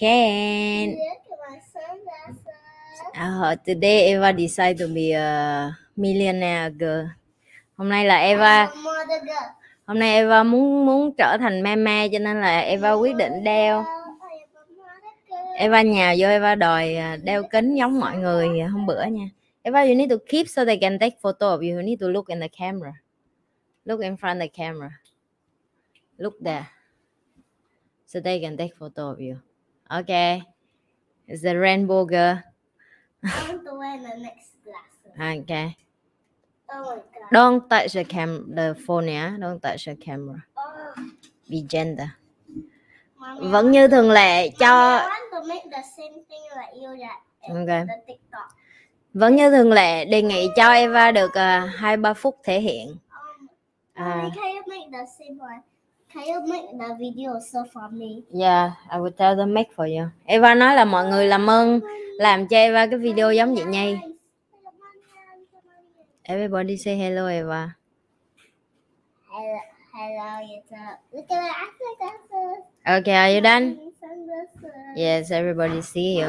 can. Uh, today Eva decide to be a millionaire girl. Hôm nay là Eva Hôm nay Eva muốn muốn trở thành mama cho nên là Eva quyết định đeo. Eva nhà vô Eva đòi à, đeo kính giống mọi người hôm bữa nha. Eva you need to keep so they can take photo of you. You need to look in the camera. Look in front of the camera. Look there. So they can take photo of you. Okay. the rainbow girl. I want to wear the next glasses. Okay. Oh my god. Don't touch the camera, the phone yeah. Don't touch the camera. Oh. Be gentle. Mommy, Vẫn như thường lệ cho like okay. Vẫn như thường lệ đề nghị cho Eva được uh, ba phút thể hiện. Um, à. Uh, Can you make the video so for me? Yeah, dạ, I will tell them make for you. Eva nói là mọi người làm ơn làm cho Eva cái video giống vậy nhây. Everybody say hello Eva. Hello, hello, uh, Okay, are you done? Yes, everybody see you.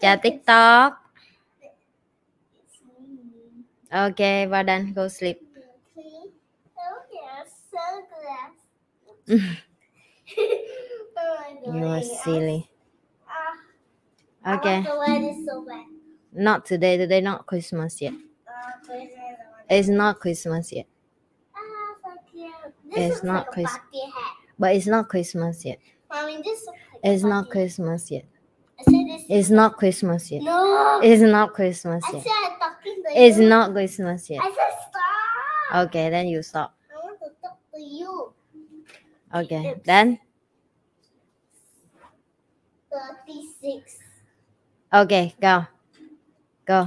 Chào TikTok. Okay, well done. Go sleep. You're silly. Uh, okay. So not today. Today not Christmas yet. Uh, it's not Christmas yet. Uh, it's not Christmas. But it's not Christmas yet. Mommy, it's not Christmas yet. It's not Christmas yet. No. It's not Christmas yet. It's you. not Christmas yet. I said stop. Okay, then you stop. I want to talk to you. Okay, then 36. Ok, go. Go.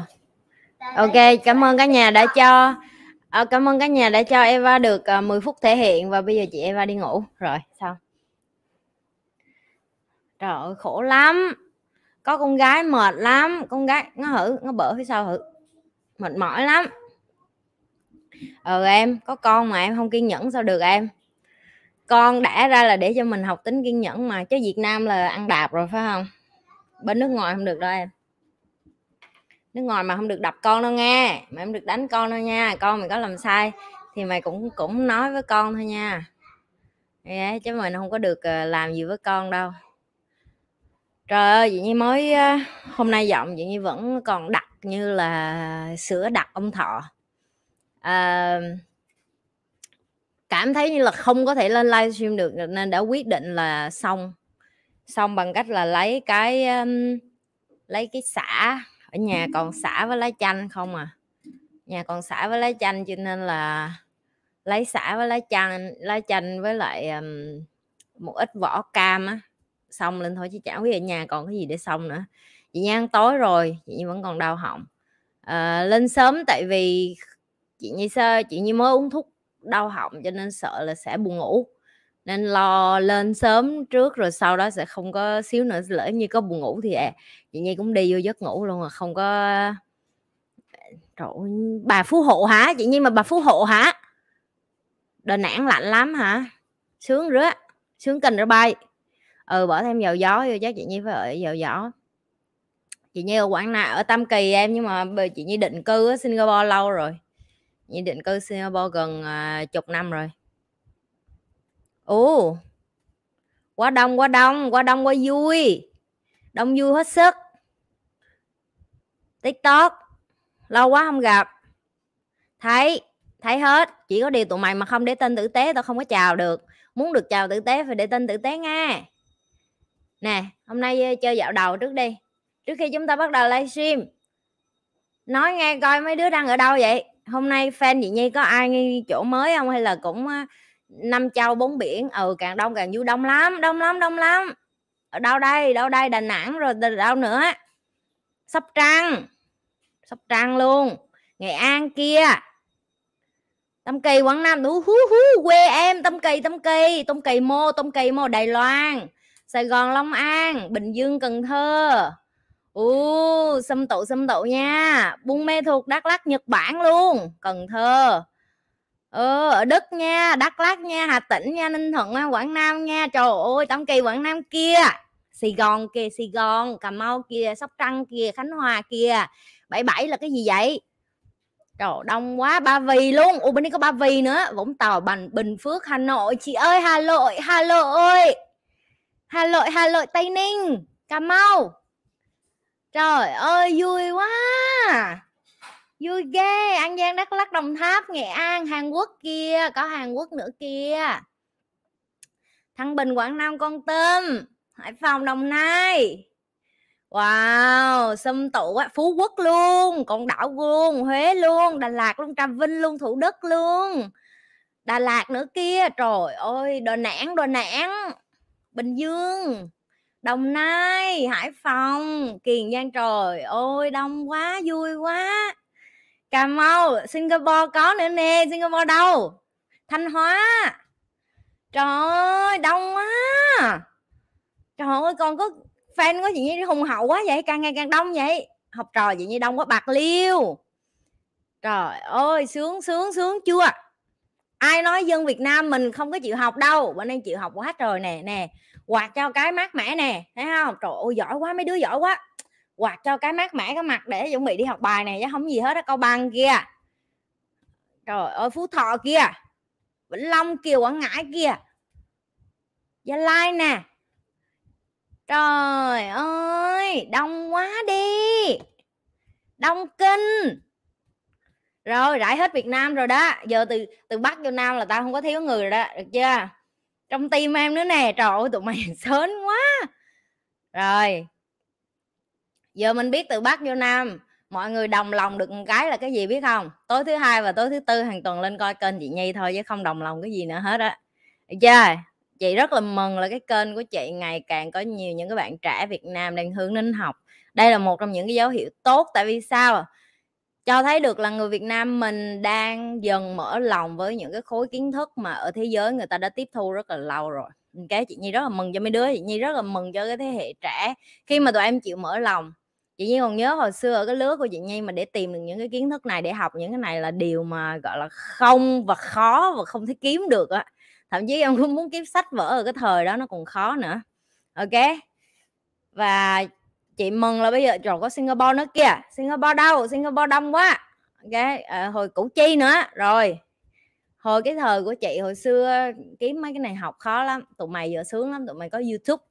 Ok, cảm ơn cả nhà đã cho à, cảm ơn cả nhà đã cho Eva được à, ờ, 10 phút thể hiện và bây giờ chị Eva đi ngủ rồi xong. Trời ơi khổ lắm. Có con gái mệt lắm, con gái nó hử, nó bở phía sau hử. Mệt mỏi lắm. Ừ em, có con mà em không kiên nhẫn sao được em? con đã ra là để cho mình học tính kiên nhẫn mà chứ Việt Nam là ăn đạp rồi phải không bên nước ngoài không được đâu em nước ngoài mà không được đập con đâu nghe mà em được đánh con đâu nha con mày có làm sai thì mày cũng cũng nói với con thôi nha yeah, chứ mình không có được ờ, làm gì với con đâu trời ơi vậy như mới ờ, hôm nay giọng vậy như vẫn còn đặc như là sữa đặc ông thọ à, cảm thấy như là không có thể lên livestream được nên đã quyết định là xong xong bằng cách là lấy cái um, lấy cái xả ở nhà còn xả với lá chanh không à nhà còn xả với lá chanh cho nên là lấy xả với lá chanh lá chanh với lại um, một ít vỏ cam á xong lên thôi chứ chẳng biết ở nhà còn cái gì để xong nữa chị nhan tối rồi chị nhi vẫn còn đau họng à, lên sớm tại vì chị như sơ chị như mới uống thuốc đau họng cho nên sợ là sẽ buồn ngủ nên lo lên sớm trước rồi sau đó sẽ không có xíu nữa lỡ như có buồn ngủ thì à, chị nhi cũng đi vô giấc ngủ luôn mà không có à, trời bà phú hộ hả chị nhi mà bà phú hộ hả đà nẵng lạnh lắm hả sướng rứa sướng kinh rồi bay ừ bỏ thêm dầu gió vô chắc chị nhi phải ở dầu gió chị nhi ở quảng nào ở tam kỳ em nhưng mà chị nhi định cư ở singapore lâu rồi Nhi định cư Singapore gần à, chục năm rồi ồ quá đông quá đông quá đông quá vui đông vui hết sức tiktok lâu quá không gặp thấy thấy hết chỉ có điều tụi mày mà không để tên tử tế tao không có chào được muốn được chào tử tế phải để tên tử tế nha nè hôm nay chơi dạo đầu trước đi trước khi chúng ta bắt đầu livestream nói nghe coi mấy đứa đang ở đâu vậy hôm nay fan chị nhi có ai nghi chỗ mới không hay là cũng ờ, năm châu bốn biển ừ càng đông càng vui đông lắm đông lắm đông lắm ở đâu đây đâu đây đà nẵng rồi từ đâu nữa sóc trăng sóc trăng luôn nghệ an kia tâm kỳ quảng nam đủ hú hú quê em tâm kỳ tâm kỳ tâm kỳ mô tâm kỳ mô đài loan sài gòn long an bình dương cần thơ Ồ, xâm tụ xâm tụ nha. Buôn Mê thuộc Đắk Lắk Nhật Bản luôn, Cần Thơ. Ừ, ở Đức nha, Đắk Lắk nha, Hà Tĩnh nha, Ninh Thuận nha, Quảng Nam nha. Trời ơi, tổng Kỳ Quảng Nam kia. Sài Gòn kia, Sài Gòn, Cà Mau kia, Sóc Trăng kia, Khánh Hòa kia. 77 là cái gì vậy? Trời đông quá, Ba Vì luôn. Ủa bên đây có Ba Vì nữa, Vũng Tàu, Bình Bình Phước, Hà Nội. Chị ơi, Hà Nội, Hà Nội. ơi, Hà Nội, Hà Nội, Tây Ninh, Cà Mau trời ơi vui quá vui ghê an giang đắk lắc đồng tháp nghệ an hàn quốc kia có hàn quốc nữa kia thăng bình quảng nam con tôm hải phòng đồng nai wow xâm tụ quá phú quốc luôn còn đảo luôn huế luôn đà lạt luôn trà vinh luôn thủ đức luôn đà lạt nữa kia trời ơi đà nẵng đà nẵng bình dương Đồng Nai, Hải Phòng, Kiền Giang trời ơi đông quá vui quá. Cà Mau, Singapore có nữa nè, Singapore đâu? Thanh Hóa. Trời ơi, đông quá. Trời ơi, con có fan có gì như hùng hậu quá vậy, càng ngày càng đông vậy. Học trò vậy như đông quá bạc liêu. Trời ơi, sướng sướng sướng chưa? Ai nói dân Việt Nam mình không có chịu học đâu, bên em chịu học quá hết rồi nè nè quạt cho cái mát mẻ nè thấy không trời ơi giỏi quá mấy đứa giỏi quá quạt cho cái mát mẻ cái mặt để chuẩn bị đi học bài này chứ không gì hết đó câu bằng kia trời ơi phú thọ kia vĩnh long kiều quảng ngãi kia gia lai nè trời ơi đông quá đi đông kinh rồi rải hết việt nam rồi đó giờ từ từ bắc vô nam là tao không có thiếu người rồi đó được chưa trong tim em nữa nè trời ơi tụi mày sớm quá rồi giờ mình biết từ bắc vô nam mọi người đồng lòng được một cái là cái gì biết không tối thứ hai và tối thứ tư hàng tuần lên coi kênh chị nhi thôi chứ không đồng lòng cái gì nữa hết á được chưa chị rất là mừng là cái kênh của chị ngày càng có nhiều những cái bạn trẻ việt nam đang hướng đến học đây là một trong những cái dấu hiệu tốt tại vì sao cho thấy được là người Việt Nam mình đang dần mở lòng với những cái khối kiến thức mà ở thế giới người ta đã tiếp thu rất là lâu rồi cái chị Nhi rất là mừng cho mấy đứa chị Nhi rất là mừng cho cái thế hệ trẻ khi mà tụi em chịu mở lòng chị Nhi còn nhớ hồi xưa ở cái lứa của chị Nhi mà để tìm được những cái kiến thức này để học những cái này là điều mà gọi là không và khó và không thể kiếm được á thậm chí em cũng muốn kiếm sách vở ở cái thời đó nó còn khó nữa ok và chị mừng là bây giờ rồi có Singapore nữa kìa Singapore đâu Singapore đông quá cái okay. à, hồi Củ Chi nữa rồi hồi cái thời của chị hồi xưa kiếm mấy cái này học khó lắm tụi mày giờ sướng lắm tụi mày có YouTube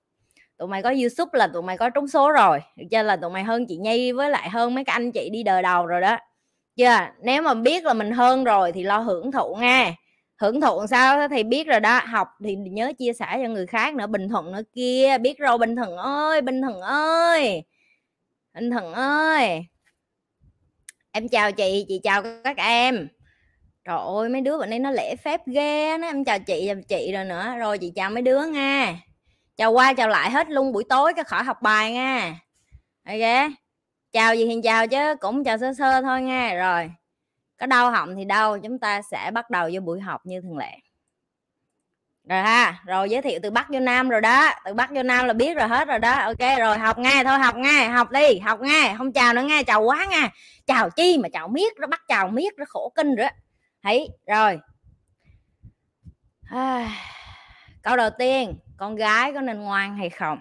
tụi mày có YouTube là tụi mày có trúng số rồi được chưa là tụi mày hơn chị Nhi với lại hơn mấy cái anh chị đi đờ đầu rồi đó chưa nếu mà biết là mình hơn rồi thì lo hưởng thụ nghe hưởng thụ sao thì biết rồi đó học thì nhớ chia sẻ cho người khác nữa bình thuận nữa kia biết rồi bình thuận ơi bình thuận ơi bình thuận ơi em chào chị chị chào các em trời ơi mấy đứa bọn nay nó lễ phép ghê nó em chào chị chào chị rồi nữa rồi chị chào mấy đứa nha chào qua chào lại hết luôn buổi tối cái khỏi học bài nha ok chào gì thì chào chứ cũng chào sơ sơ thôi nha rồi có đau họng thì đau chúng ta sẽ bắt đầu vô buổi học như thường lệ rồi ha rồi giới thiệu từ bắc vô nam rồi đó từ bắc vô nam là biết rồi hết rồi đó ok rồi học ngay thôi học ngay học đi học ngay không chào nữa nghe chào quá nha chào chi mà chào miết nó bắt chào miết nó khổ kinh rồi thấy rồi à, câu đầu tiên con gái có nên ngoan hay không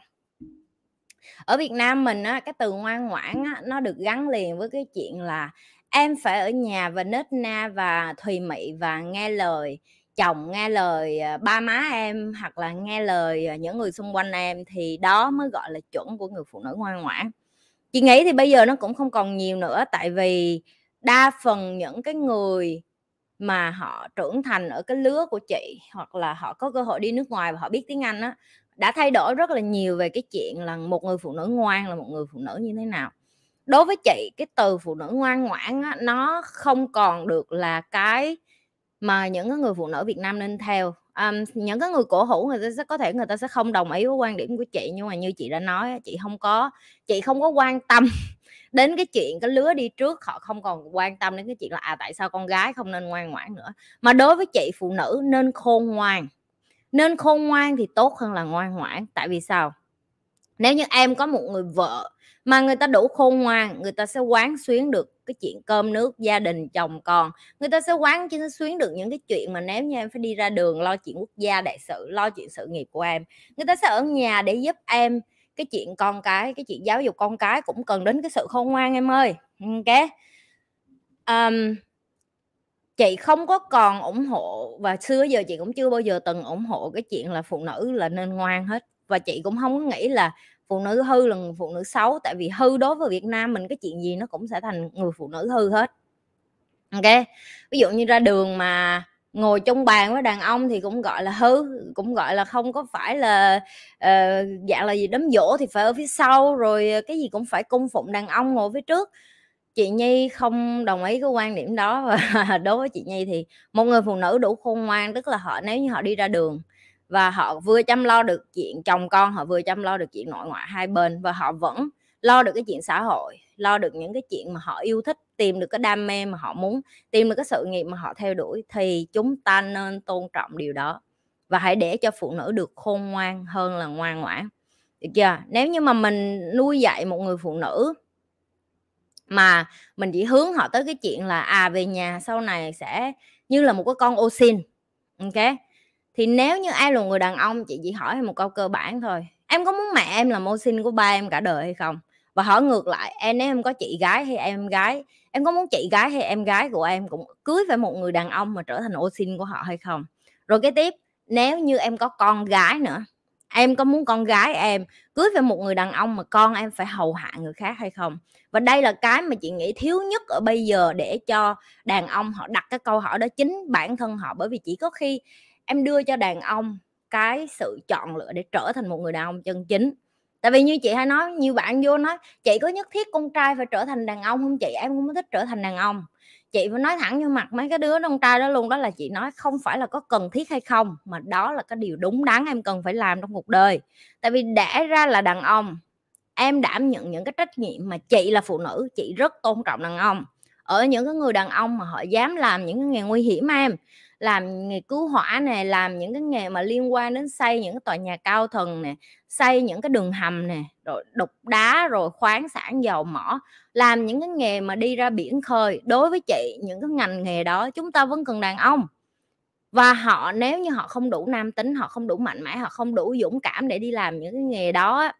ở Việt Nam mình á, cái từ ngoan ngoãn á, nó được gắn liền với cái chuyện là em phải ở nhà và nết na và thùy mị và nghe lời chồng nghe lời ờ, ba má em hoặc là nghe lời ờ, những người xung quanh em thì đó mới gọi là chuẩn của người phụ nữ ngoan ngoãn chị nghĩ thì bây giờ nó cũng không còn nhiều nữa tại vì đa phần những cái người mà họ trưởng thành ở cái lứa của chị hoặc là họ có cơ hội đi nước ngoài và họ biết tiếng anh á đã thay đổi rất là nhiều về cái chuyện là một người phụ nữ ngoan là một người phụ nữ như thế nào đối với chị cái từ phụ nữ ngoan ngoãn á, nó không còn được là cái mà những cái người phụ nữ Việt Nam nên theo um, những cái người cổ hủ người ta sẽ có thể người ta sẽ không đồng ý với quan điểm của chị nhưng mà như chị đã nói chị không có chị không có quan tâm đến cái chuyện cái lứa đi trước họ không còn quan tâm đến cái chuyện là à tại sao con gái không nên ngoan ngoãn nữa mà đối với chị phụ nữ nên khôn ngoan nên khôn ngoan thì tốt hơn là ngoan ngoãn tại vì sao nếu như em có một người vợ mà người ta đủ khôn ngoan người ta sẽ quán xuyến được cái chuyện cơm nước gia đình chồng con người ta sẽ quán chính xuyến được những cái chuyện mà nếu như em phải đi ra đường lo chuyện quốc gia đại sự lo chuyện sự nghiệp của em người ta sẽ ở nhà để giúp em cái chuyện con cái cái chuyện giáo dục con cái cũng cần đến cái sự khôn ngoan em ơi ok um, chị không có còn ủng hộ và xưa giờ chị cũng chưa bao giờ từng ủng hộ cái chuyện là phụ nữ là nên ngoan hết và chị cũng không nghĩ là phụ nữ hư là người phụ nữ xấu tại vì hư đối với Việt Nam mình cái chuyện gì nó cũng sẽ thành người phụ nữ hư hết ok ví dụ như ra đường mà ngồi trong bàn với đàn ông thì cũng gọi là hư cũng gọi là không có phải là uh, dạng là gì đấm dỗ thì phải ở phía sau rồi cái gì cũng phải cung phụng đàn ông ngồi phía trước chị nhi không đồng ý cái quan điểm đó và đối với chị nhi thì một người phụ nữ đủ khôn ngoan tức là họ nếu như họ đi ra đường và họ vừa chăm lo được chuyện chồng con họ vừa chăm lo được chuyện nội ngoại hai bên và họ vẫn lo được cái chuyện xã hội lo được những cái chuyện mà họ yêu thích tìm được cái đam mê mà họ muốn tìm được cái sự nghiệp mà họ theo đuổi thì chúng ta nên tôn trọng điều đó và hãy để cho phụ nữ được khôn ngoan hơn là ngoan ngoãn được chưa nếu như mà mình nuôi dạy một người phụ nữ mà mình chỉ hướng họ tới cái chuyện là à về nhà sau này sẽ như là một cái con ô xin ok thì nếu như ai là người đàn ông chị chỉ hỏi một câu cơ bản thôi em có muốn mẹ em là mô sinh của ba em cả đời hay không và hỏi ngược lại em nếu em có chị gái hay em gái em có muốn chị gái hay em gái của em cũng cưới phải một người đàn ông mà trở thành ô sinh của họ hay không rồi cái tiếp nếu như em có con gái nữa em có muốn con gái em cưới với một người đàn ông mà con em phải hầu hạ người khác hay không và đây là cái mà chị nghĩ thiếu nhất ở bây giờ để cho đàn ông họ đặt cái câu hỏi đó chính bản thân họ bởi vì chỉ có khi em đưa cho đàn ông cái sự chọn lựa để trở thành một người đàn ông chân chính tại vì như chị hay nói nhiều bạn vô nói chị có nhất thiết con trai phải trở thành đàn ông không chị em không thích trở thành đàn ông chị phải nói thẳng vô mặt mấy cái đứa con trai đó luôn đó là chị nói không phải là có cần thiết hay không mà đó là cái điều đúng đắn em cần phải làm trong cuộc đời tại vì để ra là đàn ông em đảm nhận những cái trách nhiệm mà chị là phụ nữ chị rất tôn trọng đàn ông ở những cái người đàn ông mà họ dám làm những cái nghề nguy hiểm em làm nghề cứu hỏa này, làm những cái nghề mà liên quan đến xây những cái tòa nhà cao tầng này, xây những cái đường hầm này, rồi đục đá rồi khoáng sản dầu mỏ làm những cái nghề mà đi ra biển khơi đối với chị những cái ngành nghề đó chúng ta vẫn cần đàn ông và họ nếu như họ không đủ nam tính họ không đủ mạnh mẽ họ không đủ dũng cảm để đi làm những cái nghề đó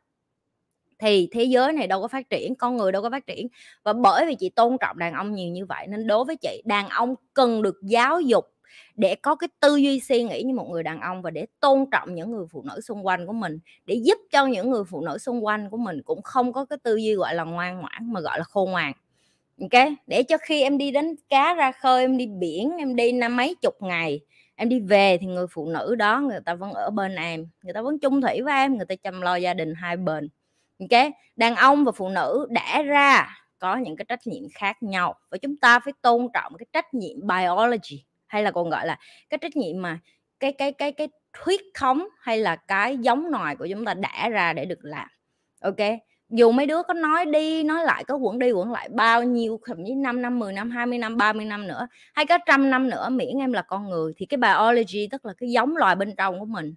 thì thế giới này đâu có phát triển con người đâu có phát triển và bởi vì chị tôn trọng đàn ông nhiều như vậy nên đối với chị đàn ông cần được giáo dục để có cái tư duy suy nghĩ như một người đàn ông và để tôn trọng những người phụ nữ xung quanh của mình để giúp cho những người phụ nữ xung quanh của mình cũng không có cái tư duy gọi là ngoan ngoãn mà gọi là khôn ngoan ok để cho khi em đi đánh cá ra khơi em đi biển em đi năm mấy chục ngày em đi về thì người phụ nữ đó người ta vẫn ở bên em người ta vẫn chung thủy với em người ta chăm lo gia đình hai bên ok đàn ông và phụ nữ đã ra có những cái trách nhiệm khác nhau và chúng ta phải tôn trọng cái trách nhiệm biology hay là còn gọi là cái trách nhiệm mà cái cái cái cái thuyết thống hay là cái giống nòi của chúng ta đã ra để được làm ok dù mấy đứa có nói đi nói lại có quẩn đi quẩn lại bao nhiêu thậm chí 5 năm 10 năm 20 năm 30 năm nữa hay có trăm năm nữa miễn em là con người thì cái biology tức là cái giống loài bên trong của mình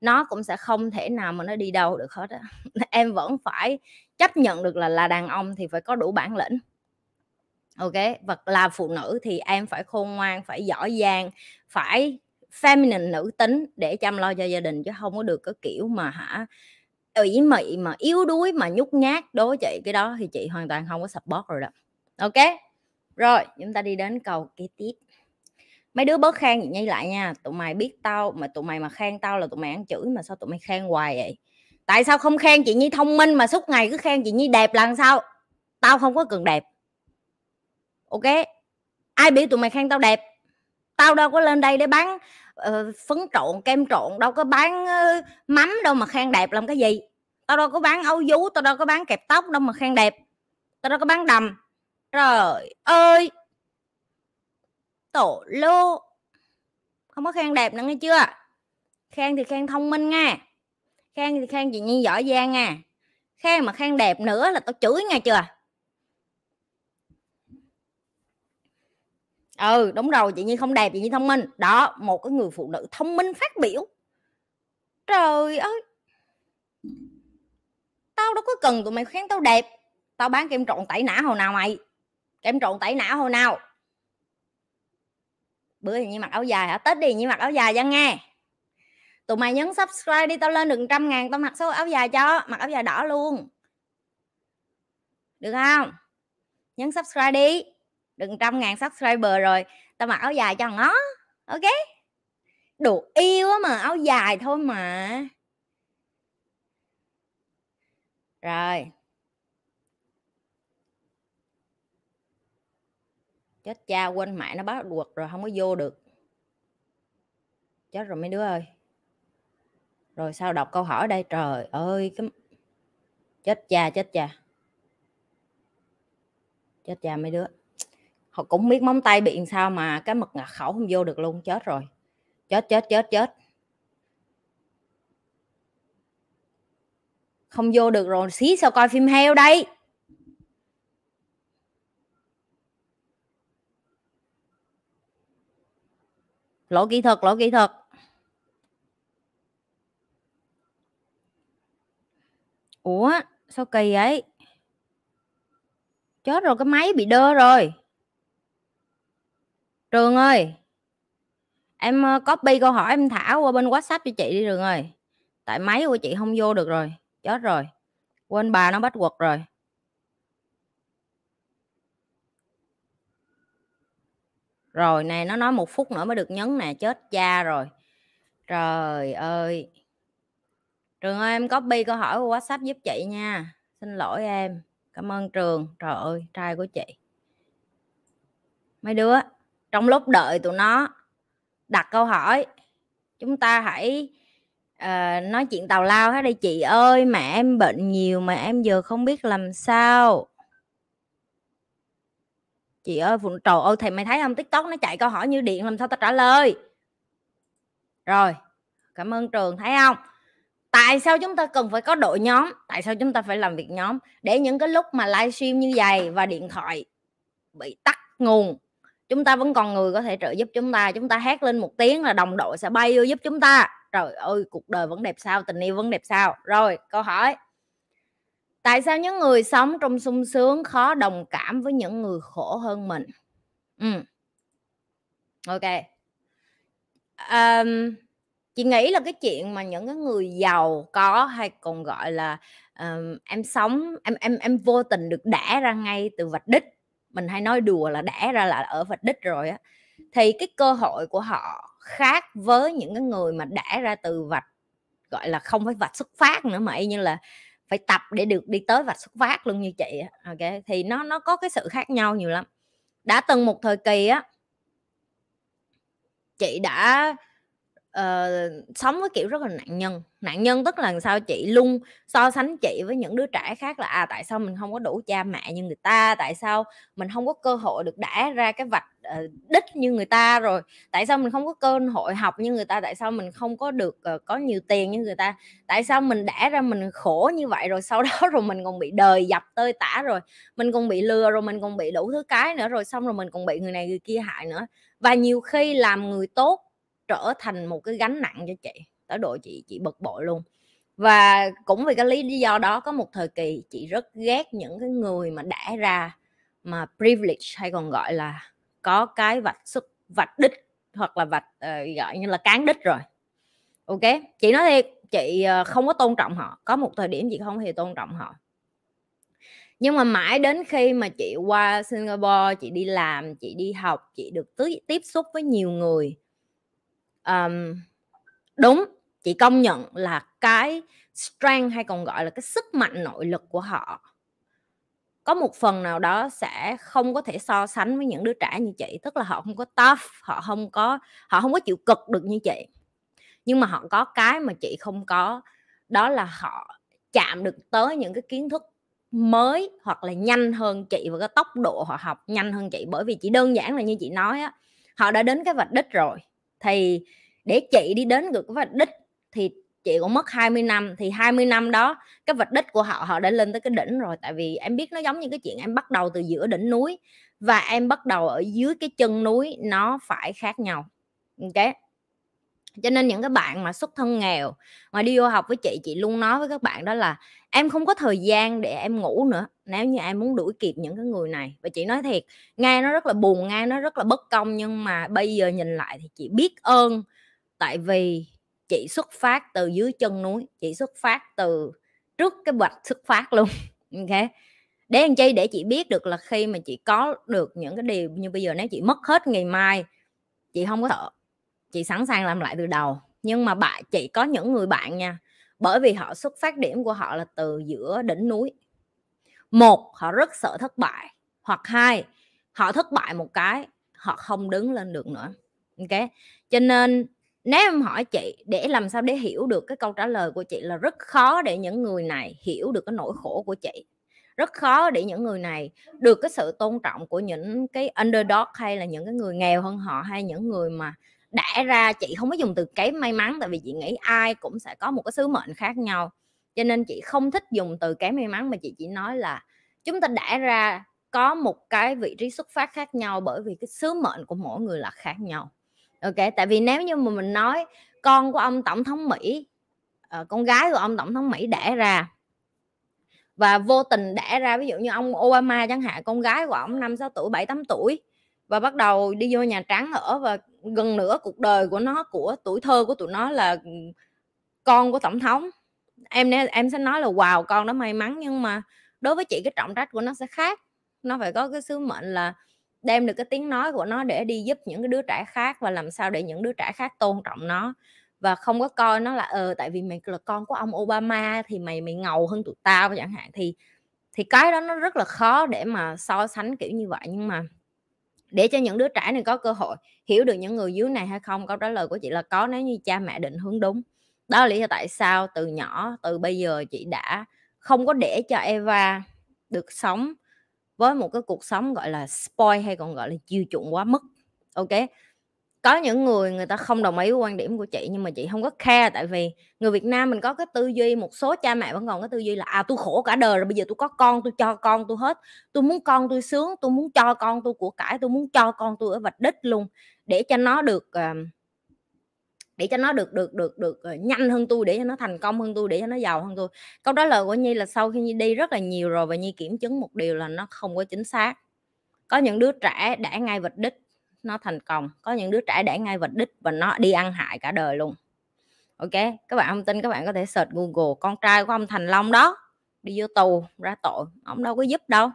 nó cũng sẽ không thể nào mà nó đi đâu được hết á em vẫn phải chấp nhận được là là đàn ông thì phải có đủ bản lĩnh ok và là phụ nữ thì em phải khôn ngoan phải giỏi giang phải feminine nữ tính để chăm lo cho gia đình chứ không có được cái kiểu mà hả ủy mị mà yếu đuối mà nhút nhát đối chị cái đó thì chị hoàn toàn không có support rồi đó ok rồi chúng ta đi đến cầu kế tiếp mấy đứa bớt khen vậy nhây lại nha tụi mày biết tao mà tụi mày mà khen tao là tụi mày ăn chửi mà sao tụi mày khen hoài vậy tại sao không khen chị nhi thông minh mà suốt ngày cứ khen chị nhi đẹp là sao tao không có cần đẹp ok ai biểu tụi mày khen tao đẹp tao đâu có lên đây để bán uh, phấn trộn kem trộn đâu có bán uh, mắm đâu mà khen đẹp làm cái gì tao đâu có bán áo vú tao đâu có bán kẹp tóc đâu mà khen đẹp tao đâu có bán đầm trời ơi tổ lô không có khen đẹp nữa nghe chưa khen thì khen thông minh nha khen thì khen chị nhi giỏi giang nha khen mà khen đẹp nữa là tao chửi nghe chưa ừ đúng rồi chị nhi không đẹp chị nhi thông minh đó một cái người phụ nữ thông minh phát biểu trời ơi tao đâu có cần tụi mày khen tao đẹp tao bán kem trộn tẩy nã hồi nào mày kem trộn tẩy nã hồi nào bữa thì như mặc áo dài hả tết đi như mặc áo dài ra nghe tụi mày nhấn subscribe đi tao lên được trăm ngàn tao mặc số áo dài cho mặc áo dài đỏ luôn được không nhấn subscribe đi đừng trăm ngàn subscriber rồi tao mặc áo dài cho nó ok đủ yêu mà áo dài thôi mà rồi chết cha quên mẹ nó bắt ruột rồi không có vô được chết rồi mấy đứa ơi rồi sao đọc câu hỏi đây trời ơi cái chết cha chết cha chết cha mấy đứa họ cũng biết móng tay bị sao mà cái mật ngặt khẩu không vô được luôn chết rồi chết chết chết chết không vô được rồi xí sao coi phim heo đây lỗ kỹ thuật lỗ kỹ thuật ủa sao kỳ vậy chết rồi cái máy bị đơ rồi Trường ơi em ờ, copy câu hỏi em thả qua bên WhatsApp cho chị đi Trường ơi tại máy của chị không vô được rồi chết rồi quên bà nó bắt quật rồi rồi này nó nói một phút nữa mới được nhấn nè chết cha rồi trời ơi trường ơi em copy câu hỏi qua whatsapp giúp chị nha xin lỗi em cảm ơn trường trời ơi trai của chị mấy đứa trong lúc đợi tụi nó đặt câu hỏi chúng ta hãy uh, nói chuyện tào lao hết đây chị ơi mẹ em bệnh nhiều mà em giờ không biết làm sao chị ơi vụn trời ơi thầy mày thấy không tiktok nó chạy câu hỏi như điện làm sao tao trả lời rồi cảm ơn trường thấy không tại sao chúng ta cần phải có đội nhóm tại sao chúng ta phải làm việc nhóm để những cái lúc mà livestream như vậy và điện thoại bị tắt nguồn chúng ta vẫn còn người có thể trợ giúp chúng ta chúng ta hát lên một tiếng là đồng đội sẽ bay vô giúp chúng ta trời ơi cuộc đời vẫn đẹp sao tình yêu vẫn đẹp sao rồi câu hỏi tại sao những người sống trong sung sướng khó đồng cảm với những người khổ hơn mình ừ. ok um, chị nghĩ là cái chuyện mà những cái người giàu có hay còn gọi là um, em sống em em em vô tình được đẻ ra ngay từ vạch đích mình hay nói đùa là đã ra là ở vạch đích rồi á thì cái cơ hội của họ khác với những cái người mà đã ra từ vạch gọi là không phải vạch xuất phát nữa mà y như là phải tập để được đi tới vạch xuất phát luôn như chị ok thì nó nó có cái sự khác nhau nhiều lắm đã từng một thời kỳ á chị đã ờ, sống với kiểu rất là nạn nhân nạn nhân tức là sao chị luôn so sánh chị với những đứa trẻ khác là à tại sao mình không có đủ cha mẹ như người ta tại sao mình không có cơ hội được đẻ ra cái vạch uh, đích như người ta rồi tại sao mình không có cơ hội học như người ta tại sao mình không có được uh, có nhiều tiền như người ta tại sao mình đẻ ra mình khổ như vậy rồi sau đó rồi mình còn bị đời dập tơi tả rồi mình còn bị lừa rồi mình còn bị đủ thứ cái nữa rồi xong rồi mình còn bị người này người kia hại nữa và nhiều khi làm người tốt trở thành một cái gánh nặng cho chị tới độ chị chị bực bội luôn và cũng vì cái lý do đó có một thời kỳ chị rất ghét những cái người mà đã ra mà privilege hay còn gọi là có cái vạch xuất vạch đích hoặc là vạch uh, gọi như là cán đích rồi ok chị nói thiệt chị ờ, không có tôn trọng họ có một thời điểm chị không hề tôn trọng họ nhưng mà mãi đến khi mà chị qua Singapore chị đi làm chị đi học chị được tiếp xúc với nhiều người um, đúng chị công nhận là cái strength hay còn gọi là cái sức mạnh nội lực của họ có một phần nào đó sẽ không có thể so sánh với những đứa trẻ như chị tức là họ không có tough họ không có họ không có chịu cực được như chị nhưng mà họ có cái mà chị không có đó là họ chạm được tới những cái kiến thức mới hoặc là nhanh hơn chị và cái tốc độ họ học nhanh hơn chị bởi vì chỉ đơn giản là như chị nói á họ đã đến cái vạch đích rồi thì để chị đi đến được cái vạch đích thì chị cũng mất 20 năm thì 20 năm đó cái vạch đích của họ họ đã lên tới cái đỉnh rồi tại vì em biết nó giống như cái chuyện em bắt đầu từ giữa đỉnh núi và em bắt đầu ở dưới cái chân núi nó phải khác nhau ok cho nên những cái bạn mà xuất thân nghèo mà đi du học với chị chị luôn nói với các bạn đó là em không có thời gian để em ngủ nữa nếu như em muốn đuổi kịp những cái người này và chị nói thiệt nghe nó rất là buồn nghe nó rất là bất công nhưng mà bây giờ nhìn lại thì chị biết ơn tại vì chị xuất phát từ dưới chân núi chị xuất phát từ trước cái bạch xuất phát luôn ok để anh chi để chị biết được là khi mà chị có được những cái điều như bây giờ nếu chị mất hết ngày mai chị không có sợ chị sẵn sàng làm lại từ đầu nhưng mà bạn chị có những người bạn nha bởi vì họ xuất phát điểm của họ là từ giữa đỉnh núi một họ rất sợ thất bại hoặc hai họ thất bại một cái họ không đứng lên được nữa ok cho nên nếu em hỏi chị để làm sao để hiểu được cái câu trả lời của chị là rất khó để những người này hiểu được cái nỗi khổ của chị rất khó để những người này được cái sự tôn trọng của những cái underdog hay là những cái người nghèo hơn họ hay những người mà đã ra chị không có dùng từ cái may mắn tại vì chị nghĩ ai cũng sẽ có một cái sứ mệnh khác nhau cho nên chị không thích dùng từ cái may mắn mà chị chỉ nói là chúng ta đã ra có một cái vị trí xuất phát khác nhau bởi vì cái sứ mệnh của mỗi người là khác nhau ok tại vì nếu như mà mình nói con của ông tổng thống mỹ ờ, con gái của ông tổng thống mỹ đẻ ra và vô tình đẻ ra ví dụ như ông Obama chẳng hạn con gái của ông năm sáu tuổi bảy tám tuổi và bắt đầu đi vô nhà trắng ở và gần nửa cuộc đời của nó của tuổi thơ của tụi nó là ừ, con của tổng thống em em sẽ nói là wow con nó may mắn nhưng mà đối với chị cái trọng trách của nó sẽ khác nó phải có cái sứ mệnh là đem được cái tiếng nói của nó để đi giúp những cái đứa trẻ khác và làm sao để những đứa trẻ khác tôn trọng nó và không có coi nó là ờ tại vì mày là con của ông Obama thì mày mày ngầu hơn tụi tao chẳng hạn thì thì cái đó nó rất là khó để mà so sánh kiểu như vậy nhưng mà để cho những đứa trẻ này có cơ hội hiểu được những người dưới này hay không câu trả lời của chị là có nếu như cha mẹ định hướng đúng đó là lý do tại sao từ nhỏ từ bây giờ chị đã không có để cho Eva được sống với một cái cuộc sống gọi là spoil hay còn gọi là chiều chuộng quá mức ok có những người người ta không đồng ý với quan điểm của chị nhưng mà chị không có khe tại vì người Việt Nam mình có cái tư duy một số cha mẹ vẫn còn cái tư duy là à tôi khổ cả đời rồi bây giờ tôi có con tôi cho con tôi hết tôi muốn con tôi sướng tôi muốn cho con tôi của cải tôi muốn cho con tôi ở vạch đích luôn để cho nó được ờ, để cho nó được được được được ờ, nhanh hơn tôi để cho nó thành công hơn tôi để cho nó giàu hơn tôi câu trả lời của nhi là sau khi nhi đi rất là nhiều rồi và nhi kiểm chứng một điều là nó không có chính xác có những đứa trẻ đã ngay vạch đích nó thành công có những đứa trẻ để ngay vạch đích và nó đi ăn hại cả đời luôn ok các bạn không tin các bạn có thể search google con trai của ông thành long đó đi vô tù ra tội ông đâu có giúp đâu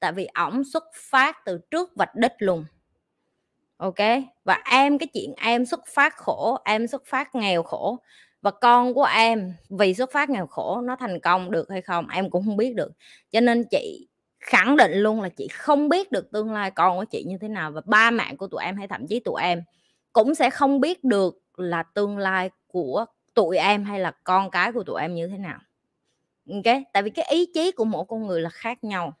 tại vì ổng xuất phát từ trước vạch đích luôn ok và em cái chuyện em xuất phát khổ em xuất phát nghèo khổ và con của em vì xuất phát nghèo khổ nó thành công được hay không em cũng không biết được cho nên chị khẳng định luôn là chị không biết được tương lai con của chị như thế nào và ba mạng của tụi em hay thậm chí tụi em cũng sẽ không biết được là tương lai của tụi em hay là con cái của tụi em như thế nào ok tại vì cái ý chí của mỗi con người là khác nhau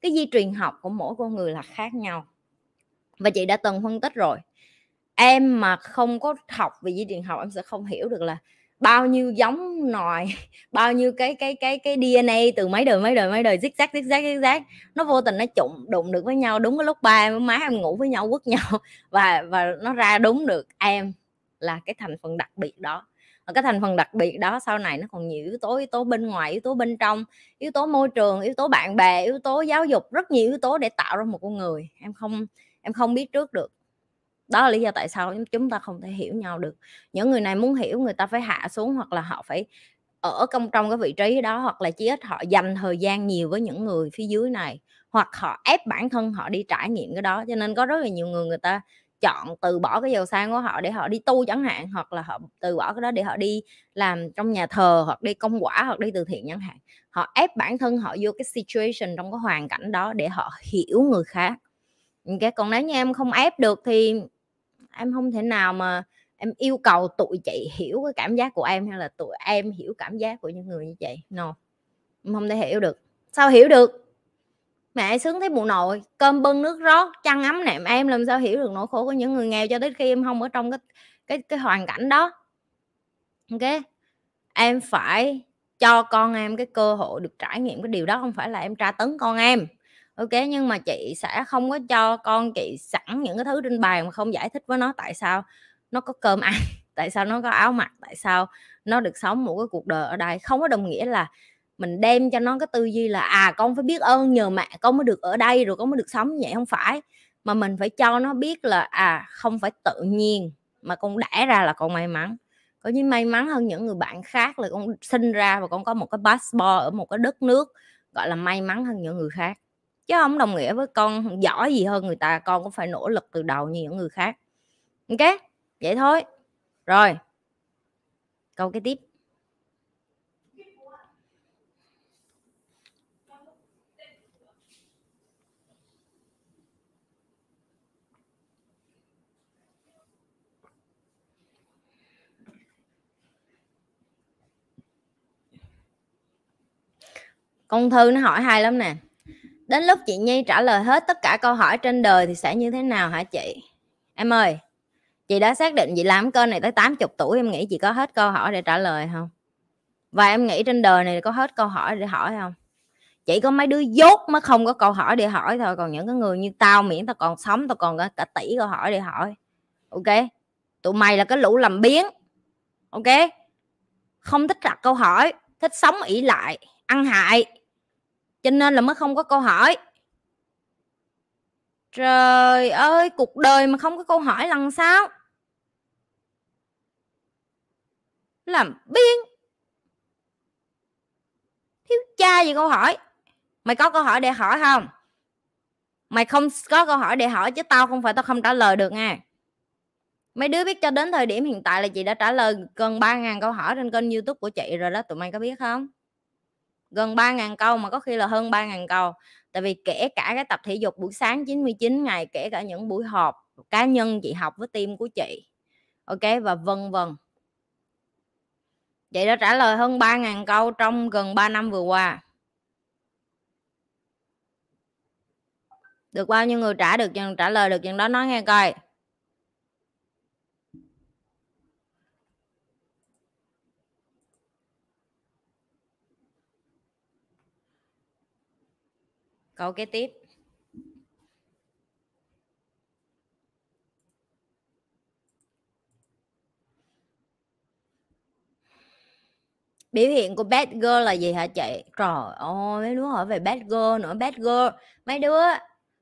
cái di truyền học của mỗi con người là khác nhau và chị đã từng phân tích rồi em mà không có học về di truyền học em sẽ không hiểu được là bao nhiêu giống nòi bao nhiêu cái cái cái cái DNA từ mấy đời mấy đời mấy đời zigzag zigzag zigzag nó vô tình nó trụng đụng được với nhau đúng cái lúc ba em má em ngủ với nhau quất nhau và và nó ra đúng được em là cái thành phần đặc biệt đó và cái thành phần đặc biệt đó sau này nó còn nhiều yếu tố yếu tố bên ngoài yếu tố bên trong yếu tố môi trường yếu tố bạn bè yếu tố giáo dục rất nhiều yếu tố để tạo ra một con người em không em không biết trước được đó là lý do tại sao chúng ta không thể hiểu nhau được những người này muốn hiểu người ta phải hạ xuống hoặc là họ phải ở công trong cái vị trí đó hoặc là chí ít họ dành thời gian nhiều với những người phía dưới này hoặc họ ép bản thân họ đi trải nghiệm cái đó cho nên có rất là nhiều người người ta chọn từ bỏ cái giàu sang của họ để họ đi tu chẳng hạn hoặc là họ từ bỏ cái đó để họ đi làm trong nhà thờ hoặc đi công quả hoặc đi từ thiện chẳng hạn họ ép bản thân họ vô cái situation trong cái hoàn cảnh đó để họ hiểu người khác cái còn nếu như em không ép được thì em không thể nào mà em yêu cầu tụi chị hiểu cái cảm giác của em hay là tụi em hiểu cảm giác của những người như vậy, no em không thể hiểu được sao hiểu được mẹ sướng thấy mụ nội cơm bưng nước rót chăn ấm nệm em làm sao hiểu được nỗi khổ của những người nghèo cho đến khi em không ở trong cái cái cái hoàn cảnh đó ok em phải cho con em cái cơ hội được trải nghiệm cái điều đó không phải là em tra tấn con em ok nhưng mà chị sẽ không có cho con chị sẵn những cái thứ trên bàn mà không giải thích với nó tại sao nó có cơm ăn tại sao nó có áo mặc tại sao nó được sống một cái cuộc đời ở đây không có đồng nghĩa là mình đem cho nó cái tư duy là à con phải biết ơn nhờ mẹ con mới được ở đây rồi con mới được sống vậy không phải mà mình phải cho nó biết là à không phải tự nhiên mà con đẻ ra là con may mắn có những may mắn hơn những người bạn khác là con sinh ra và con có một cái passport ở một cái đất nước gọi là may mắn hơn những người khác chứ không đồng nghĩa với con giỏi gì hơn người ta con cũng phải nỗ lực từ đầu như những người khác ok vậy thôi rồi câu cái tiếp con thư nó hỏi hay lắm nè đến lúc chị nhi trả lời hết tất cả câu hỏi trên đời thì sẽ như thế nào hả chị em ơi chị đã xác định chị làm kênh này tới 80 tuổi em nghĩ chị có hết câu hỏi để trả lời không và em nghĩ trên đời này có hết câu hỏi để hỏi không chỉ có mấy đứa dốt mới không có câu hỏi để hỏi thôi còn những cái người như tao miễn tao còn sống tao còn cả tỷ câu hỏi để hỏi ok tụi mày là cái lũ làm biến ok không thích đặt câu hỏi thích sống ỷ lại ăn hại cho nên là mới không có câu hỏi trời ơi cuộc đời mà không có câu hỏi lần sao làm biên thiếu cha gì câu hỏi mày có câu hỏi để hỏi không mày không có câu hỏi để hỏi chứ tao không phải tao không trả lời được nha mấy đứa biết cho đến thời điểm hiện tại là chị đã trả lời gần ba ngàn câu hỏi trên kênh youtube của chị rồi đó tụi mày có biết không gần 3.000 câu mà có khi là hơn 3.000 câu tại vì kể cả cái tập thể dục buổi sáng 99 ngày kể cả những buổi họp cá nhân chị học với team của chị ok và vân vân chị đã trả lời hơn 3.000 câu trong gần 3 năm vừa qua được bao nhiêu người trả được trả lời được chừng đó nói nghe coi câu kế tiếp biểu hiện của bad girl là gì hả chị trời ơi mấy đứa hỏi về bad girl nữa bad girl mấy đứa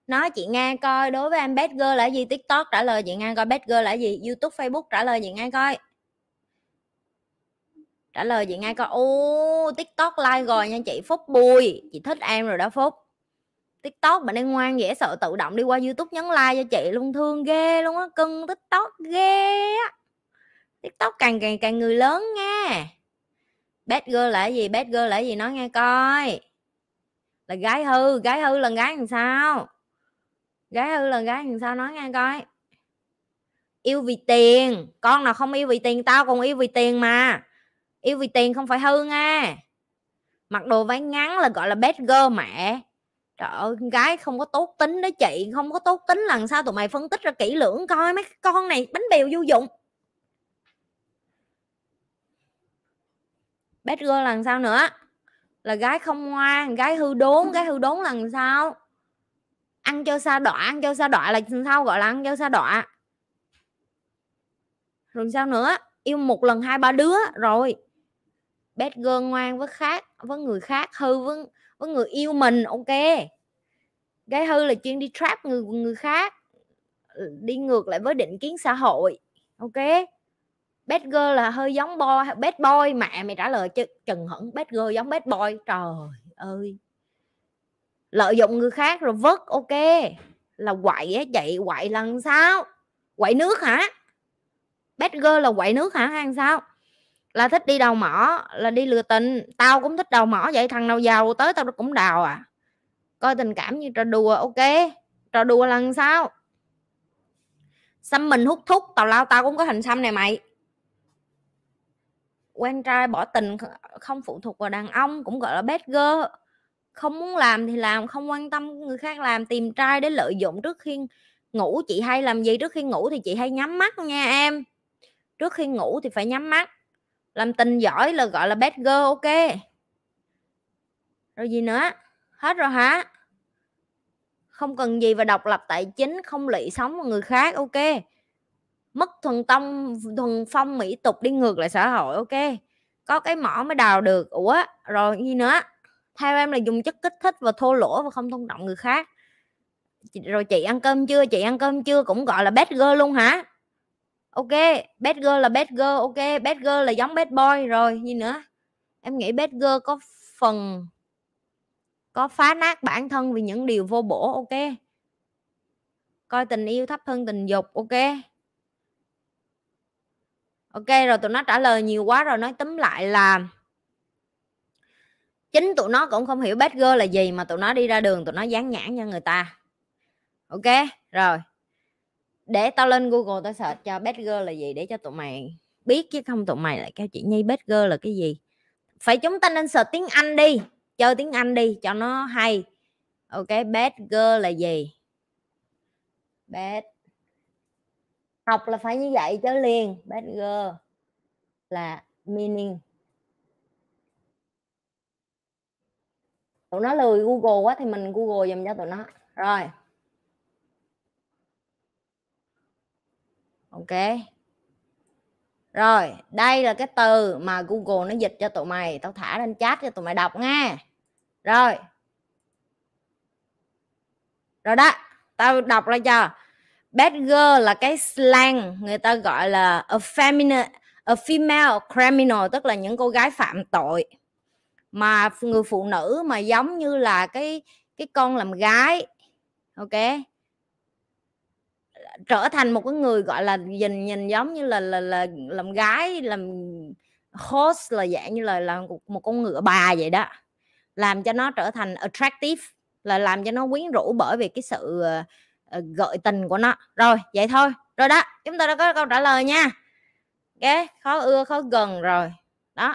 nói chị nghe coi đối với em bad girl là gì tiktok trả lời chị nghe coi bad girl là gì youtube facebook trả lời chị nghe coi trả lời chị nghe coi ô tiktok like rồi nha chị phúc bùi chị thích em rồi đó phúc tiktok bạn đang ngoan dễ sợ tự động đi qua youtube nhấn like cho chị luôn thương ghê luôn á cưng tiktok ghê á tiktok càng càng càng người lớn nha bad girl là gì bad girl là gì nói nghe coi là gái hư gái hư là gái làm sao gái hư là gái làm sao nói nghe coi yêu vì tiền con nào không yêu vì tiền tao còn yêu vì tiền mà yêu vì tiền không phải hư nghe, mặc đồ váy ngắn là gọi là bad girl mẹ trời ơi gái không có tốt tính đó chị không có tốt tính lần sau tụi mày phân tích ra kỹ lưỡng coi mấy con này bánh bèo vô dụng bad girl lần sau nữa là gái không ngoan gái hư đốn gái hư đốn lần sau ăn cho xa đọa ăn cho xa đọa là sao gọi là ăn cho xa đọa rồi sao nữa yêu một lần hai ba đứa rồi bad girl ngoan với khác với người khác hư với với người yêu mình ok gái hư là chuyên đi trap người người khác ừ, đi ngược lại với định kiến xã hội ok bad girl là hơi giống boy bad boy mẹ mày trả lời chứ trần hẳn bad girl giống bad boy trời ơi lợi dụng người khác rồi vứt ok là quậy á chị quậy lần sao quậy nước hả bad girl là quậy nước hả hay sao là thích đi đầu mỏ là đi lừa tình tao cũng thích đầu mỏ vậy thằng nào giàu tới tao cũng đào à coi tình cảm như trò đùa ok trò đùa lần sao xăm mình hút thuốc tào lao tao cũng có hình xăm này mày quen trai bỏ tình không phụ thuộc vào đàn ông cũng gọi là bad girl không muốn làm thì làm không quan tâm người khác làm tìm trai để lợi dụng trước khi ngủ chị hay làm gì trước khi ngủ thì chị hay nhắm mắt nha em trước khi ngủ thì phải nhắm mắt làm tình giỏi là gọi là bad girl ok rồi gì nữa hết rồi hả không cần gì và độc lập tài chính không lị sống của người khác ok mất thuần tông thuần phong mỹ tục đi ngược lại xã hội ok có cái mỏ mới đào được ủa rồi gì nữa theo em là dùng chất kích thích và thô lỗ và không tôn trọng người khác rồi chị ăn cơm chưa chị ăn cơm chưa cũng gọi là bad girl luôn hả ok bad girl là bad girl ok bad girl là giống bad boy rồi gì nữa em nghĩ bad girl có phần có phá nát bản thân vì những điều vô bổ ok coi tình yêu thấp hơn tình dục ok ok rồi tụi nó trả lời nhiều quá rồi nói tóm lại là chính tụi nó cũng không hiểu bad girl là gì mà tụi nó đi ra đường tụi nó dán nhãn cho người ta ok rồi để tao lên google tao sợ cho girl là gì để cho tụi mày biết chứ không tụi mày lại kêu chị nhi girl là cái gì phải chúng ta nên sợ tiếng anh đi chơi tiếng anh đi cho nó hay ok girl là gì bad học là phải như vậy chứ liền girl là meaning tụi nó lười google quá thì mình google dùm cho tụi nó rồi ok rồi đây là cái từ mà google nó dịch cho tụi mày tao thả lên chat cho tụi mày đọc nghe. rồi rồi đó tao đọc ra cho bad girl là cái slang người ta gọi là a feminine a female criminal tức là những cô gái phạm tội mà người phụ nữ mà giống như là cái cái con làm gái ok trở thành một cái người gọi là nhìn nhìn giống như là là, là làm gái làm host là dạng như là là một con ngựa bà vậy đó làm cho nó trở thành attractive là làm cho nó quyến rũ bởi vì cái sự ờ, ờ, gợi tình của nó rồi vậy thôi rồi đó chúng ta đã có câu trả lời nha ghé khó ưa khó gần rồi đó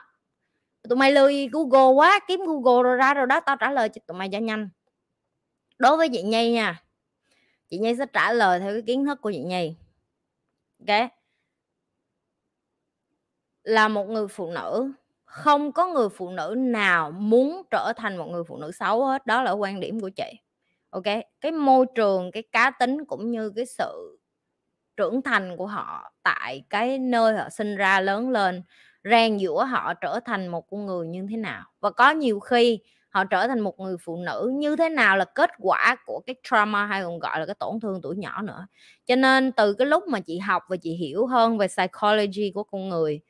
tụi mày lười google quá kiếm google rồi ra rồi đó tao trả lời cho tụi mày cho nhanh đối với chị nhi nha chị nhi sẽ trả lời theo cái kiến thức của chị nhi ok là một người phụ nữ không có người phụ nữ nào muốn trở thành một người phụ nữ xấu hết đó là quan điểm của chị ok cái môi trường cái cá tính cũng như cái sự trưởng thành của họ tại cái nơi họ sinh ra lớn lên rèn giũa họ trở thành một con người như thế nào và có nhiều khi họ trở thành một người phụ nữ như thế nào là kết quả của cái trauma hay còn gọi là cái tổn thương tuổi nhỏ nữa cho nên từ cái lúc mà chị học và chị hiểu hơn về psychology của con người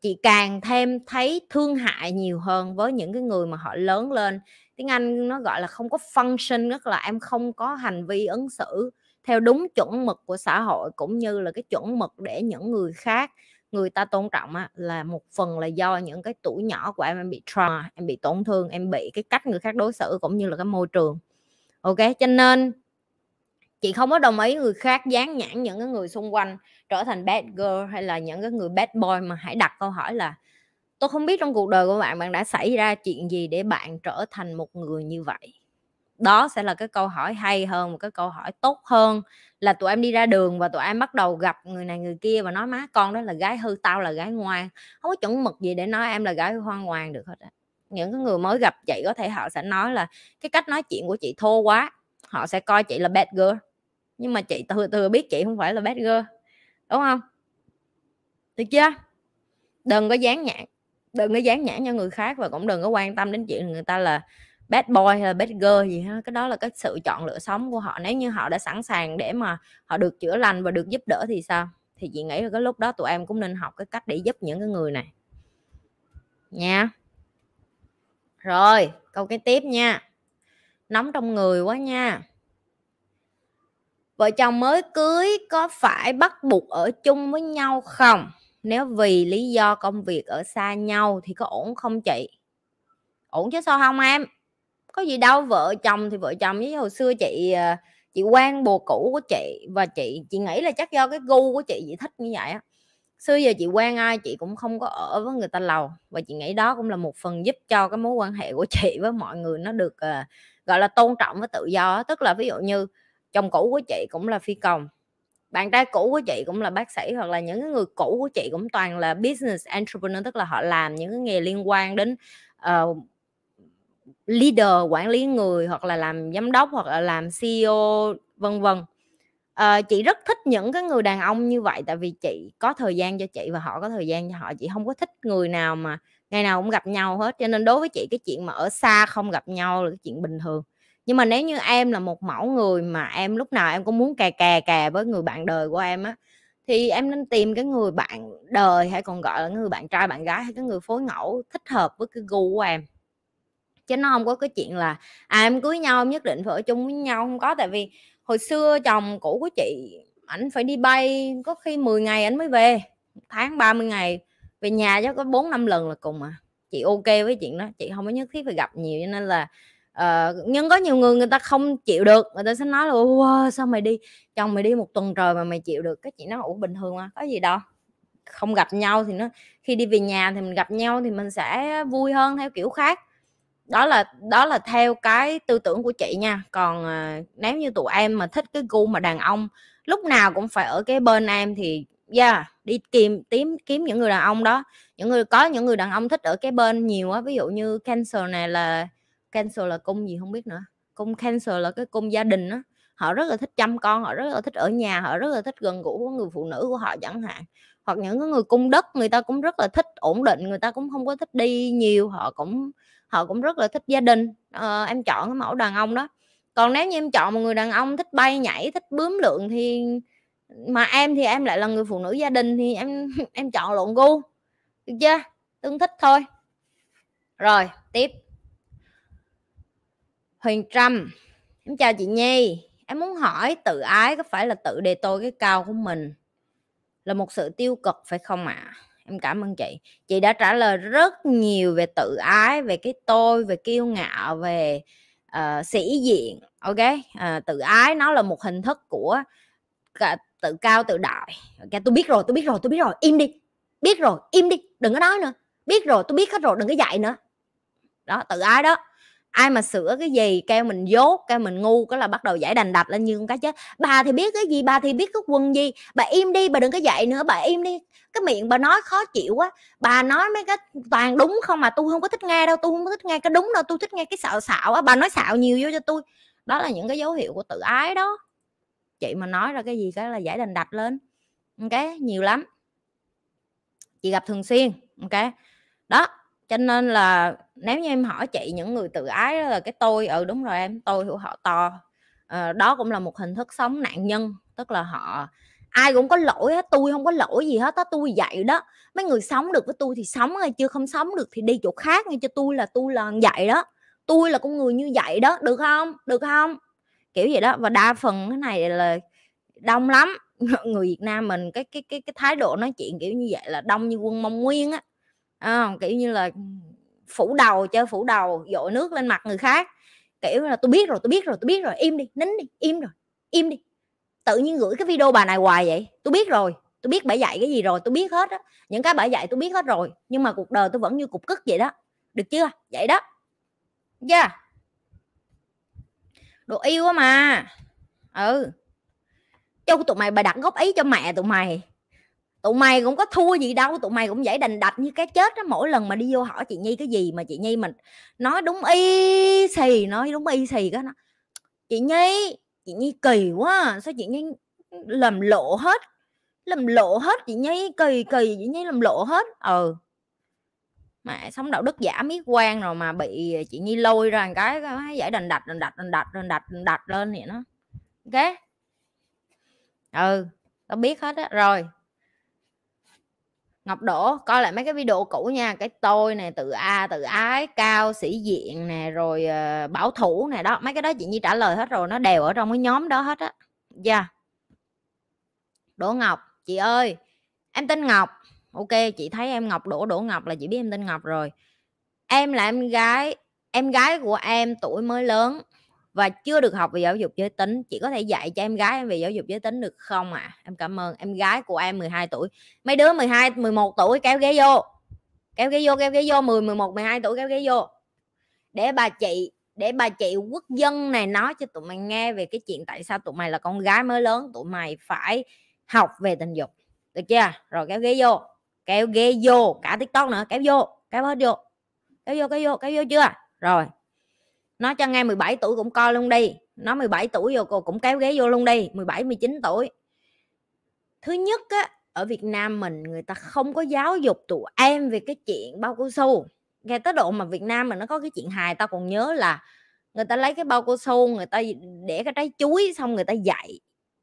chị càng thêm thấy thương hại nhiều hơn với những cái người mà họ lớn lên tiếng anh nó gọi là không có function rất là em không có hành vi ứng xử theo đúng chuẩn mực của xã hội cũng như là cái chuẩn mực để những người khác người ta tôn trọng á, là một phần là do những cái tuổi nhỏ của em em bị trauma em bị tổn thương em bị cái cách người khác đối xử cũng như là cái môi trường ok cho nên chị không có đồng ý người khác dán nhãn những cái người xung quanh trở thành bad girl hay là những cái người bad boy mà hãy đặt câu hỏi là tôi không biết trong cuộc đời của bạn bạn đã xảy ra chuyện gì để bạn trở thành một người như vậy đó sẽ là cái câu hỏi hay hơn một cái câu hỏi tốt hơn là tụi em đi ra đường và tụi em bắt đầu gặp người này người kia và nói má con đó là gái hư tao là gái ngoan không có chuẩn mực gì để nói em là gái hoang ngoan được hết á những cái người mới gặp chị có thể họ sẽ nói là cái cách nói chuyện của chị thô quá họ sẽ coi chị là bad girl nhưng mà chị từ từ biết chị không phải là bad girl đúng không được chưa đừng có dán nhãn đừng có dán nhãn cho người khác và cũng đừng có quan tâm đến chuyện người ta là bad boy hay là bad girl gì hết cái đó là cái sự chọn lựa sống của họ nếu như họ đã sẵn sàng để mà họ được chữa lành và được giúp đỡ thì sao thì chị nghĩ là cái lúc đó tụi em cũng nên học cái cách để giúp những cái người này nha rồi câu cái tiếp nha nóng trong người quá nha vợ chồng mới cưới có phải bắt buộc ở chung với nhau không nếu vì lý do công việc ở xa nhau thì có ổn không chị ổn chứ sao không em có gì đâu vợ chồng thì vợ chồng với hồi xưa chị ờ, chị quan bồ cũ của chị và chị chị nghĩ là chắc do cái gu của chị chị thích như vậy á xưa giờ chị quen ai chị cũng không có ở với người ta lầu và chị nghĩ đó cũng là một phần giúp cho cái mối quan hệ của chị với mọi người nó được uh, gọi là tôn trọng và tự do tức là ví dụ như chồng cũ của chị cũng là phi công bạn trai cũ của chị cũng là bác sĩ hoặc là những người cũ của chị cũng toàn là business entrepreneur tức là họ làm những cái nghề liên quan đến uh, leader quản lý người hoặc là làm giám đốc hoặc là làm CEO vân vân à, chị rất thích những cái người đàn ông như vậy tại vì chị có thời gian cho chị và họ có thời gian cho họ chị không có thích người nào mà ngày nào cũng gặp nhau hết cho nên đối với chị cái chuyện mà ở xa không gặp nhau là cái chuyện bình thường nhưng mà nếu như em là một mẫu người mà em lúc nào em cũng muốn kè kè kè với người bạn đời của em á thì em nên tìm cái người bạn đời hay còn gọi là người bạn trai bạn gái hay cái người phối ngẫu thích hợp với cái gu của em chứ nó không có cái chuyện là à em cưới nhau em nhất định phải ở chung với nhau không có tại vì hồi xưa chồng cũ của chị ảnh phải đi bay có khi 10 ngày ảnh mới về tháng 30 ngày về nhà chứ có bốn năm lần là cùng à chị ok với chuyện đó chị không có nhất thiết phải gặp nhiều cho nên là uh, nhưng có nhiều người người ta không chịu được người ta sẽ nói là wow, sao mày đi chồng mày đi một tuần trời mà mày chịu được cái chị nó ủ bình thường mà có gì đâu không gặp nhau thì nó khi đi về nhà thì mình gặp nhau thì mình sẽ vui hơn theo kiểu khác đó là đó là theo cái tư tưởng của chị nha còn uh, nếu như tụi em mà thích cái gu mà đàn ông lúc nào cũng phải ở cái bên em thì yeah đi tìm kiếm kiếm những người đàn ông đó những người có những người đàn ông thích ở cái bên nhiều á ví dụ như cancer này là cancer là cung gì không biết nữa cung cancer là cái cung gia đình á họ rất là thích chăm con họ rất là thích ở nhà họ rất là thích gần gũi của người phụ nữ của họ chẳng hạn hoặc những người cung đất người ta cũng rất là thích ổn định người ta cũng không có thích đi nhiều họ cũng họ cũng rất là thích gia đình à, em chọn cái mẫu đàn ông đó còn nếu như em chọn một người đàn ông thích bay nhảy thích bướm lượng thì mà em thì em lại là người phụ nữ gia đình thì em em chọn lộn gu được chưa tương thích thôi rồi tiếp huyền trâm em chào chị nhi em muốn hỏi tự ái có phải là tự đề tôi cái cao của mình là một sự tiêu cực phải không ạ à? em cảm ơn chị chị đã trả lời rất nhiều về tự ái về cái tôi về kiêu ngạo về uh, sĩ diện ok uh, tự ái nó là một hình thức của cả tự cao tự đại ok tôi biết rồi tôi biết rồi tôi biết rồi im đi biết rồi im đi đừng có nói nữa biết rồi tôi biết hết rồi đừng có dạy nữa đó tự ái đó ai mà sửa cái gì kêu mình dốt kêu mình ngu cái là bắt đầu giải đành đạch lên như con cá chết bà thì biết cái gì bà thì biết cái quân gì bà im đi bà đừng có dạy nữa bà im đi cái miệng bà nói khó chịu quá bà nói mấy cái toàn đúng không mà tôi không có thích nghe đâu tôi không có thích nghe cái đúng đâu tôi thích nghe cái xạo xạo á bà nói xạo nhiều vô cho tôi đó là những cái dấu hiệu của tự ái đó chị mà nói ra cái gì cái là giải đành đạch lên ok nhiều lắm chị gặp thường xuyên ok đó cho nên là nếu như em hỏi chị những người tự ái đó là cái tôi ừ đúng rồi em tôi của họ to à, đó cũng là một hình thức sống nạn nhân tức là họ ai cũng có lỗi hết tôi không có lỗi gì hết á tôi vậy đó mấy người sống được với tôi thì sống rồi chưa không sống được thì đi chỗ khác nghe cho tôi là tôi là vậy đó tôi là con người như vậy đó được không được không kiểu vậy đó và đa phần cái này là đông lắm người Việt Nam mình cái cái cái cái thái độ nói chuyện kiểu như vậy là đông như quân Mông Nguyên á à, kiểu như là phủ đầu chơi phủ đầu dội nước lên mặt người khác kiểu là tôi biết rồi tôi biết rồi tôi biết rồi im đi nín đi im rồi im đi tự nhiên gửi cái video bà này hoài vậy tôi biết rồi tôi biết bà dạy cái gì rồi tôi biết hết á những cái bà dạy tôi biết hết rồi nhưng mà cuộc đời tôi vẫn như cục cức vậy đó được chưa vậy đó chưa yeah. đồ yêu á mà ừ cho tụi mày bà đặt gốc ấy cho mẹ tụi mày tụi mày cũng có thua gì đâu tụi mày cũng dễ đành đạch như cái chết đó mỗi lần mà đi vô hỏi chị nhi cái gì mà chị nhi mình nói đúng y xì nói đúng y xì cái nó chị nhi chị nhi kỳ quá sao chị nhi làm lộ hết làm lộ hết chị nhi kỳ kỳ chị nhi làm lộ hết ừ mẹ sống đạo đức giả miết quan rồi mà bị chị nhi lôi ra một cái giải đành đạch đành đạch đành đạch đành đạch đành đạch lên vậy nó ok ừ tao biết hết á rồi Ngọc Đỗ coi lại mấy cái video cũ nha cái tôi này tự a tự ái cao sĩ diện nè rồi ờ, bảo thủ nè đó mấy cái đó chị Nhi trả lời hết rồi nó đều ở trong cái nhóm đó hết á dạ yeah. Đỗ Ngọc chị ơi em tên Ngọc ok chị thấy em Ngọc Đỗ Đỗ Ngọc là chị biết em tên Ngọc rồi em là em gái em gái của em tuổi mới lớn và chưa được học về giáo dục giới tính chị có thể dạy cho em gái em về giáo dục giới tính được không ạ à? em cảm ơn em gái của em 12 tuổi mấy đứa 12 11 tuổi kéo ghế vô kéo ghế vô kéo ghế vô 10 11 12 tuổi kéo ghế vô để bà chị để bà chị quốc dân này nói cho tụi mày nghe về cái chuyện tại sao tụi mày là con gái mới lớn tụi mày phải học về tình dục được chưa rồi kéo ghế vô kéo ghế vô cả tiktok nữa kéo vô kéo hết vô kéo vô kéo vô kéo vô chưa rồi nó cho ngay 17 tuổi cũng coi luôn đi nó 17 tuổi vô cũng kéo ghế vô luôn đi 17 19 tuổi thứ nhất á ở Việt Nam mình người ta không có giáo dục tụi em về cái chuyện bao cao su nghe tới độ mà Việt Nam mà nó có cái chuyện hài tao còn nhớ là người ta lấy cái bao cao su người ta để cái trái chuối xong người ta dạy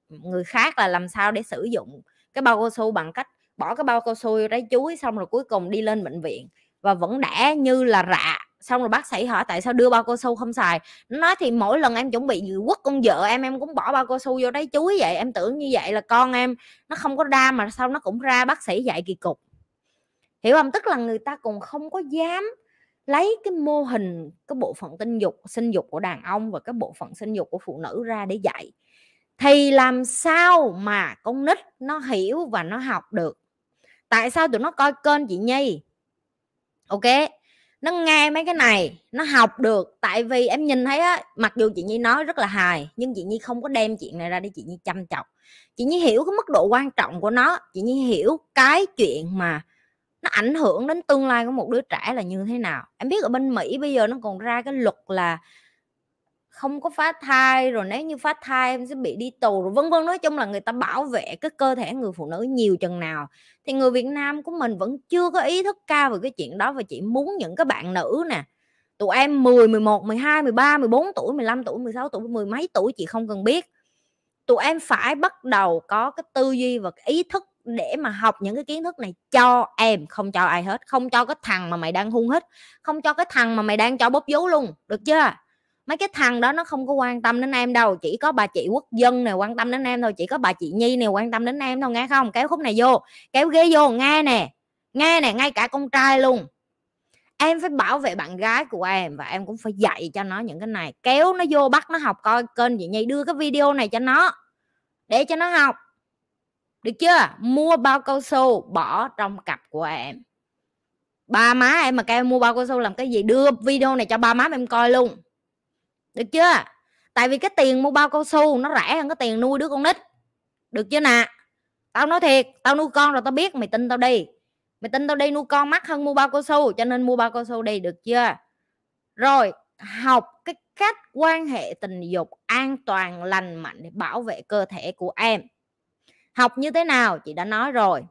người khác là làm sao để sử dụng cái bao cao su bằng cách bỏ cái bao cao su trái chuối xong rồi cuối cùng đi lên bệnh viện và vẫn đã như là rạ xong rồi bác sĩ hỏi tại sao đưa bao cao su không xài nó nói thì mỗi lần em chuẩn bị quất con vợ em em cũng bỏ bao cao su vô đấy chuối vậy em tưởng như vậy là con em nó không có ra mà sao nó cũng ra bác sĩ dạy kỳ cục hiểu không tức là người ta còn không có dám lấy cái mô hình cái bộ phận tinh dục sinh dục của đàn ông và cái bộ phận sinh dục của phụ nữ ra để dạy thì làm sao mà con nít nó hiểu và nó học được tại sao tụi nó coi kênh chị nhi ok nó nghe mấy cái này nó học được tại vì em nhìn thấy á mặc dù chị nhi nói rất là hài nhưng chị nhi không có đem chuyện này ra để chị nhi chăm chọc chị nhi hiểu cái mức độ quan trọng của nó chị nhi hiểu cái chuyện mà nó ảnh hưởng đến tương lai của một đứa trẻ là như thế nào em biết ở bên mỹ bây giờ nó còn ra cái luật là không có phá thai rồi nếu như phá thai em sẽ bị đi tù rồi vân vân nói chung là người ta bảo vệ cái cơ thể người phụ nữ nhiều chừng nào thì người Việt Nam của mình vẫn chưa có ý thức cao về cái chuyện đó và chỉ muốn những cái bạn nữ nè tụi em 10, 11, 12, 13, 14 tuổi, 15 tuổi, 16 tuổi, mười mấy tuổi chị không cần biết tụi em phải bắt đầu có cái tư duy và cái ý thức để mà học những cái kiến thức này cho em không cho ai hết không cho cái thằng mà mày đang hung hết không cho cái thằng mà mày đang cho bóp vú luôn được chưa mấy cái thằng đó nó không có quan tâm đến em đâu chỉ có bà chị quốc dân này quan tâm đến em thôi chỉ có bà chị nhi này quan tâm đến em thôi nghe không kéo khúc này vô kéo ghế vô nghe nè nghe nè ngay cả con trai luôn em phải bảo vệ bạn gái của em và em cũng phải dạy cho nó những cái này kéo nó vô bắt nó học coi kênh chị nhi đưa cái video này cho nó để cho nó học được chưa mua bao cao su bỏ trong cặp của em ba má em mà kêu mua bao cao su làm cái gì đưa video này cho ba má em coi luôn được chưa tại vì cái tiền mua bao cao su nó rẻ hơn cái tiền nuôi đứa con nít được chưa nè tao nói thiệt tao nuôi con rồi tao biết mày tin tao đi mày tin tao đi nuôi con mắc hơn mua bao cao su cho nên mua bao cao su đi được chưa rồi học cái cách quan hệ tình dục an toàn lành mạnh để bảo vệ cơ thể của em học như thế nào chị đã nói rồi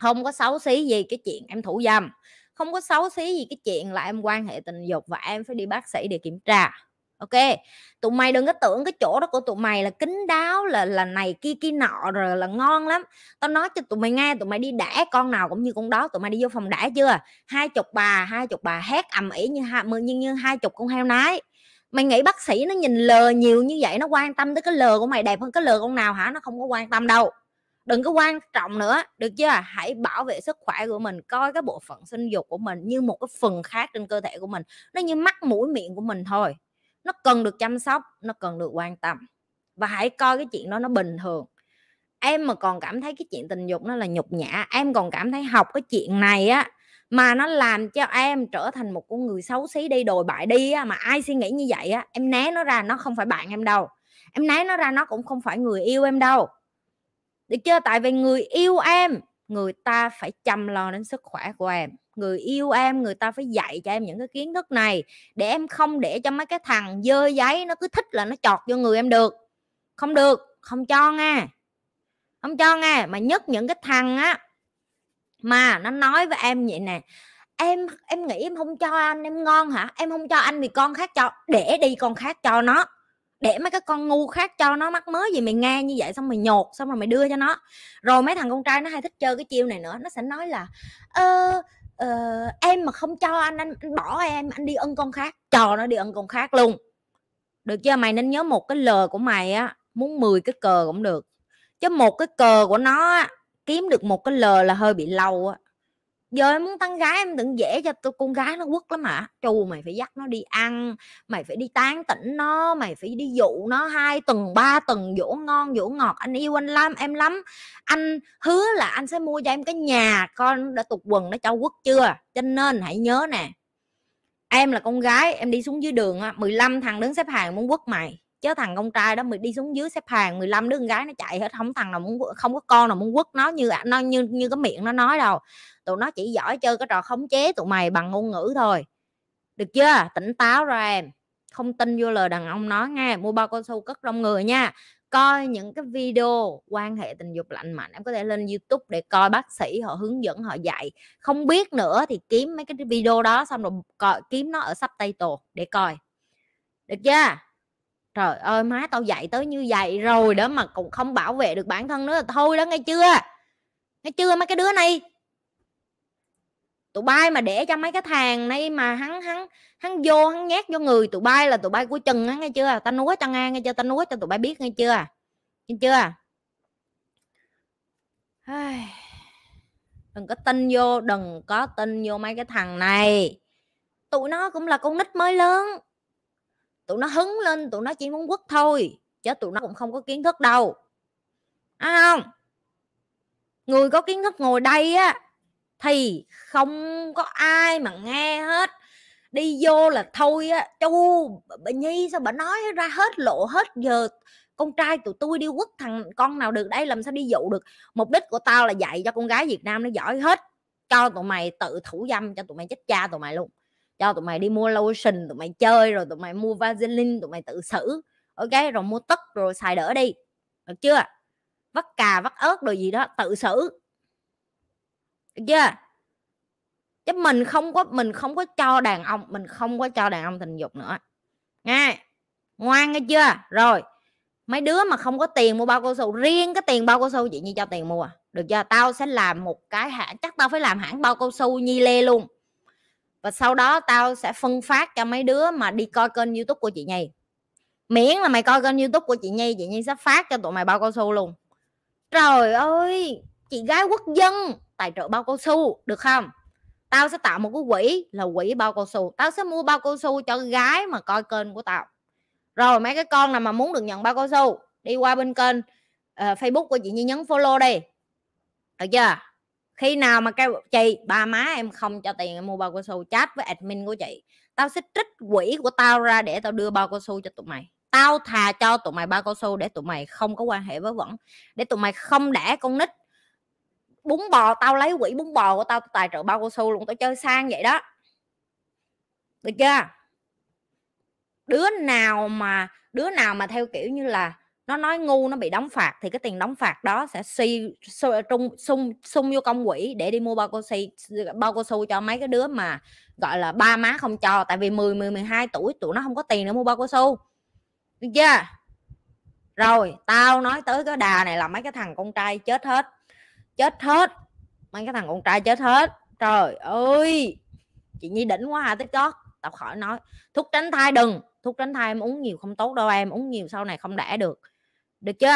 không có xấu xí gì cái chuyện em thủ dâm không có xấu xí gì cái chuyện là em quan hệ tình dục và em phải đi bác sĩ để kiểm tra ok tụi mày đừng có tưởng cái chỗ đó của tụi mày là kín đáo là là này kia kia nọ rồi là ngon lắm tao nói cho tụi mày nghe tụi mày đi đẻ con nào cũng như con đó tụi mày đi vô phòng đẻ chưa hai chục bà hai chục bà hét ầm ĩ như hai như, như hai chục con heo nái mày nghĩ bác sĩ nó nhìn lờ nhiều như vậy nó quan tâm tới cái lờ của mày đẹp hơn cái lờ con nào hả nó không có quan tâm đâu đừng có quan trọng nữa được chưa hãy bảo vệ sức khỏe của mình coi cái bộ phận sinh dục của mình như một cái phần khác trên cơ thể của mình nó như mắt mũi miệng của mình thôi nó cần được chăm sóc nó cần được quan tâm và hãy coi cái chuyện đó nó bình thường em mà còn cảm thấy cái chuyện tình dục nó là nhục nhã em còn cảm thấy học cái chuyện này á mà nó làm cho em trở thành một con người xấu xí đi đồi bại đi á, mà ai suy nghĩ như vậy á em né nó ra nó không phải bạn em đâu em né nó ra nó cũng không phải người yêu em đâu được chưa tại vì người yêu em người ta phải chăm lo đến sức khỏe của em người yêu em người ta phải dạy cho em những cái kiến thức này để em không để cho mấy cái thằng dơ giấy nó cứ thích là nó chọt vô người em được không được không cho nghe không cho nghe mà nhất những cái thằng á mà nó nói với em vậy nè em em nghĩ em không cho anh em ngon hả em không cho anh thì con khác cho để đi con khác cho nó để mấy cái con ngu khác cho nó mắc mới gì mày nghe như vậy xong mày nhột xong rồi mày đưa cho nó rồi mấy thằng con trai nó hay thích chơi cái chiêu này nữa nó sẽ nói là ơ uh, em mà không cho anh, anh anh bỏ em anh đi ân con khác cho nó đi ân con khác luôn được chưa mày nên nhớ một cái lời của mày á muốn 10 cái cờ cũng được chứ một cái cờ của nó á, kiếm được một cái lờ là hơi bị lâu á giờ em muốn tăng gái em đừng dễ cho tôi con gái nó quất lắm hả trù mày phải dắt nó đi ăn mày phải đi tán tỉnh nó mày phải đi dụ nó hai tuần ba tuần dỗ ngon dỗ ngọt anh yêu anh lắm em lắm anh hứa là anh sẽ mua cho em cái nhà con đã tục quần nó cho quất chưa cho nên hãy nhớ nè em là con gái em đi xuống dưới đường 15 thằng đứng xếp hàng muốn quất mày chứ thằng con trai đó mình đi xuống dưới xếp hàng 15 đứa con gái nó chạy hết không thằng nào muốn không có con nào muốn quất nó như nó như như cái miệng nó nói đâu tụi nó chỉ giỏi chơi cái trò khống chế tụi mày bằng ngôn ngữ thôi được chưa tỉnh táo ra em không tin vô lời đàn ông nói nghe mua bao cao su cất trong người nha coi những cái video quan hệ tình dục lạnh mạnh em có thể lên youtube để coi bác sĩ họ hướng dẫn họ dạy không biết nữa thì kiếm mấy cái video đó xong rồi coi, kiếm nó ở sắp sub tổ để coi được chưa trời ơi má tao dạy tới như vậy rồi đó mà cũng không bảo vệ được bản thân nữa thôi đó nghe chưa nghe chưa mấy cái đứa này tụi bay mà để cho mấy cái thằng này mà hắn hắn hắn vô hắn nhét vô người tụi bay là tụi bay của chừng hắn nghe chưa ta nuối cho ngang nghe chưa ta nuối cho tụi bay biết nghe chưa nghe chưa đừng có tin vô đừng có tin vô mấy cái thằng này tụi nó cũng là con nít mới lớn tụi nó hứng lên tụi nó chỉ muốn quất thôi chứ tụi nó cũng không có kiến thức đâu à không người có kiến thức ngồi đây á thì không có ai mà nghe hết đi vô là thôi á chu bà nhi sao bà nói ra hết lộ hết giờ con trai tụi tôi đi quất thằng con nào được đây làm sao đi dụ được mục đích của tao là dạy cho con gái việt nam nó giỏi hết cho tụi mày tự thủ dâm cho tụi mày chết cha tụi mày luôn cho tụi mày đi mua lotion tụi mày chơi rồi tụi mày mua vaseline tụi mày tự xử ok rồi mua tất rồi xài đỡ đi được chưa vắt cà vắt ớt đồ gì đó tự xử được chưa chứ mình không có mình không có cho đàn ông mình không có cho đàn ông tình dục nữa nghe ngoan nghe chưa rồi mấy đứa mà không có tiền mua bao cao su riêng cái tiền bao cao su chị nhi cho tiền mua à? được chưa tao sẽ làm một cái hãng chắc tao phải làm hãng bao cao su nhi lê luôn và sau đó tao sẽ phân phát cho mấy đứa mà đi coi kênh youtube của chị nhi miễn là mày coi kênh youtube của chị nhi chị nhi sẽ phát cho tụi mày bao cao su luôn trời ơi chị gái quốc dân tài trợ bao cao su được không tao sẽ tạo một cái quỹ là quỹ bao cao su tao sẽ mua bao cao su cho gái mà coi kênh của tao rồi mấy cái con nào mà muốn được nhận bao cao su đi qua bên kênh uh, facebook của chị nhi nhấn follow đi được chưa khi nào mà cái chị ba má em không cho tiền em mua bao cao su chat với admin của chị tao sẽ trích quỹ của tao ra để tao đưa bao cao su cho tụi mày tao thà cho tụi mày bao cao su để tụi mày không có quan hệ với vẫn để tụi mày không đẻ con nít bún bò tao lấy quỹ bún bò của tao tài trợ bao cao su luôn tao chơi sang vậy đó được chưa đứa nào mà đứa nào mà theo kiểu như là nó nói ngu nó bị đóng phạt thì cái tiền đóng phạt đó sẽ suy trung sung sung vô công quỹ để đi mua bao cao su bao cao su cho mấy cái đứa mà gọi là ba má không cho tại vì 10 10 12 tuổi tụi nó không có tiền để mua bao cao su được chưa rồi tao nói tới cái đà này là mấy cái thằng con trai chết hết chết hết mấy cái thằng con trai chết hết trời ơi chị nhi đỉnh quá ha à, tiktok tao khỏi nói thuốc tránh thai đừng thuốc tránh thai em uống nhiều không tốt đâu em uống nhiều sau này không đẻ được được chưa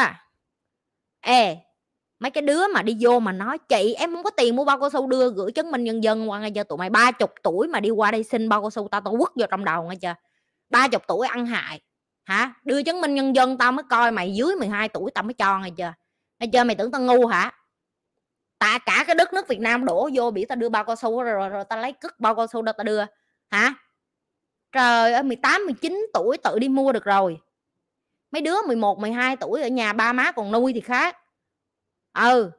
ê mấy cái đứa mà đi vô mà nói chị em không có tiền mua bao cao su đưa gửi chứng minh nhân dân qua ngay giờ tụi mày ba chục tuổi mà đi qua đây xin bao cao su tao tao quất vô trong đầu nghe chưa ba chục tuổi ăn hại hả đưa chứng minh nhân dân tao mới coi mày dưới 12 tuổi tao mới cho nghe chưa nghe chưa mày tưởng tao ngu hả tạ cả cái đất nước Việt Nam đổ vô bị tao đưa bao cao su rồi, rồi, rồi tao lấy cất bao cao su đó tao đưa hả trời ơi 18 19 tuổi tự đi mua được rồi mấy đứa 11 12 tuổi ở nhà ba má còn nuôi thì khác ừ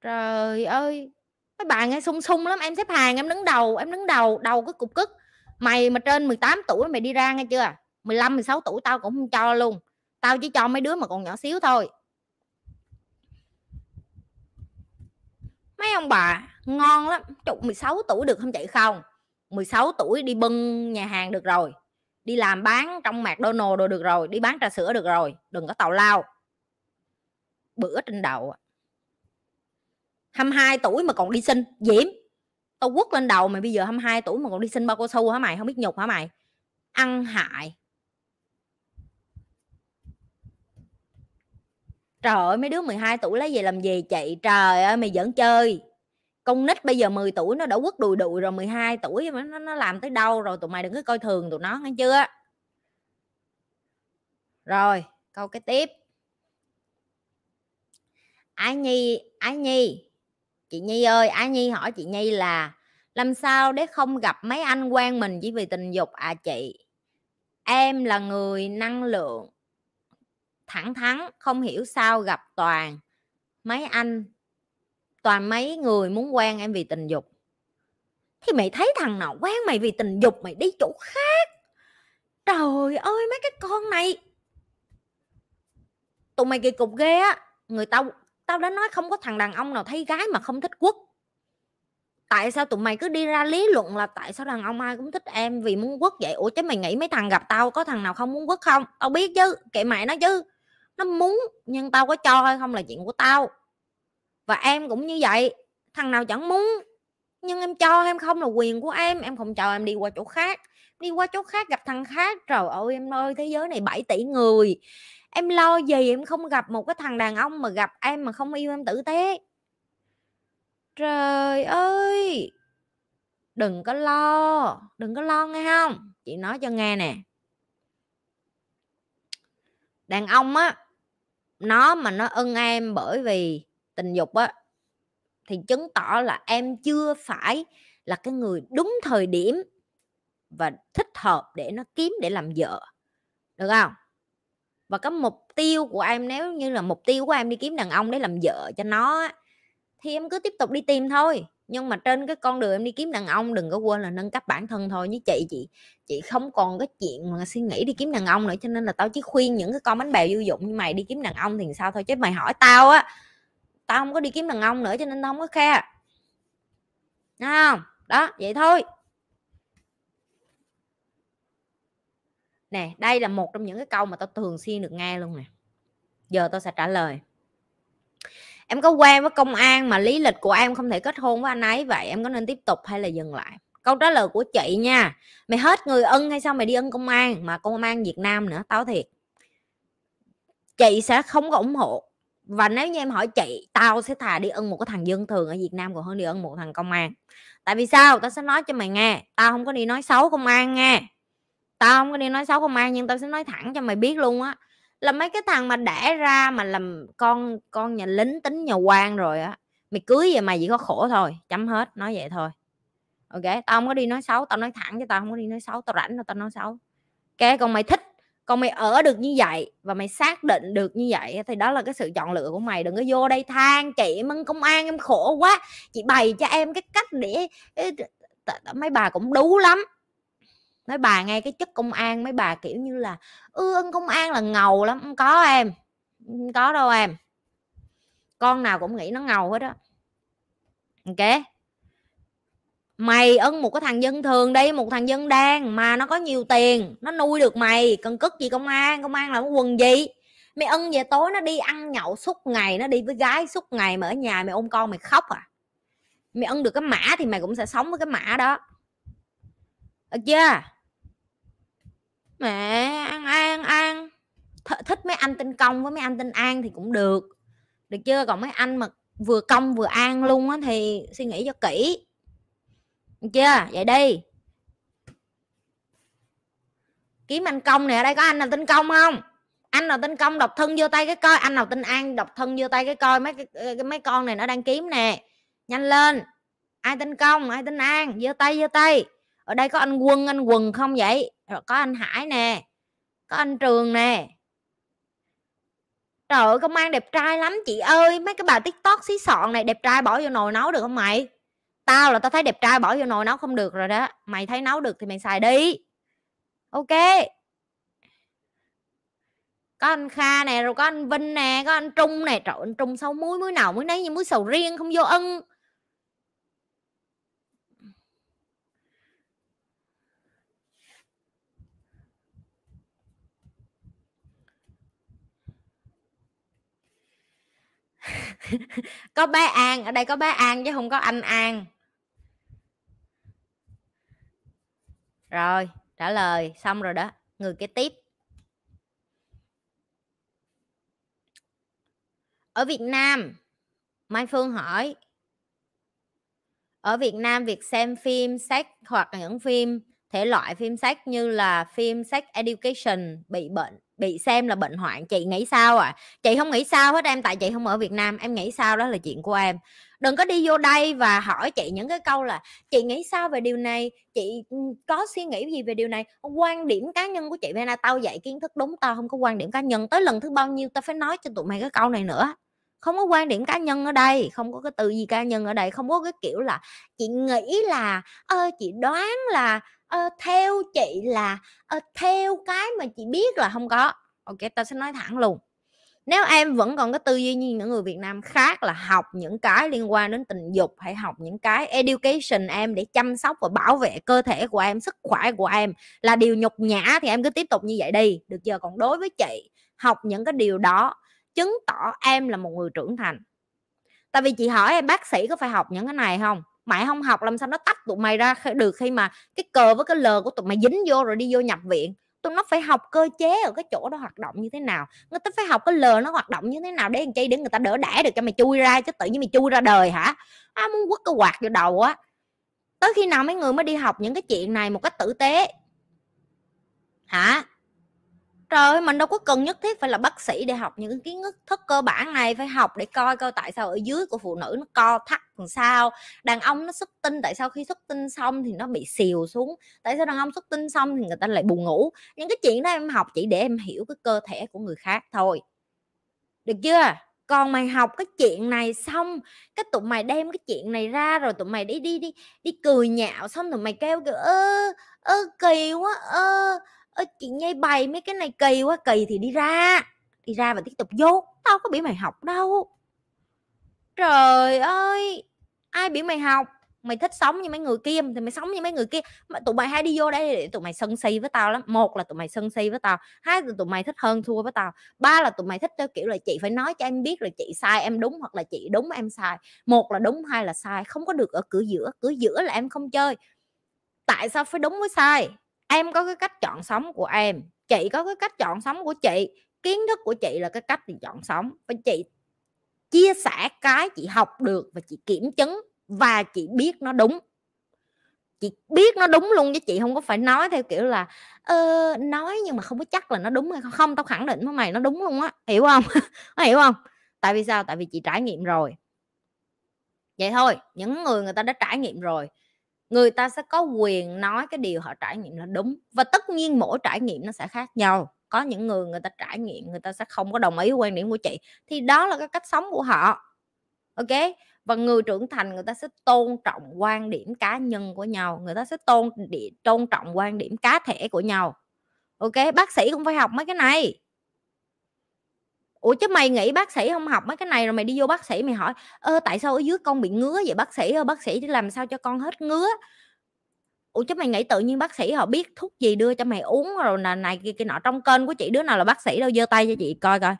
trời ơi mấy bạn nghe sung sung lắm em xếp hàng em đứng đầu em đứng đầu đầu cái cục cức mày mà trên 18 tuổi mày đi ra nghe chưa 15 16 tuổi tao cũng không cho luôn tao chỉ cho mấy đứa mà còn nhỏ xíu thôi mấy ông bà ngon lắm chục 16 tuổi được không chạy không 16 tuổi đi bưng nhà hàng được rồi đi làm bán trong McDonald đồ được rồi đi bán trà sữa được rồi đừng có tàu lao bữa trên đầu 22 tuổi mà còn đi sinh diễm tao quất lên đầu mày bây giờ 22 tuổi mà còn đi sinh bao cô su hả mày không biết nhục hả mày ăn hại trời ơi mấy đứa 12 tuổi lấy về làm gì chị trời ơi mày vẫn chơi con nít bây giờ 10 tuổi nó đã quất đùi đùi rồi 12 tuổi mà nó, nó làm tới đâu rồi tụi mày đừng có coi thường tụi nó nghe chưa rồi câu cái tiếp ái nhi ái nhi chị nhi ơi ái nhi hỏi chị nhi là làm sao để không gặp mấy anh quen mình chỉ vì tình dục à chị em là người năng lượng thẳng thắn không hiểu sao gặp toàn mấy anh toàn mấy người muốn quen em vì tình dục thì mày thấy thằng nào quen mày vì tình dục mày đi chỗ khác trời ơi mấy cái con này tụi mày kỳ cục ghê á người tao tao đã nói không có thằng đàn ông nào thấy gái mà không thích quất tại sao tụi mày cứ đi ra lý luận là tại sao đàn ông ai cũng thích em vì muốn quất vậy ủa chứ mày nghĩ mấy thằng gặp tao có thằng nào không muốn quất không tao biết chứ kệ mày nó chứ nó muốn nhưng tao có cho hay không là chuyện của tao và em cũng như vậy thằng nào chẳng muốn nhưng em cho em không là quyền của em em không cho em đi qua chỗ khác đi qua chỗ khác gặp thằng khác trời ơi em ơi thế giới này 7 tỷ người em lo gì em không gặp một cái thằng đàn ông mà gặp em mà không yêu em tử tế trời ơi đừng có lo đừng có lo nghe không chị nói cho nghe nè đàn ông á nó mà nó ưng em bởi vì tình dục á thì chứng tỏ là em chưa phải là cái người đúng thời điểm và thích hợp để nó kiếm để làm vợ được không và cái mục tiêu của em nếu như là mục tiêu của em đi kiếm đàn ông để làm vợ cho nó thì em cứ tiếp tục đi tìm thôi nhưng mà trên cái con đường em đi kiếm đàn ông đừng có quên là nâng cấp bản thân thôi như chị chị chị không còn cái chuyện mà suy nghĩ đi kiếm đàn ông nữa cho nên là tao chỉ khuyên những cái con bánh bèo dư dụng như mày đi kiếm đàn ông thì sao thôi chứ mày hỏi tao á tao không có đi kiếm đàn ông nữa cho nên tao không có khe Đúng không đó vậy thôi nè đây là một trong những cái câu mà tao thường xuyên được nghe luôn nè giờ tao sẽ trả lời em có quen với công an mà lý lịch của em không thể kết hôn với anh ấy vậy em có nên tiếp tục hay là dừng lại câu trả lời của chị nha mày hết người ân hay sao mày đi ân công an mà công an việt nam nữa tao thiệt chị sẽ không có ủng hộ và nếu như em hỏi chị tao sẽ thà đi ân một cái thằng dân thường ở Việt Nam còn hơn đi ân một thằng công an tại vì sao tao sẽ nói cho mày nghe tao không có đi nói xấu công an nghe tao không có đi nói xấu công an nhưng tao sẽ nói thẳng cho mày biết luôn á là mấy cái thằng mà đẻ ra mà làm con con nhà lính tính nhà quan rồi á mày cưới về mày chỉ có khổ thôi chấm hết nói vậy thôi ok tao không có đi nói xấu tao nói thẳng chứ tao không có đi nói xấu tao rảnh rồi tao nói xấu ok còn mày thích còn mày ở được như vậy và mày xác định được như vậy thì đó là cái sự chọn lựa của mày đừng có vô đây than chị em công an em khổ quá chị bày cho em cái cách để mấy bà cũng đú lắm mấy bà nghe cái chất công an mấy bà kiểu như là ư ân công an là ngầu lắm không có em không có đâu em con nào cũng nghĩ nó ngầu hết á ok mày ân một cái thằng dân thường đi một thằng dân đen mà nó có nhiều tiền nó nuôi được mày cần cất gì công an công an là quần gì mày ân về tối nó đi ăn nhậu suốt ngày nó đi với gái suốt ngày mà ở nhà mày ôm con mày khóc à mày ân được cái mã thì mày cũng sẽ sống với cái mã đó được chưa mẹ ăn an ăn Th- thích mấy anh tinh công với mấy anh tinh an thì cũng được được chưa còn mấy anh mà vừa công vừa an luôn á thì suy nghĩ cho kỹ chưa vậy đi kiếm anh công nè đây có anh nào tin công không anh nào tin công độc thân vô tay cái coi anh nào tin an độc thân vô tay cái coi mấy cái, mấy con này nó đang kiếm nè nhanh lên ai tin công ai tin an giơ tay giơ tay ở đây có anh quân anh quần không vậy rồi có anh hải nè có anh trường nè trời ơi công an đẹp trai lắm chị ơi mấy cái bà tiktok xí sọn này đẹp trai bỏ vô nồi nấu được không mày tao là tao thấy đẹp trai bỏ vô nồi nấu không được rồi đó mày thấy nấu được thì mày xài đi ok có anh kha nè rồi có anh vinh nè có anh trung nè trời anh trung sáu muối muối nào muối nấy như muối sầu riêng không vô ân có bé an ở đây có bé an chứ không có anh an rồi trả lời xong rồi đó người kế tiếp ở việt nam mai phương hỏi ở việt nam việc xem phim sách hoặc những phim thể loại phim sách như là phim sách education bị bệnh bị xem là bệnh hoạn chị nghĩ sao à chị không nghĩ sao hết em tại chị không ở việt nam em nghĩ sao đó là chuyện của em đừng có đi vô đây và hỏi chị những cái câu là chị nghĩ sao về điều này chị ừ, có suy nghĩ gì về điều này quan điểm cá nhân của chị về là tao dạy kiến thức đúng tao không có quan điểm cá nhân tới lần thứ bao nhiêu tao phải nói cho tụi mày cái câu này nữa không có quan điểm cá nhân ở đây không có cái từ gì cá nhân ở đây không có cái kiểu là chị nghĩ là ơ chị đoán là ờ, theo chị là ờ, theo cái mà chị biết là không có ok tao sẽ nói thẳng luôn nếu em vẫn còn cái tư duy như những người Việt Nam khác là học những cái liên quan đến tình dục hãy học những cái education em để chăm sóc và bảo vệ cơ thể của em sức khỏe của em là điều nhục nhã thì em cứ tiếp tục như vậy đi được giờ còn đối với chị học những cái điều đó chứng tỏ em là một người trưởng thành tại vì chị hỏi em bác sĩ có phải học những cái này không mày không học làm sao nó tách tụi mày ra được khi mà cái cờ với cái lờ của tụi mày dính vô rồi đi vô nhập viện tụi nó phải học cơ chế ở cái chỗ đó hoạt động như thế nào người ta phải học cái lờ nó hoạt động như thế nào để làm chi để người ta đỡ đẻ được cho mày chui ra chứ tự nhiên mày chui ra đời hả à, muốn quất cái quạt vô đầu á tới khi nào mấy người mới đi học những cái chuyện này một cách tử tế hả trời ơi, mình đâu có cần nhất thiết phải là bác sĩ để học những kiến thức cơ bản này phải học để coi coi tại sao ở dưới của phụ nữ nó co thắt làm sao đàn ông nó xuất tinh tại sao khi xuất tinh xong thì nó bị xìu xuống tại sao đàn ông xuất tinh xong thì người ta lại buồn ngủ những cái chuyện đó em học chỉ để em hiểu cái cơ thể của người khác thôi được chưa còn mày học cái chuyện này xong cái tụi mày đem cái chuyện này ra rồi tụi mày đi đi đi đi cười nhạo xong tụi mày kêu kiểu ơ ơ kỳ quá ơ ơ chị nhây bày mấy cái này kỳ quá kỳ thì đi ra đi ra và tiếp tục vô tao có bị mày học đâu trời ơi ai biểu mày học mày thích sống như mấy người kia thì mày sống như mấy người kia mà tụi mày hay đi vô đây để tụi mày sân si với tao lắm một là tụi mày sân si với tao hai là tụi mày thích hơn thua với tao ba là tụi mày thích theo kiểu là chị phải nói cho em biết là chị sai em đúng hoặc là chị đúng em sai một là đúng hai là sai không có được ở cửa giữa cửa giữa là em không chơi tại sao phải đúng với sai em có cái cách chọn sống của em chị có cái cách chọn sống của chị kiến thức của chị là cái cách thì chọn sống và chị chia sẻ cái chị học được và chị kiểm chứng và chị biết nó đúng chị biết nó đúng luôn chứ chị không có phải nói theo kiểu là ờ, nói nhưng mà không có chắc là nó đúng hay không, không tao khẳng định với mày nó đúng luôn á hiểu không hiểu không tại vì sao tại vì chị trải nghiệm rồi vậy thôi những người người ta đã trải nghiệm rồi người ta sẽ có quyền nói cái điều họ trải nghiệm là đúng và tất nhiên mỗi trải nghiệm nó sẽ khác nhau có những người người ta trải nghiệm người ta sẽ không có đồng ý quan điểm của chị thì đó là cái cách sống của họ ok và người trưởng thành người ta sẽ tôn trọng quan điểm cá nhân của nhau người ta sẽ tôn địa, tôn trọng quan điểm cá thể của nhau ok bác sĩ cũng phải học mấy cái này ủa chứ mày nghĩ bác sĩ không học mấy cái này rồi mày đi vô bác sĩ mày hỏi ơ tại sao ở dưới con bị ngứa vậy bác sĩ ơi bác sĩ làm sao cho con hết ngứa ủa chứ mày nghĩ tự nhiên bác sĩ họ biết thuốc gì đưa cho mày uống rồi này, này kia kia nọ trong kênh của chị đứa nào là bác sĩ đâu giơ tay cho chị coi coi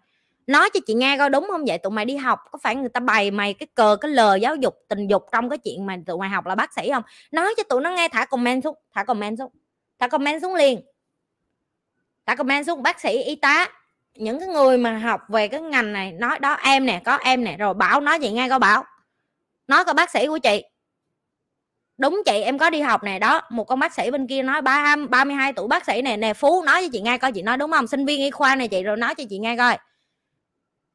nói cho chị nghe coi đúng không vậy tụi mày đi học có phải người ta bày mày cái cờ cái lời giáo dục tình dục trong cái chuyện mà tụi mày học là bác sĩ không nói cho tụi nó nghe thả comment xuống thả comment xuống thả comment xuống liền thả comment xuống bác sĩ y tá những cái người mà học về cái ngành này nói đó em nè có em nè rồi bảo nói gì ngay coi bảo nói có bác sĩ của chị đúng chị em có đi học này đó một con bác sĩ bên kia nói ba 32 tuổi bác sĩ này nè phú nói với chị nghe coi chị nói đúng không sinh viên y khoa này chị rồi nói cho chị nghe coi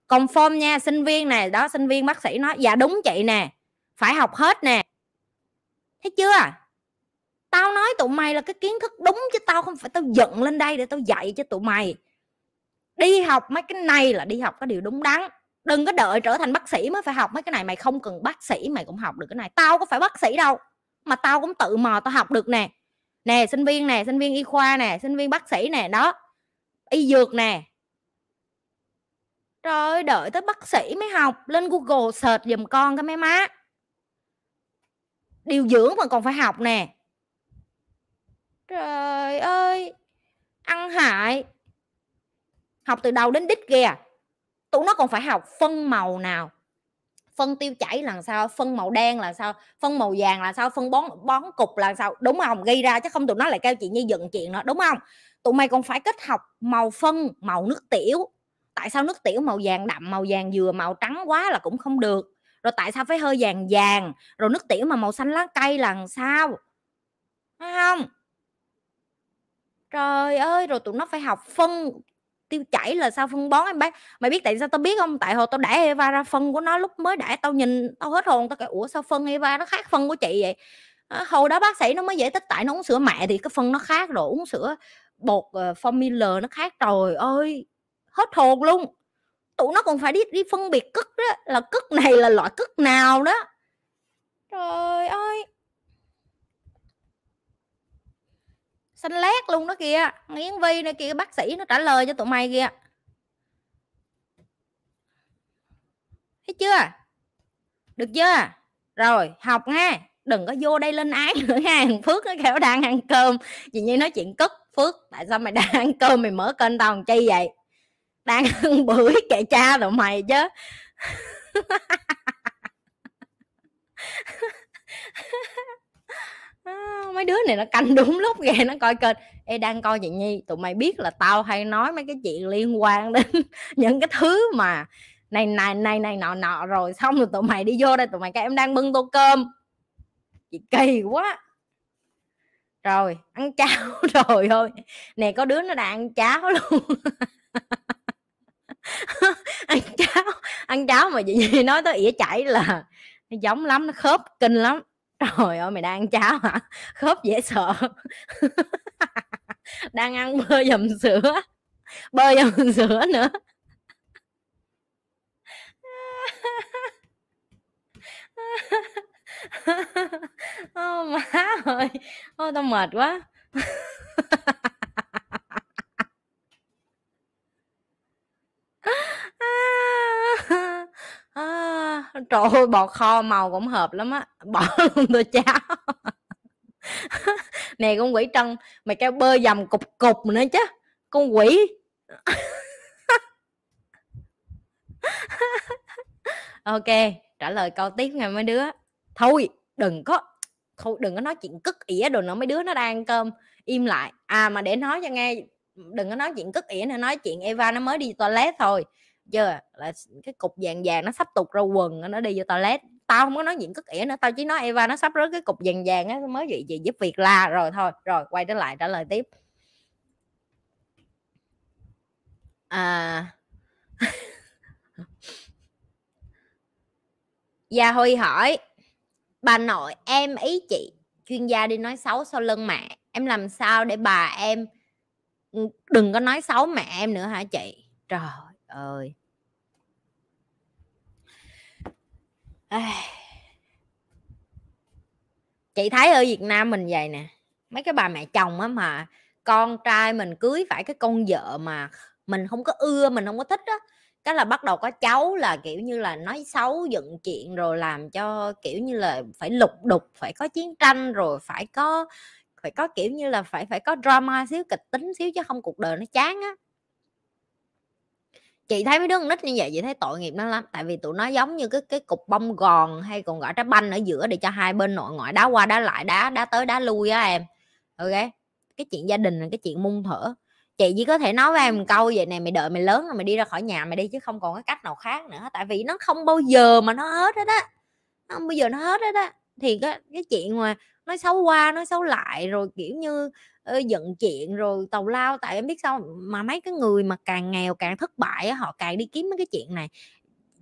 confirm nha sinh viên này đó sinh viên bác sĩ nói dạ đúng chị nè phải học hết nè thấy chưa tao nói tụi mày là cái kiến thức đúng chứ tao không phải tao giận lên đây để tao dạy cho tụi mày đi học mấy cái này là đi học cái điều đúng đắn đừng có đợi trở thành bác sĩ mới phải học mấy cái này mày không cần bác sĩ mày cũng học được cái này tao có phải bác sĩ đâu mà tao cũng tự mò tao học được nè nè sinh viên nè sinh viên y khoa nè sinh viên bác sĩ nè đó y dược nè trời đợi tới bác sĩ mới học lên google search giùm con cái mấy má điều dưỡng mà còn phải học nè trời ơi ăn hại học từ đầu đến đích kìa tụi nó còn phải học phân màu nào phân tiêu chảy là sao phân màu đen là sao phân màu vàng là sao phân bón bón cục là sao đúng không gây ra chứ không tụi nó lại kêu chị như dựng chuyện nữa đúng không tụi mày còn phải kết hợp màu phân màu nước tiểu tại sao nước tiểu màu vàng đậm màu vàng dừa màu trắng quá là cũng không được rồi tại sao phải hơi vàng vàng rồi nước tiểu mà màu xanh lá cây là sao Đúng không trời ơi rồi tụi nó phải học phân tiêu chảy là sao phân bón em bác mày biết tại sao tao biết không tại hồi tao đẻ Eva ra phân của nó lúc mới đẻ tao nhìn tao hết hồn tao kêu ủa sao phân Eva nó khác phân của chị vậy hồi đó bác sĩ nó mới giải thích tại nó uống sữa mẹ thì cái phân nó khác rồi uống sữa bột ờ, formula nó khác trời ơi hết hồn luôn tụi nó còn phải đi đi phân biệt cất đó là cất này là loại cất nào đó trời ơi xanh lét luôn đó kìa Yến Vi này kìa bác sĩ nó trả lời cho tụi mày kìa thấy chưa được chưa rồi học nghe, đừng có vô đây lên ái nữa ha thằng phước nó kêu đang ăn cơm chị nhi nói chuyện cất phước tại sao mày đang ăn cơm mày mở kênh tao làm chi vậy đang ăn bưởi kệ cha tụi mày chứ mấy đứa này nó canh đúng lúc ghê nó coi kênh ê đang coi chị nhi tụi mày biết là tao hay nói mấy cái chuyện liên quan đến những cái thứ mà này này này này nọ nọ rồi xong rồi tụi mày đi vô đây tụi mày các em đang bưng tô cơm chị kỳ quá rồi ăn cháo rồi thôi nè có đứa nó đang ăn cháo luôn ăn cháo ăn cháo mà chị nhi nói tới ỉa chảy là giống lắm nó khớp kinh lắm trời ơi mày đang ăn cháo hả khớp dễ sợ đang ăn bơ dầm sữa bơ dầm sữa nữa ô má ơi ô tao mệt quá à, à trời ơi bò kho màu cũng hợp lắm á bỏ luôn tôi cháo nè con quỷ trân mày cái bơi dầm cục cục nữa chứ con quỷ ok trả lời câu tiếp ngày mấy đứa thôi đừng có thôi đừng có nói chuyện cất ỉa đồ nữa mấy đứa nó đang ăn cơm im lại à mà để nói cho nghe đừng có nói chuyện cất ỉa nữa nói chuyện Eva nó mới đi toilet thôi chưa là cái cục vàng vàng nó sắp tụt ra quần nó đi vô toilet tao không có nói chuyện cất ỉa nữa tao chỉ nói Eva nó sắp rớt cái cục vàng vàng á mới vậy gì giúp việc la rồi thôi rồi quay trở lại trả lời tiếp à Gia dạ, Huy hỏi Bà nội em ý chị chuyên gia đi nói xấu sau lưng mẹ Em làm sao để bà em ừ, đừng có nói xấu mẹ em nữa hả chị Trời ơi chị thấy ở Việt Nam mình vậy nè mấy cái bà mẹ chồng á mà con trai mình cưới phải cái con vợ mà mình không có ưa mình không có thích á cái là bắt đầu có cháu là kiểu như là nói xấu dựng chuyện rồi làm cho kiểu như là phải lục đục phải có chiến tranh rồi phải có phải có kiểu như là phải phải có drama xíu kịch tính xíu chứ không cuộc đời nó chán á chị thấy mấy đứa con nít như vậy chị thấy tội nghiệp nó lắm tại vì tụi nó giống như cái cái cục bông gòn hay còn gọi trái banh ở giữa để cho hai bên nội ngoại đá qua đá lại đá đá tới đá lui á em ok cái chuyện gia đình là cái chuyện mung thở chị chỉ có thể nói với em một câu vậy nè mày đợi mày lớn rồi mày đi ra khỏi nhà mày đi chứ không còn cái cách nào khác nữa tại vì nó không bao giờ mà nó hết hết á nó không bao giờ nó hết hết á thì cái, cái chuyện mà nói xấu qua nói xấu lại rồi kiểu như giận chuyện rồi tàu lao tại em biết sao mà mấy cái người mà càng nghèo càng thất bại họ càng đi kiếm mấy cái chuyện này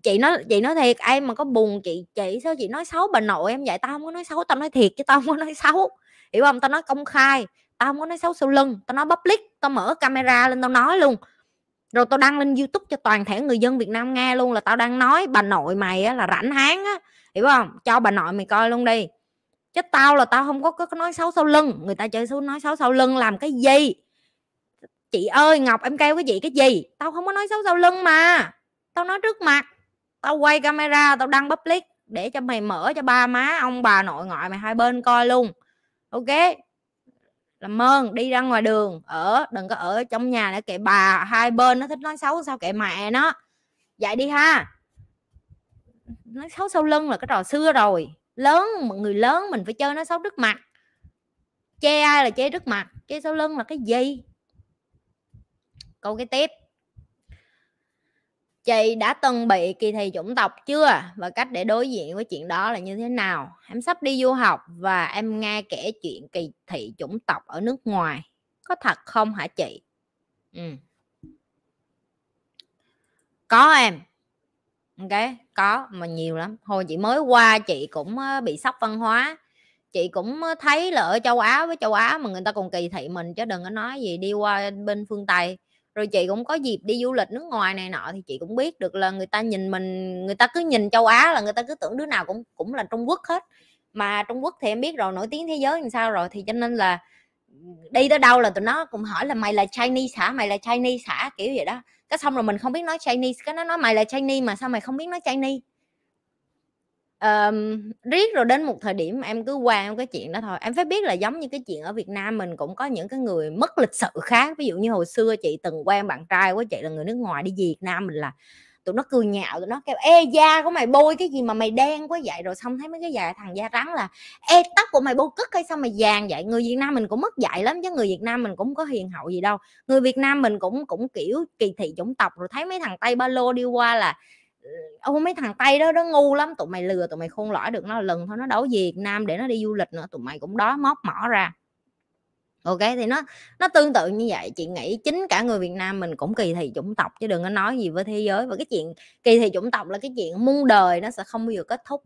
chị nói chị nói thiệt em mà có buồn chị chị sao chị nói xấu bà nội em vậy tao không có nói xấu tao nói thiệt chứ tao không có nói xấu hiểu không tao nói công khai tao không có nói xấu sau lưng tao nói public tao mở camera lên tao nói luôn rồi tao đăng lên youtube cho toàn thể người dân việt nam nghe luôn là tao đang nói bà nội mày á, là rảnh háng á hiểu không cho bà nội mày coi luôn đi chứ tao là tao không có có nói xấu sau lưng người ta chơi xấu nói xấu sau lưng làm cái gì chị ơi ngọc em kêu cái gì cái gì tao không có nói xấu sau lưng mà tao nói trước mặt tao quay camera tao đăng public để cho mày mở cho ba má ông bà nội ngoại mày hai bên coi luôn ok làm ơn đi ra ngoài đường ở đừng có ở trong nhà để kệ bà hai bên nó thích nói xấu sao kệ mẹ nó dạy đi ha nói xấu sau lưng là cái trò xưa rồi lớn người lớn mình phải chơi nó xấu trước mặt che ai là che trước mặt che sau lưng là cái gì câu cái tiếp chị đã từng bị kỳ thị chủng tộc chưa và cách để đối diện với chuyện đó là như thế nào em sắp đi du học và em nghe kể chuyện kỳ thị chủng tộc ở nước ngoài có thật không hả chị ừ. có em ok có mà nhiều lắm hồi chị mới qua chị cũng bị sốc văn hóa chị cũng thấy là ở châu Á với châu Á mà người ta còn kỳ thị mình chứ đừng có nói gì đi qua bên phương Tây rồi chị cũng có dịp đi du lịch nước ngoài này nọ thì chị cũng biết được là người ta nhìn mình người ta cứ nhìn châu Á là người ta cứ tưởng đứa nào cũng cũng là Trung Quốc hết mà Trung Quốc thì em biết rồi nổi tiếng thế giới làm sao rồi thì cho nên là đi tới đâu là tụi nó cũng hỏi là mày là Chinese hả mày là Chinese hả kiểu vậy đó cái xong rồi mình không biết nói Chinese cái nó nói mày là Chinese mà sao mày không biết nói Chinese um, riết rồi đến một thời điểm em cứ qua cái chuyện đó thôi em phải biết là giống như cái chuyện ở Việt Nam mình cũng có những cái người mất lịch sự khác ví dụ như hồi xưa chị từng quen bạn trai của chị là người nước ngoài đi Việt Nam mình là tụi nó cười nhạo tụi nó kêu ê da của mày bôi cái gì mà mày đen quá vậy rồi xong thấy mấy cái dài thằng da trắng là ê tóc của mày bôi cất hay sao mày vàng vậy người việt nam mình cũng mất dạy lắm chứ người việt nam mình cũng có hiền hậu gì đâu người việt nam mình cũng cũng kiểu kỳ thị chủng tộc rồi thấy mấy thằng tây ba lô đi qua là ừ, ô mấy thằng tây đó nó ngu lắm tụi mày lừa tụi mày khôn lõi được nó lần thôi nó đấu việt nam để nó đi du lịch nữa tụi mày cũng đó móc mỏ ra ok thì nó nó tương tự như vậy chị nghĩ chính cả người Việt Nam mình cũng kỳ thị chủng tộc chứ đừng có nói gì với thế giới và cái chuyện kỳ thị chủng tộc là cái chuyện muôn đời nó sẽ không bao giờ kết thúc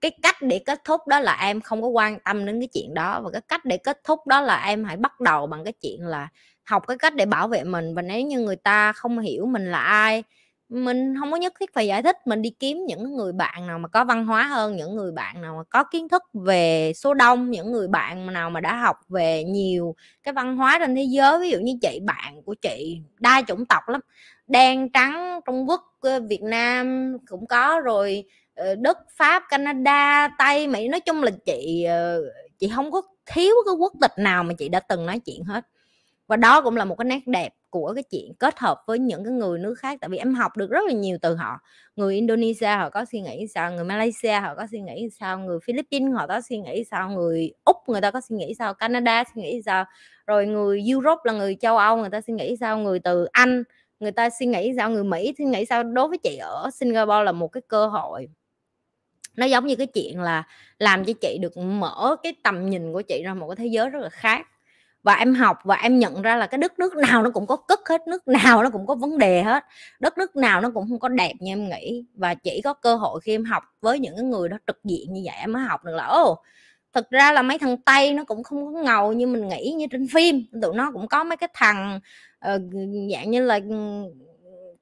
cái cách để kết thúc đó là em không có quan tâm đến cái chuyện đó và cái cách để kết thúc đó là em hãy bắt đầu bằng cái chuyện là học cái cách để bảo vệ mình và nếu như người ta không hiểu mình là ai mình không có nhất thiết phải giải thích mình đi kiếm những người bạn nào mà có văn hóa hơn những người bạn nào mà có kiến thức về số đông những người bạn nào mà đã học về nhiều cái văn hóa trên thế giới ví dụ như chị bạn của chị đa chủng tộc lắm đen trắng trung quốc ờ, việt nam cũng có rồi ờ, đức pháp canada tây mỹ nói chung là chị ờ, chị không có thiếu cái quốc tịch nào mà chị đã từng nói chuyện hết và đó cũng là một cái nét đẹp của cái chuyện kết hợp với những cái người nước khác tại vì em học được rất là nhiều từ họ người Indonesia họ có suy nghĩ sao người Malaysia họ có suy nghĩ sao người Philippines họ có suy nghĩ sao người Úc người ta có suy nghĩ sao Canada suy nghĩ sao rồi người Europe là người châu Âu người ta suy nghĩ sao người từ Anh người ta suy nghĩ sao người Mỹ suy nghĩ sao đối với chị ở Singapore là một cái cơ hội nó giống như cái chuyện là làm cho chị được mở cái tầm nhìn của chị ra một cái thế giới rất là khác và em học và em nhận ra là cái đất nước nào nó cũng có cất hết nước nào nó cũng có vấn đề hết đất nước nào nó cũng không có đẹp như em nghĩ và chỉ có cơ hội khi em học với những cái người đó trực diện như vậy em mới học được là ô oh, thực ra là mấy thằng tây nó cũng không có ngầu như mình nghĩ như trên phim tụi nó cũng có mấy cái thằng uh, dạng như là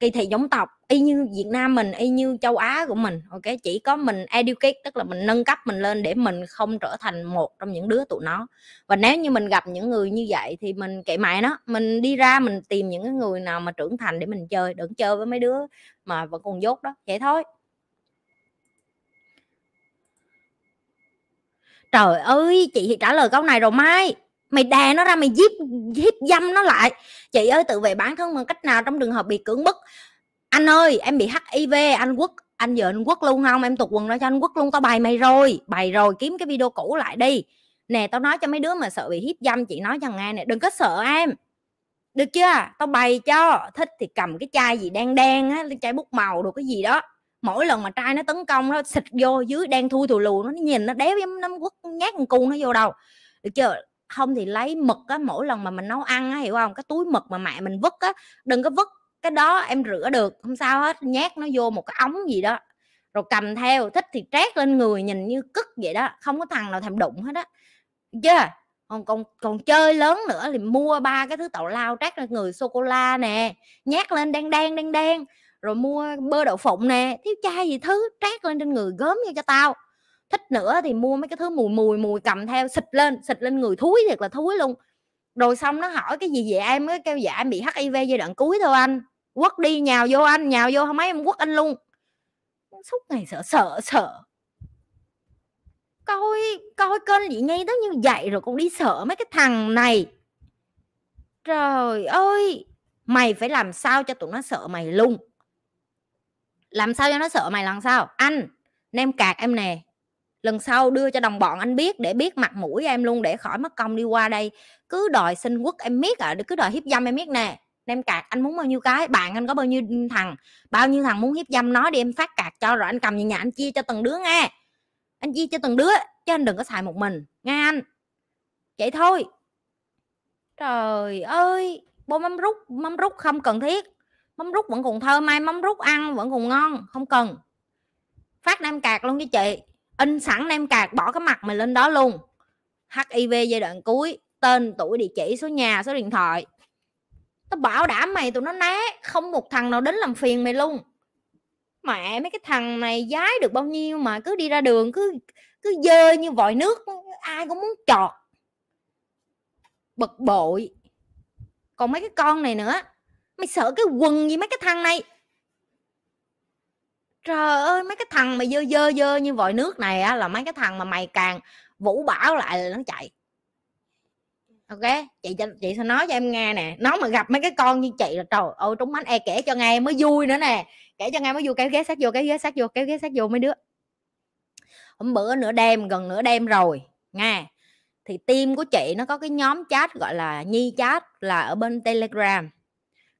kỳ thị giống tộc y như Việt Nam mình y như châu Á của mình ok chỉ có mình educate tức là mình nâng cấp mình lên để mình không trở thành một trong những đứa tụi nó và nếu như mình gặp những người như vậy thì mình kệ mày nó mình đi ra mình tìm những cái người nào mà trưởng thành để mình chơi đừng chơi với mấy đứa mà vẫn còn dốt đó vậy thôi trời ơi chị thì trả lời câu này rồi mai mày đè nó ra mày giết hiếp dâm nó lại chị ơi tự vệ bản thân bằng cách nào trong trường hợp bị cưỡng bức anh ơi em bị hiv anh quất anh giờ anh quất luôn không em tục quần ra cho anh quất luôn tao bày mày rồi bày rồi kiếm cái video cũ lại đi nè tao nói cho mấy đứa mà sợ bị hiếp dâm chị nói cho nghe nè đừng có sợ em được chưa tao bày cho thích thì cầm cái chai gì đen đen á chai bút màu đồ cái gì đó mỗi lần mà trai nó tấn công nó xịt vô dưới đen thui thù lù nó nhìn nó đéo giống nó quất nhát con cu nó vô đầu được chưa không thì lấy mực á mỗi lần mà mình nấu ăn á hiểu không cái túi mực mà mẹ mình vứt á đừng có vứt cái đó em rửa được không sao hết nhét nó vô một cái ống gì đó rồi cầm theo thích thì trét lên người nhìn như cứt vậy đó không có thằng nào thèm đụng hết á chưa yeah. còn còn còn chơi lớn nữa thì mua ba cái thứ tàu lao trét lên người sô cô la nè nhét lên đen đen đen đen rồi mua bơ đậu phộng nè thiếu chai gì thứ trét lên trên người gớm như cho tao thích nữa thì mua mấy cái thứ mùi mùi mùi cầm theo xịt lên xịt lên người thúi thiệt là thúi luôn rồi xong nó hỏi cái gì vậy em mới kêu dạ em bị hiv giai đoạn cuối thôi anh quất đi nhào vô anh nhào vô không mấy em quất anh luôn suốt ngày sợ sợ sợ coi coi kênh chị ngay đó như vậy rồi còn đi sợ mấy cái thằng này trời ơi mày phải làm sao cho tụi nó sợ mày luôn làm sao cho nó sợ mày lần sao anh nem cạc em nè lần sau đưa cho đồng bọn anh biết để biết mặt mũi em luôn để khỏi mất công đi qua đây cứ đòi xin quất em biết à cứ đòi hiếp dâm em biết nè em cạc anh muốn bao nhiêu cái bạn anh có bao nhiêu thằng bao nhiêu thằng muốn hiếp dâm nó đi em phát cạc cho rồi anh cầm về nhà anh chia cho từng đứa nghe anh chia cho từng đứa chứ anh đừng có xài một mình nghe anh vậy thôi trời ơi bô mắm rút mắm rút không cần thiết mắm rút vẫn còn thơm mai mắm rút ăn vẫn còn ngon không cần phát nam cạc luôn với chị in sẵn nem cạc bỏ cái mặt mày lên đó luôn hiv giai đoạn cuối tên tuổi địa chỉ số nhà số điện thoại tao bảo đảm mày tụi nó né không một thằng nào đến làm phiền mày luôn mẹ mấy cái thằng này giái được bao nhiêu mà cứ đi ra đường cứ cứ dơ như vòi nước ai cũng muốn chọt bực bội còn mấy cái con này nữa mày sợ cái quần gì mấy cái thằng này trời ơi mấy cái thằng mà dơ dơ dơ như vòi nước này á là mấy cái thằng mà mày càng vũ bảo lại là nó chạy ok chị chị sẽ nói cho em nghe nè nó mà gặp mấy cái con như chị là trời ơi trúng bánh e kể cho nghe mới vui nữa nè kể cho nghe mới vui kéo ghế sát vô kéo ghế sát vô kéo ghế sát vô mấy đứa hôm bữa nửa đêm gần nửa đêm rồi nghe thì team của chị nó có cái nhóm chat gọi là nhi chat là ở bên telegram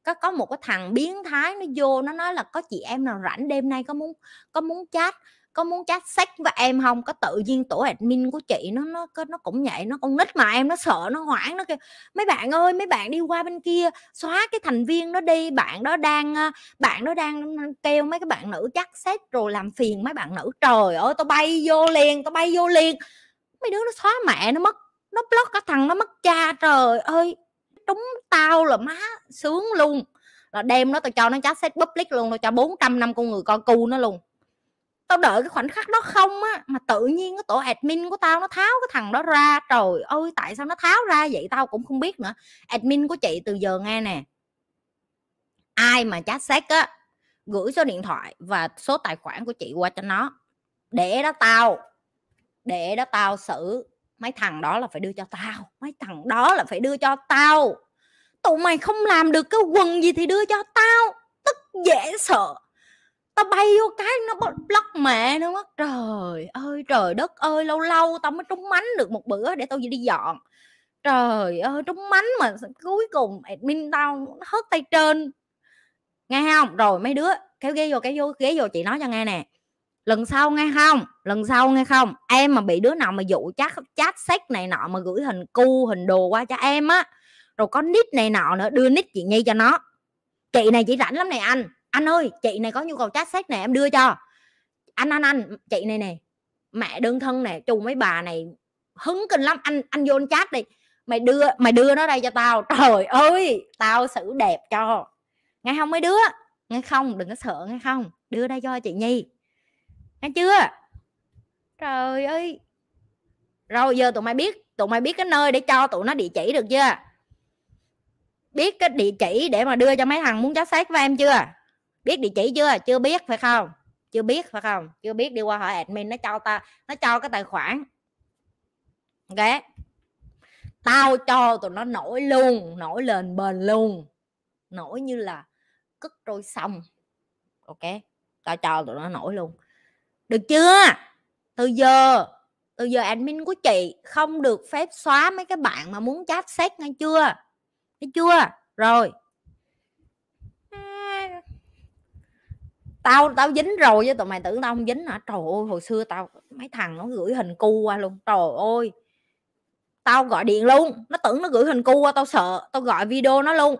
có có một cái thằng biến thái nó vô nó nói là có chị em nào rảnh đêm nay có muốn có muốn chat có muốn chat sách với em không có tự nhiên tổ admin của chị nó nó nó cũng vậy nó con nít mà em nó sợ nó hoảng nó kêu mấy bạn ơi mấy bạn đi qua bên kia xóa cái thành viên nó đi bạn đó đang bạn đó đang kêu mấy cái bạn nữ chắc xét rồi làm phiền mấy bạn nữ trời ơi tao bay vô liền tao bay vô liền mấy đứa nó xóa mẹ nó mất nó block cái thằng nó mất cha trời ơi trúng tao là má sướng luôn là đem nó tao cho nó chat set public luôn tao cho 400 năm con người coi cu nó luôn tao đợi cái khoảnh khắc đó không á mà tự nhiên cái tổ admin của tao nó tháo cái thằng đó ra trời ơi tại sao nó tháo ra vậy tao cũng không biết nữa admin của chị từ giờ nghe nè ai mà chat xét á gửi số điện thoại và số tài khoản của chị qua cho nó để đó tao để đó tao xử mấy thằng đó là phải đưa cho tao mấy thằng đó là phải đưa cho tao tụi mày không làm được cái quần gì thì đưa cho tao tức dễ sợ tao bay vô cái nó block mẹ nó mất trời ơi trời đất ơi lâu lâu tao mới trúng mánh được một bữa để tao đi dọn trời ơi trúng mánh mà cuối cùng admin tao hớt tay trên nghe không rồi mấy đứa kéo ghế vô cái vô ghế vô chị nói cho nghe nè lần sau nghe không lần sau nghe không em mà bị đứa nào mà dụ chat chat sách này nọ mà gửi hình cu hình đồ qua cho em á rồi có nick này nọ nữa đưa nick chị nhi cho nó chị này chị rảnh lắm này anh anh ơi chị này có nhu cầu chat sách này em đưa cho anh anh anh chị này nè mẹ đơn thân nè chung mấy bà này hứng kinh lắm anh anh vô anh chat đi mày đưa mày đưa nó đây cho tao trời ơi tao xử đẹp cho nghe không mấy đứa nghe không đừng có sợ nghe không đưa đây cho chị nhi nghe chưa trời ơi rồi giờ tụi mày biết tụi mày biết cái nơi để cho tụi nó địa chỉ được chưa biết cái địa chỉ để mà đưa cho mấy thằng muốn chó xác với em chưa biết địa chỉ chưa chưa biết phải không chưa biết phải không chưa biết đi qua hỏi admin nó cho ta nó cho cái tài khoản ok tao cho tụi nó nổi luôn nổi lên bền luôn nổi như là cất trôi sông ok tao cho tụi nó nổi luôn được chưa từ giờ từ giờ admin của chị không được phép xóa mấy cái bạn mà muốn chat xét nghe chưa thấy chưa rồi tao tao dính rồi với tụi mày tưởng tao không dính hả trời ơi hồi xưa tao mấy thằng nó gửi hình cu qua luôn trời ơi tao gọi điện luôn nó tưởng nó gửi hình cu qua tao sợ tao gọi video nó luôn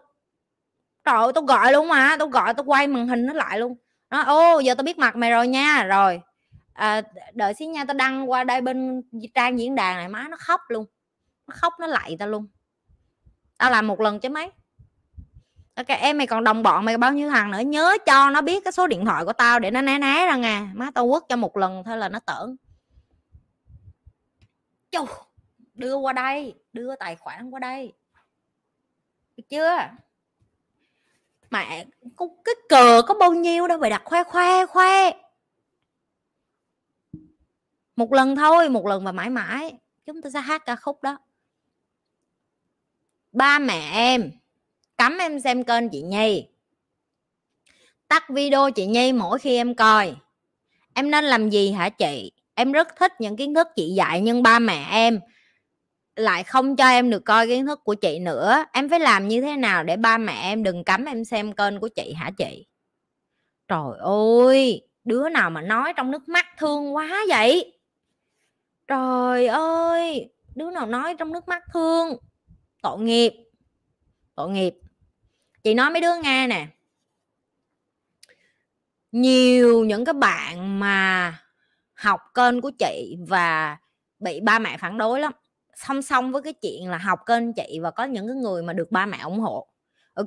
trời ơi tao gọi luôn mà tao gọi tao quay màn hình nó lại luôn nó ô giờ tao biết mặt mày rồi nha rồi à, đợi xí nha tao đăng qua đây bên trang diễn đàn này má nó khóc luôn nó khóc nó lạy tao luôn tao làm một lần chứ mấy ok em mày còn đồng bọn mày bao nhiêu thằng nữa nhớ cho nó biết cái số điện thoại của tao để nó né né ra nha má tao quất cho một lần thôi là nó tưởng Chù, đưa qua đây đưa tài khoản qua đây được chưa mẹ cái cờ có bao nhiêu đâu mày đặt khoe khoe khoe một lần thôi một lần và mãi mãi chúng ta sẽ hát ca khúc đó ba mẹ em cấm em xem kênh chị nhi tắt video chị nhi mỗi khi em coi em nên làm gì hả chị em rất thích những kiến thức chị dạy nhưng ba mẹ em lại không cho em được coi kiến thức của chị nữa em phải làm như thế nào để ba mẹ em đừng cấm em xem kênh của chị hả chị trời ơi đứa nào mà nói trong nước mắt thương quá vậy Trời ơi, đứa nào nói trong nước mắt thương. Tội nghiệp. Tội nghiệp. Chị nói mấy đứa nghe nè. Nhiều những cái bạn mà học kênh của chị và bị ba mẹ phản đối lắm song song với cái chuyện là học kênh chị và có những cái người mà được ba mẹ ủng hộ ok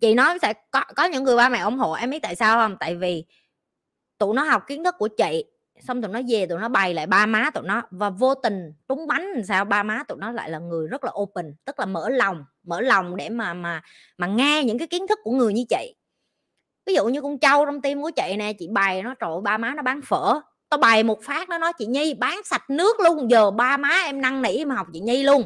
chị nói sẽ có, có những người ba mẹ ủng hộ em biết tại sao không tại vì tụi nó học kiến thức của chị xong tụi nó về tụi nó bày lại ba má tụi nó và vô tình trúng bánh làm sao ba má tụi nó lại là người rất là open tức là mở lòng mở lòng để mà mà mà nghe những cái kiến thức của người như chị ví dụ như con trâu trong tim của chị nè chị bày nó trội ba má nó bán phở tao bày một phát nó nói chị nhi bán sạch nước luôn giờ ba má em năn nỉ mà học chị nhi luôn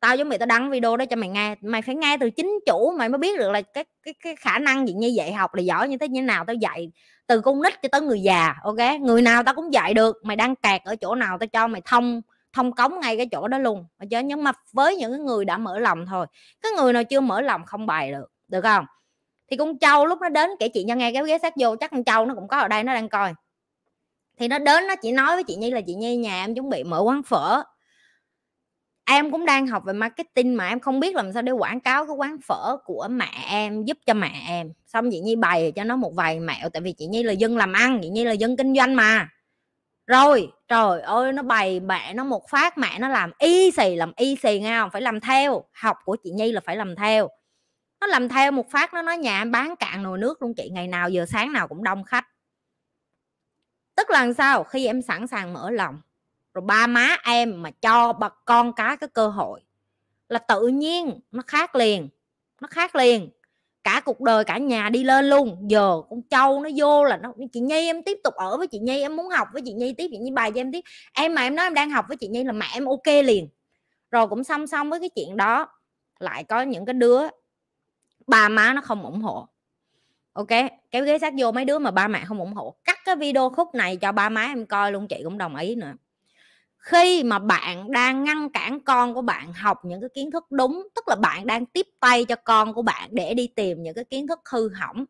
tao với mày tao đăng video đó cho mày nghe mày phải nghe từ chính chủ mày mới biết được là cái cái cái khả năng gì như vậy học là giỏi như thế như nào tao dạy từ con nít cho tới người già ok người nào tao cũng dạy được mày đang kẹt ở chỗ nào tao cho mày thông thông cống ngay cái chỗ đó luôn chứ nhưng mà với những người đã mở lòng thôi cái người nào chưa mở lòng không bài được được không thì con trâu lúc nó đến kể chị nha nghe cái ghế sát vô chắc con trâu nó cũng có ở đây nó đang coi thì nó đến nó chỉ nói với chị nhi là chị nhi nhà em chuẩn bị mở quán phở em cũng đang học về marketing mà em không biết làm sao để quảng cáo cái quán phở của mẹ em giúp cho mẹ em xong chị nhi bày cho nó một vài mẹo tại vì chị nhi là dân làm ăn chị nhi là dân kinh doanh mà rồi trời ơi nó bày mẹ nó một phát mẹ nó làm y xì làm y xì nghe không phải làm theo học của chị nhi là phải làm theo nó làm theo một phát nó nói nhà em bán cạn nồi nước luôn chị ngày nào giờ sáng nào cũng đông khách tức là sao khi em sẵn sàng mở lòng rồi ba má em mà cho bà con cái cái cơ hội là tự nhiên nó khác liền nó khác liền cả cuộc đời cả nhà đi lên luôn giờ con trâu nó vô là nó chị nhi em tiếp tục ở với chị nhi em muốn học với chị nhi tiếp chị nhi bài cho em tiếp em mà em nói em đang học với chị nhi là mẹ em ok liền rồi cũng song song với cái chuyện đó lại có những cái đứa ba má nó không ủng hộ ok kéo ghế sát vô mấy đứa mà ba mẹ không ủng hộ cắt cái video khúc này cho ba má em coi luôn chị cũng đồng ý nữa khi mà bạn đang ngăn cản con của bạn học những cái kiến thức đúng tức là bạn đang tiếp tay cho con của bạn để đi tìm những cái kiến thức hư hỏng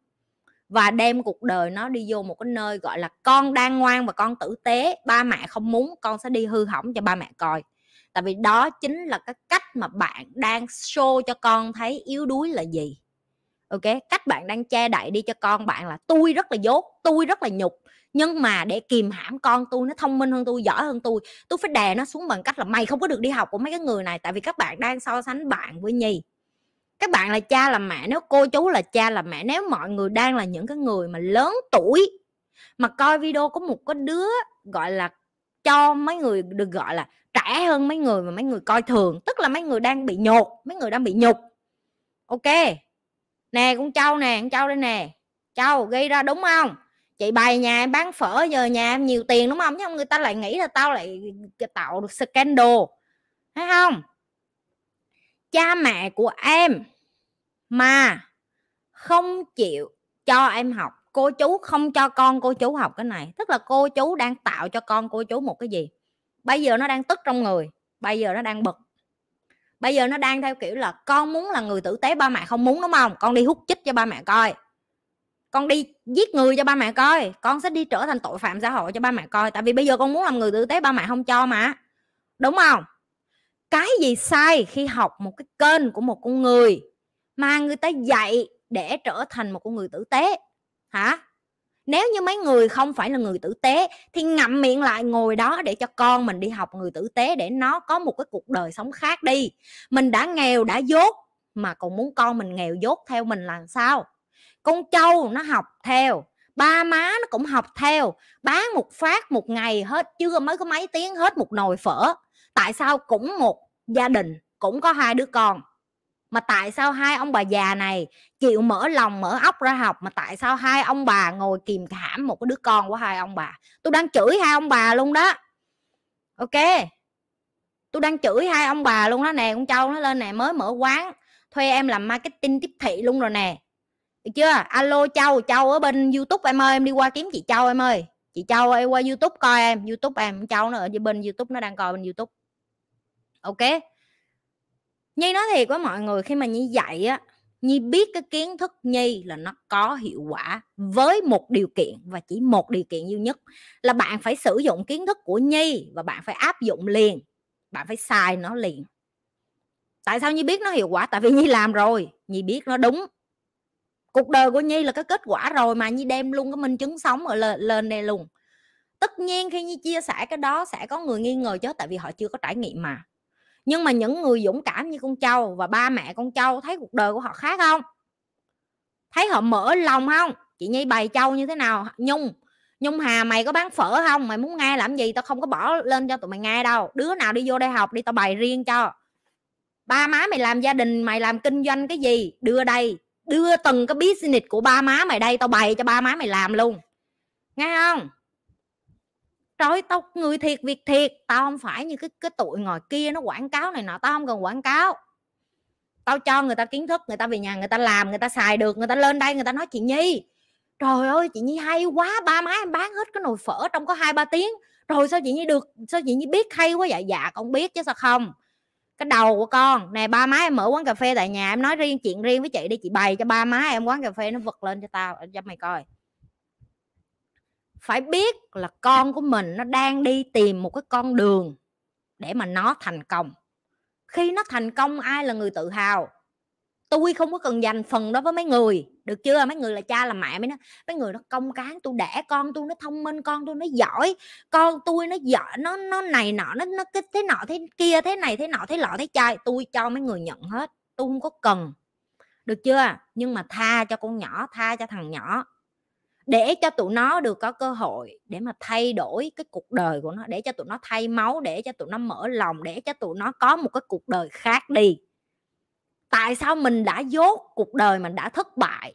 và đem cuộc đời nó đi vô một cái nơi gọi là con đang ngoan và con tử tế ba mẹ không muốn con sẽ đi hư hỏng cho ba mẹ coi tại vì đó chính là cái cách mà bạn đang show cho con thấy yếu đuối là gì ok cách bạn đang che đậy đi cho con bạn là tôi rất là dốt tôi rất là nhục nhưng mà để kìm hãm con tôi nó thông minh hơn tôi giỏi hơn tôi tôi phải đè nó xuống bằng cách là mày không có được đi học của mấy cái người này tại vì các bạn đang so sánh bạn với nhi các bạn là cha là mẹ nếu cô chú là cha là mẹ nếu mọi người đang là những cái người mà lớn tuổi mà coi video có một cái đứa gọi là cho mấy người được gọi là trẻ hơn mấy người mà mấy người coi thường tức là mấy người đang bị nhột mấy người đang bị nhục ok nè con trâu nè con trâu đây nè trâu gây ra đúng không chị bày nhà em bán phở giờ nhà em nhiều tiền đúng không chứ không người ta lại nghĩ là tao lại tạo được scandal thấy không cha mẹ của em mà không chịu cho em học cô chú không cho con cô chú học cái này tức là cô chú đang tạo cho con cô chú một cái gì bây giờ nó đang tức trong người bây giờ nó đang bực bây giờ nó đang theo kiểu là con muốn là người tử tế ba mẹ không muốn đúng không con đi hút chích cho ba mẹ coi con đi giết người cho ba mẹ coi con sẽ đi trở thành tội phạm xã hội cho ba mẹ coi tại vì bây giờ con muốn làm người tử tế ba mẹ không cho mà đúng không cái gì sai khi học một cái kênh của một con người mà người ta dạy để trở thành một con người tử tế hả nếu như mấy người không phải là người tử tế thì ngậm miệng lại ngồi đó để cho con mình đi học người tử tế để nó có một cái cuộc đời sống khác đi mình đã nghèo đã dốt mà còn muốn con mình nghèo dốt theo mình làm sao con trâu nó học theo ba má nó cũng học theo bán một phát một ngày hết chưa mới có mấy tiếng hết một nồi phở tại sao cũng một gia đình cũng có hai đứa con mà tại sao hai ông bà già này chịu mở lòng mở óc ra học mà tại sao hai ông bà ngồi kìm hãm một cái đứa con của hai ông bà tôi đang chửi hai ông bà luôn đó ok tôi đang chửi hai ông bà luôn đó nè con châu nó lên nè mới mở quán thuê em làm marketing tiếp thị luôn rồi nè được chưa alo châu châu ở bên youtube em ơi em đi qua kiếm chị châu em ơi chị châu ơi qua youtube coi em youtube em châu nó ở bên youtube nó đang coi bên youtube ok nhi nói thiệt với mọi người khi mà nhi dạy á nhi biết cái kiến thức nhi là nó có hiệu quả với một điều kiện và chỉ một điều kiện duy nhất là bạn phải sử dụng kiến thức của nhi và bạn phải áp dụng liền bạn phải xài nó liền tại sao nhi biết nó hiệu quả tại vì nhi làm rồi nhi biết nó đúng cuộc đời của nhi là cái kết quả rồi mà nhi đem luôn cái minh chứng sống ở lên, lên đây luôn tất nhiên khi nhi chia sẻ cái đó sẽ có người nghi ngờ chứ tại vì họ chưa có trải nghiệm mà nhưng mà những người dũng cảm như con châu và ba mẹ con châu thấy cuộc đời của họ khác không thấy họ mở lòng không chị nhi bày châu như thế nào nhung nhung hà mày có bán phở không mày muốn nghe làm gì tao không có bỏ lên cho tụi mày nghe đâu đứa nào đi vô đại học đi tao bày riêng cho ba má mày làm gia đình mày làm kinh doanh cái gì đưa đây đưa từng cái business của ba má mày đây tao bày cho ba má mày làm luôn nghe không trói tóc người thiệt việc thiệt tao không phải như cái cái tụi ngồi kia nó quảng cáo này nọ tao không cần quảng cáo tao cho người ta kiến thức người ta về nhà người ta làm người ta xài được người ta lên đây người ta nói chị nhi trời ơi chị nhi hay quá ba má em bán hết cái nồi phở trong có hai ba tiếng rồi sao chị nhi được sao chị nhi biết hay quá vậy dạ con biết chứ sao không cái đầu của con nè ba má em mở quán cà phê tại nhà em nói riêng chuyện riêng với chị đi chị bày cho ba má em quán cà phê nó vực lên cho tao cho mày coi phải biết là con của mình nó đang đi tìm một cái con đường để mà nó thành công khi nó thành công ai là người tự hào tôi không có cần dành phần đó với mấy người được chưa mấy người là cha là mẹ mấy nó mấy người nó công cán tôi đẻ con tôi nó thông minh con tôi nó giỏi con tôi nó giỏi nó nó này nọ nó nó cái thế nọ thế kia thế này thế nọ thế lọ thế chai tôi cho mấy người nhận hết tôi không có cần được chưa nhưng mà tha cho con nhỏ tha cho thằng nhỏ để cho tụi nó được có cơ hội để mà thay đổi cái cuộc đời của nó để cho tụi nó thay máu để cho tụi nó mở lòng để cho tụi nó có một cái cuộc đời khác đi tại sao mình đã dốt cuộc đời mình đã thất bại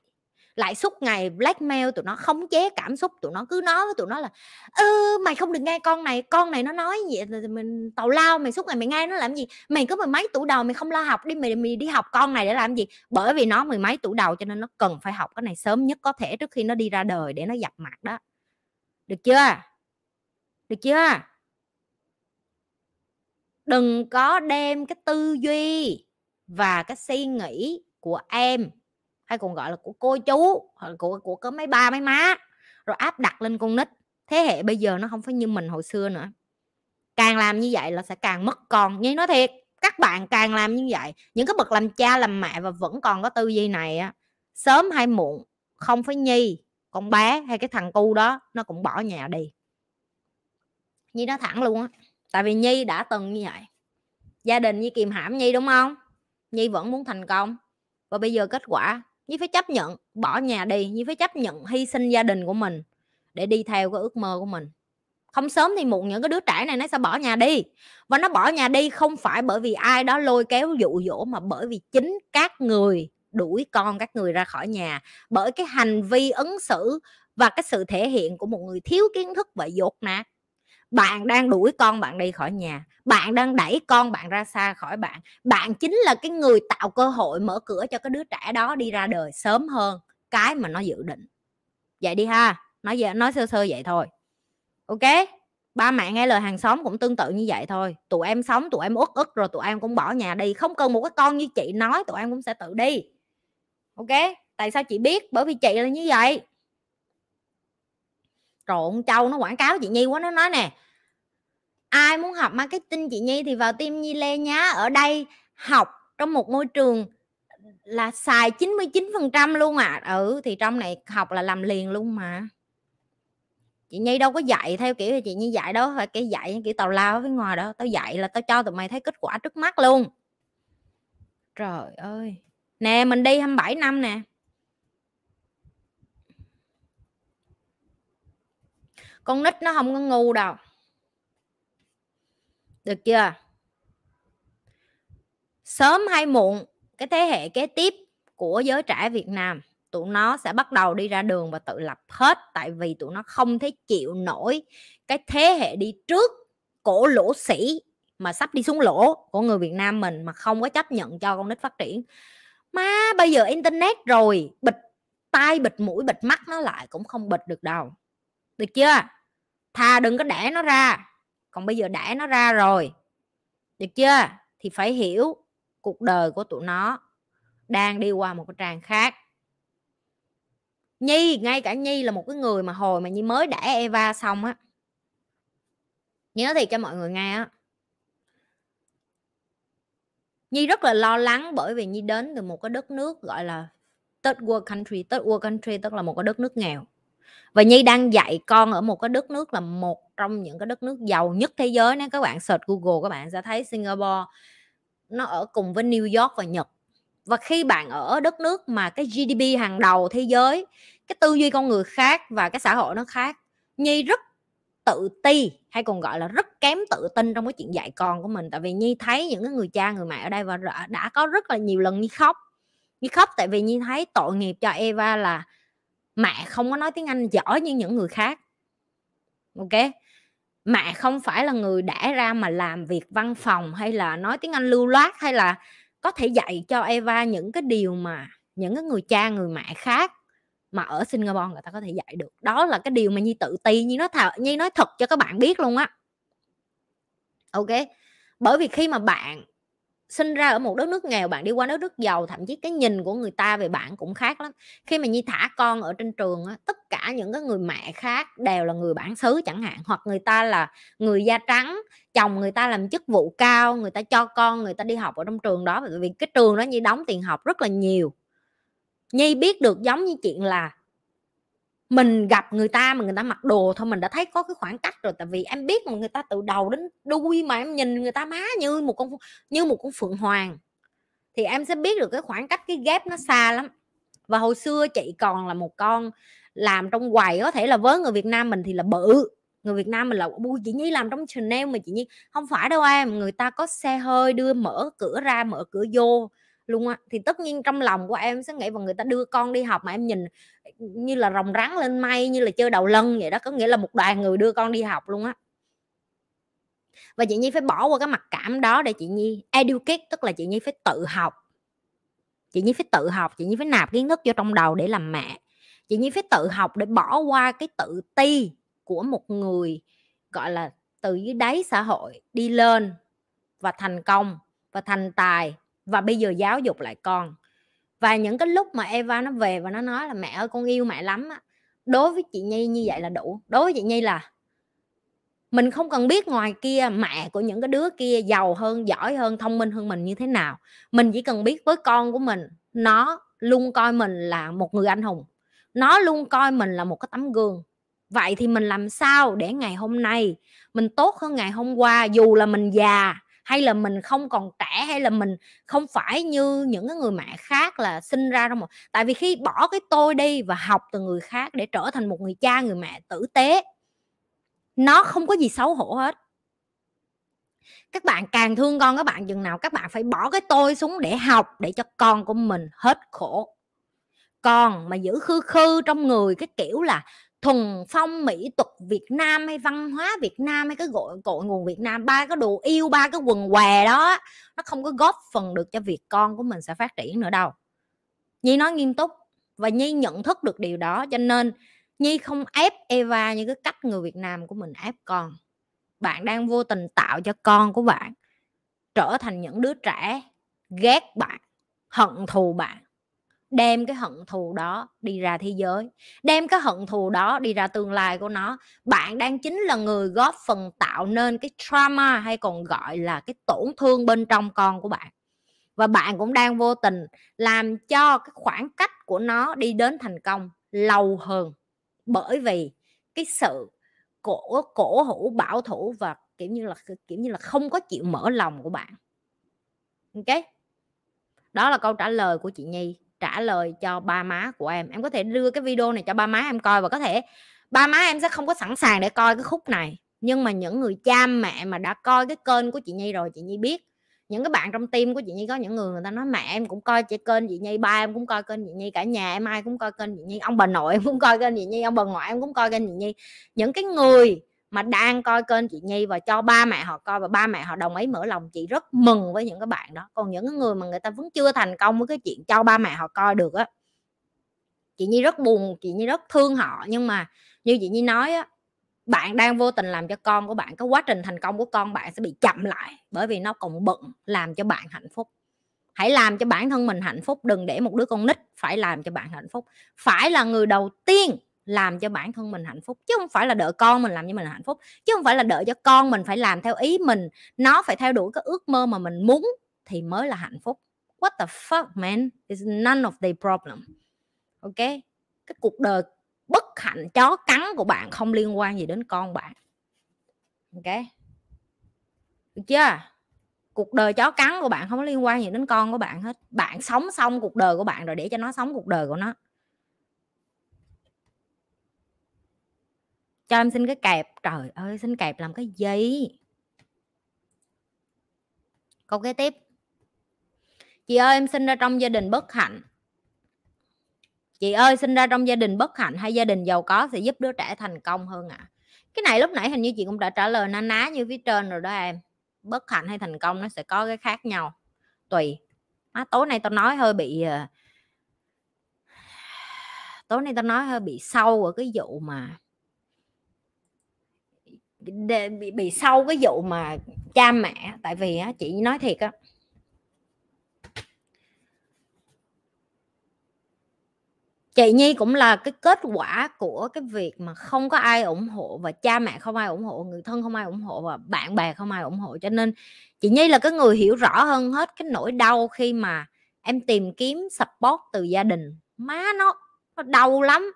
lại suốt ngày blackmail tụi nó khống chế cảm xúc tụi nó cứ nói với tụi nó là ừ mày không được nghe con này con này nó nói vậy mình tàu lao mày suốt ngày mày nghe nó làm gì mày có mười mấy tuổi đầu mày không lo học đi mày mày đi học con này để làm gì bởi vì nó mười mấy tuổi đầu cho nên nó cần phải học cái này sớm nhất có thể trước khi nó đi ra đời để nó dập mặt đó được chưa được chưa đừng có đem cái tư duy và cái suy nghĩ của em hay còn gọi là của cô chú hoặc của của có mấy ba mấy má rồi áp đặt lên con nít thế hệ bây giờ nó không phải như mình hồi xưa nữa càng làm như vậy là sẽ càng mất con như nói thiệt các bạn càng làm như vậy những cái bậc làm cha làm mẹ và vẫn còn có tư duy này á sớm hay muộn không phải nhi con bé hay cái thằng cu đó nó cũng bỏ nhà đi nhi nó thẳng luôn á tại vì nhi đã từng như vậy gia đình như kìm hãm nhi đúng không nhi vẫn muốn thành công và bây giờ kết quả như phải chấp nhận bỏ nhà đi như phải chấp nhận hy sinh gia đình của mình để đi theo cái ước mơ của mình không sớm thì muộn những cái đứa trẻ này nó sẽ bỏ nhà đi và nó bỏ nhà đi không phải bởi vì ai đó lôi kéo dụ dỗ mà bởi vì chính các người đuổi con các người ra khỏi nhà bởi cái hành vi ứng xử và cái sự thể hiện của một người thiếu kiến thức và dột nạt bạn đang đuổi con bạn đi khỏi nhà bạn đang đẩy con bạn ra xa khỏi bạn bạn chính là cái người tạo cơ hội mở cửa cho cái đứa trẻ đó đi ra đời sớm hơn cái mà nó dự định vậy đi ha nói vậy nói sơ sơ vậy thôi ok ba mẹ nghe lời hàng xóm cũng tương tự như vậy thôi tụi em sống tụi em uất ức rồi tụi em cũng bỏ nhà đi không cần một cái con như chị nói tụi em cũng sẽ tự đi ok tại sao chị biết bởi vì chị là như vậy trộn châu nó quảng cáo chị nhi quá nó nói nè ai muốn học marketing chị nhi thì vào team nhi lê nhá ở đây học trong một môi trường là xài 99% luôn à ừ thì trong này học là làm liền luôn mà chị nhi đâu có dạy theo kiểu là chị nhi dạy đó phải cái dạy kiểu tàu lao với ngoài đó tao dạy là tao cho tụi mày thấy kết quả trước mắt luôn trời ơi nè mình đi 27 năm nè con nít nó không có ngu đâu được chưa sớm hay muộn cái thế hệ kế tiếp của giới trẻ Việt Nam tụi nó sẽ bắt đầu đi ra đường và tự lập hết tại vì tụi nó không thể chịu nổi cái thế hệ đi trước cổ lỗ sĩ mà sắp đi xuống lỗ của người Việt Nam mình mà không có chấp nhận cho con nít phát triển má bây giờ internet rồi bịch tai bịch mũi bịch mắt nó lại cũng không bịch được đâu được chưa thà đừng có đẻ nó ra còn bây giờ đẻ nó ra rồi được chưa thì phải hiểu cuộc đời của tụi nó đang đi qua một cái trang khác nhi ngay cả nhi là một cái người mà hồi mà nhi mới đẻ eva xong á nhớ thì cho mọi người nghe á nhi rất là lo lắng bởi vì nhi đến từ một cái đất nước gọi là third world country third world country tức là một cái đất nước nghèo và nhi đang dạy con ở một cái đất nước là một trong những cái đất nước giàu nhất thế giới nếu các bạn search google các bạn sẽ thấy singapore nó ở cùng với new york và nhật và khi bạn ở đất nước mà cái gdp hàng đầu thế giới cái tư duy con người khác và cái xã hội nó khác nhi rất tự ti hay còn gọi là rất kém tự tin trong cái chuyện dạy con của mình tại vì nhi thấy những cái người cha người mẹ ở đây và đã có rất là nhiều lần nhi khóc nhi khóc tại vì nhi thấy tội nghiệp cho eva là mẹ không có nói tiếng anh giỏi như những người khác ok mẹ không phải là người đẻ ra mà làm việc văn phòng hay là nói tiếng anh lưu loát hay là có thể dạy cho eva những cái điều mà những cái người cha người mẹ khác mà ở singapore người ta có thể dạy được đó là cái điều mà nhi tự ti nhi nói thật nhi nói thật cho các bạn biết luôn á ok bởi vì khi mà bạn sinh ra ở một đất nước nghèo bạn đi qua đất nước giàu thậm chí cái nhìn của người ta về bạn cũng khác lắm khi mà nhi thả con ở trên trường tất cả những cái người mẹ khác đều là người bản xứ chẳng hạn hoặc người ta là người da trắng chồng người ta làm chức vụ cao người ta cho con người ta đi học ở trong trường đó bởi vì cái trường đó nhi đóng tiền học rất là nhiều nhi biết được giống như chuyện là mình gặp người ta mà người ta mặc đồ thôi mình đã thấy có cái khoảng cách rồi tại vì em biết mà người ta từ đầu đến đuôi mà em nhìn người ta má như một con như một con phượng hoàng thì em sẽ biết được cái khoảng cách cái ghép nó xa lắm và hồi xưa chị còn là một con làm trong quầy có thể là với người Việt Nam mình thì là bự người Việt Nam mình là bu chị Nhi làm trong Chanel mà chị Nhi không phải đâu em người ta có xe hơi đưa mở cửa ra mở cửa vô luôn á thì tất nhiên trong lòng của em sẽ nghĩ và người ta đưa con đi học mà em nhìn như là rồng rắn lên mây như là chơi đầu lân vậy đó có nghĩa là một đoàn người đưa con đi học luôn á và chị nhi phải bỏ qua cái mặt cảm đó để chị nhi educate tức là chị nhi phải tự học chị nhi phải tự học chị nhi phải nạp kiến thức vô trong đầu để làm mẹ chị nhi phải tự học để bỏ qua cái tự ti của một người gọi là từ dưới đáy xã hội đi lên và thành công và thành tài và bây giờ giáo dục lại con và những cái lúc mà Eva nó về và nó nói là mẹ ơi con yêu mẹ lắm á đối với chị Nhi như vậy là đủ đối với chị Nhi là mình không cần biết ngoài kia mẹ của những cái đứa kia giàu hơn giỏi hơn thông minh hơn mình như thế nào mình chỉ cần biết với con của mình nó luôn coi mình là một người anh hùng nó luôn coi mình là một cái tấm gương vậy thì mình làm sao để ngày hôm nay mình tốt hơn ngày hôm qua dù là mình già hay là mình không còn trẻ hay là mình không phải như những cái người mẹ khác là sinh ra trong một tại vì khi bỏ cái tôi đi và học từ người khác để trở thành một người cha người mẹ tử tế nó không có gì xấu hổ hết các bạn càng thương con các bạn chừng nào các bạn phải bỏ cái tôi xuống để học để cho con của mình hết khổ còn mà giữ khư khư trong người cái kiểu là thuần phong mỹ tục Việt Nam hay văn hóa Việt Nam hay cái gọi cội nguồn Việt Nam ba cái đồ yêu ba cái quần què đó nó không có góp phần được cho việc con của mình sẽ phát triển nữa đâu Nhi nói nghiêm túc và Nhi nhận thức được điều đó cho nên Nhi không ép Eva như cái cách người Việt Nam của mình ép con bạn đang vô tình tạo cho con của bạn trở thành những đứa trẻ ghét bạn hận thù bạn đem cái hận thù đó đi ra thế giới đem cái hận thù đó đi ra tương lai của nó bạn đang chính là người góp phần tạo nên cái trauma hay còn gọi là cái tổn thương bên trong con của bạn và bạn cũng đang vô tình làm cho cái khoảng cách của nó đi đến thành công lâu hơn bởi vì cái sự cổ cổ hữu bảo thủ và kiểu như là kiểu như là không có chịu mở lòng của bạn ok đó là câu trả lời của chị nhi trả lời cho ba má của em em có thể đưa cái video này cho ba má em coi và có thể ba má em sẽ không có sẵn sàng để coi cái khúc này nhưng mà những người cha mẹ mà đã coi cái kênh của chị nhi rồi chị nhi biết những cái bạn trong tim của chị nhi có những người người ta nói mẹ em cũng coi chị kênh chị nhi ba em cũng coi kênh chị nhi cả nhà em ai cũng coi kênh chị nhi ông bà nội em cũng coi kênh chị nhi ông bà ngoại em cũng coi kênh chị nhi những cái người mà đang coi kênh chị Nhi và cho ba mẹ họ coi và ba mẹ họ đồng ý mở lòng chị rất mừng với những cái bạn đó còn những người mà người ta vẫn chưa thành công với cái chuyện cho ba mẹ họ coi được á chị Nhi rất buồn chị Nhi rất thương họ nhưng mà như chị Nhi nói á bạn đang vô tình làm cho con của bạn cái quá trình thành công của con bạn sẽ bị chậm lại bởi vì nó còn bận làm cho bạn hạnh phúc hãy làm cho bản thân mình hạnh phúc đừng để một đứa con nít phải làm cho bạn hạnh phúc phải là người đầu tiên làm cho bản thân mình hạnh phúc chứ không phải là đợi con mình làm cho mình hạnh phúc chứ không phải là đợi cho con mình phải làm theo ý mình nó phải theo đuổi cái ước mơ mà mình muốn thì mới là hạnh phúc what the fuck man is none of the problem ok cái cuộc đời bất hạnh chó cắn của bạn không liên quan gì đến con bạn ok được chưa cuộc đời chó cắn của bạn không có liên quan gì đến con của bạn hết bạn sống xong cuộc đời của bạn rồi để cho nó sống cuộc đời của nó cho em xin cái kẹp trời ơi xin kẹp làm cái gì câu kế tiếp chị ơi em sinh ra trong gia đình bất hạnh chị ơi sinh ra trong gia đình bất hạnh hay gia đình giàu có sẽ giúp đứa trẻ thành công hơn ạ à? cái này lúc nãy hình như chị cũng đã trả lời na ná như phía trên rồi đó em bất hạnh hay thành công nó sẽ có cái khác nhau tùy à, tối nay tao nói hơi bị à, tối nay tao nói hơi bị sâu ở cái vụ mà để, bị bị sau cái vụ mà cha mẹ tại vì á, chị nói thiệt á chị nhi cũng là cái kết quả của cái việc mà không có ai ủng hộ và cha mẹ không ai ủng hộ người thân không ai ủng hộ và bạn bè không ai ủng hộ cho nên chị nhi là cái người hiểu rõ hơn hết cái nỗi đau khi mà em tìm kiếm support từ gia đình má nó nó đau lắm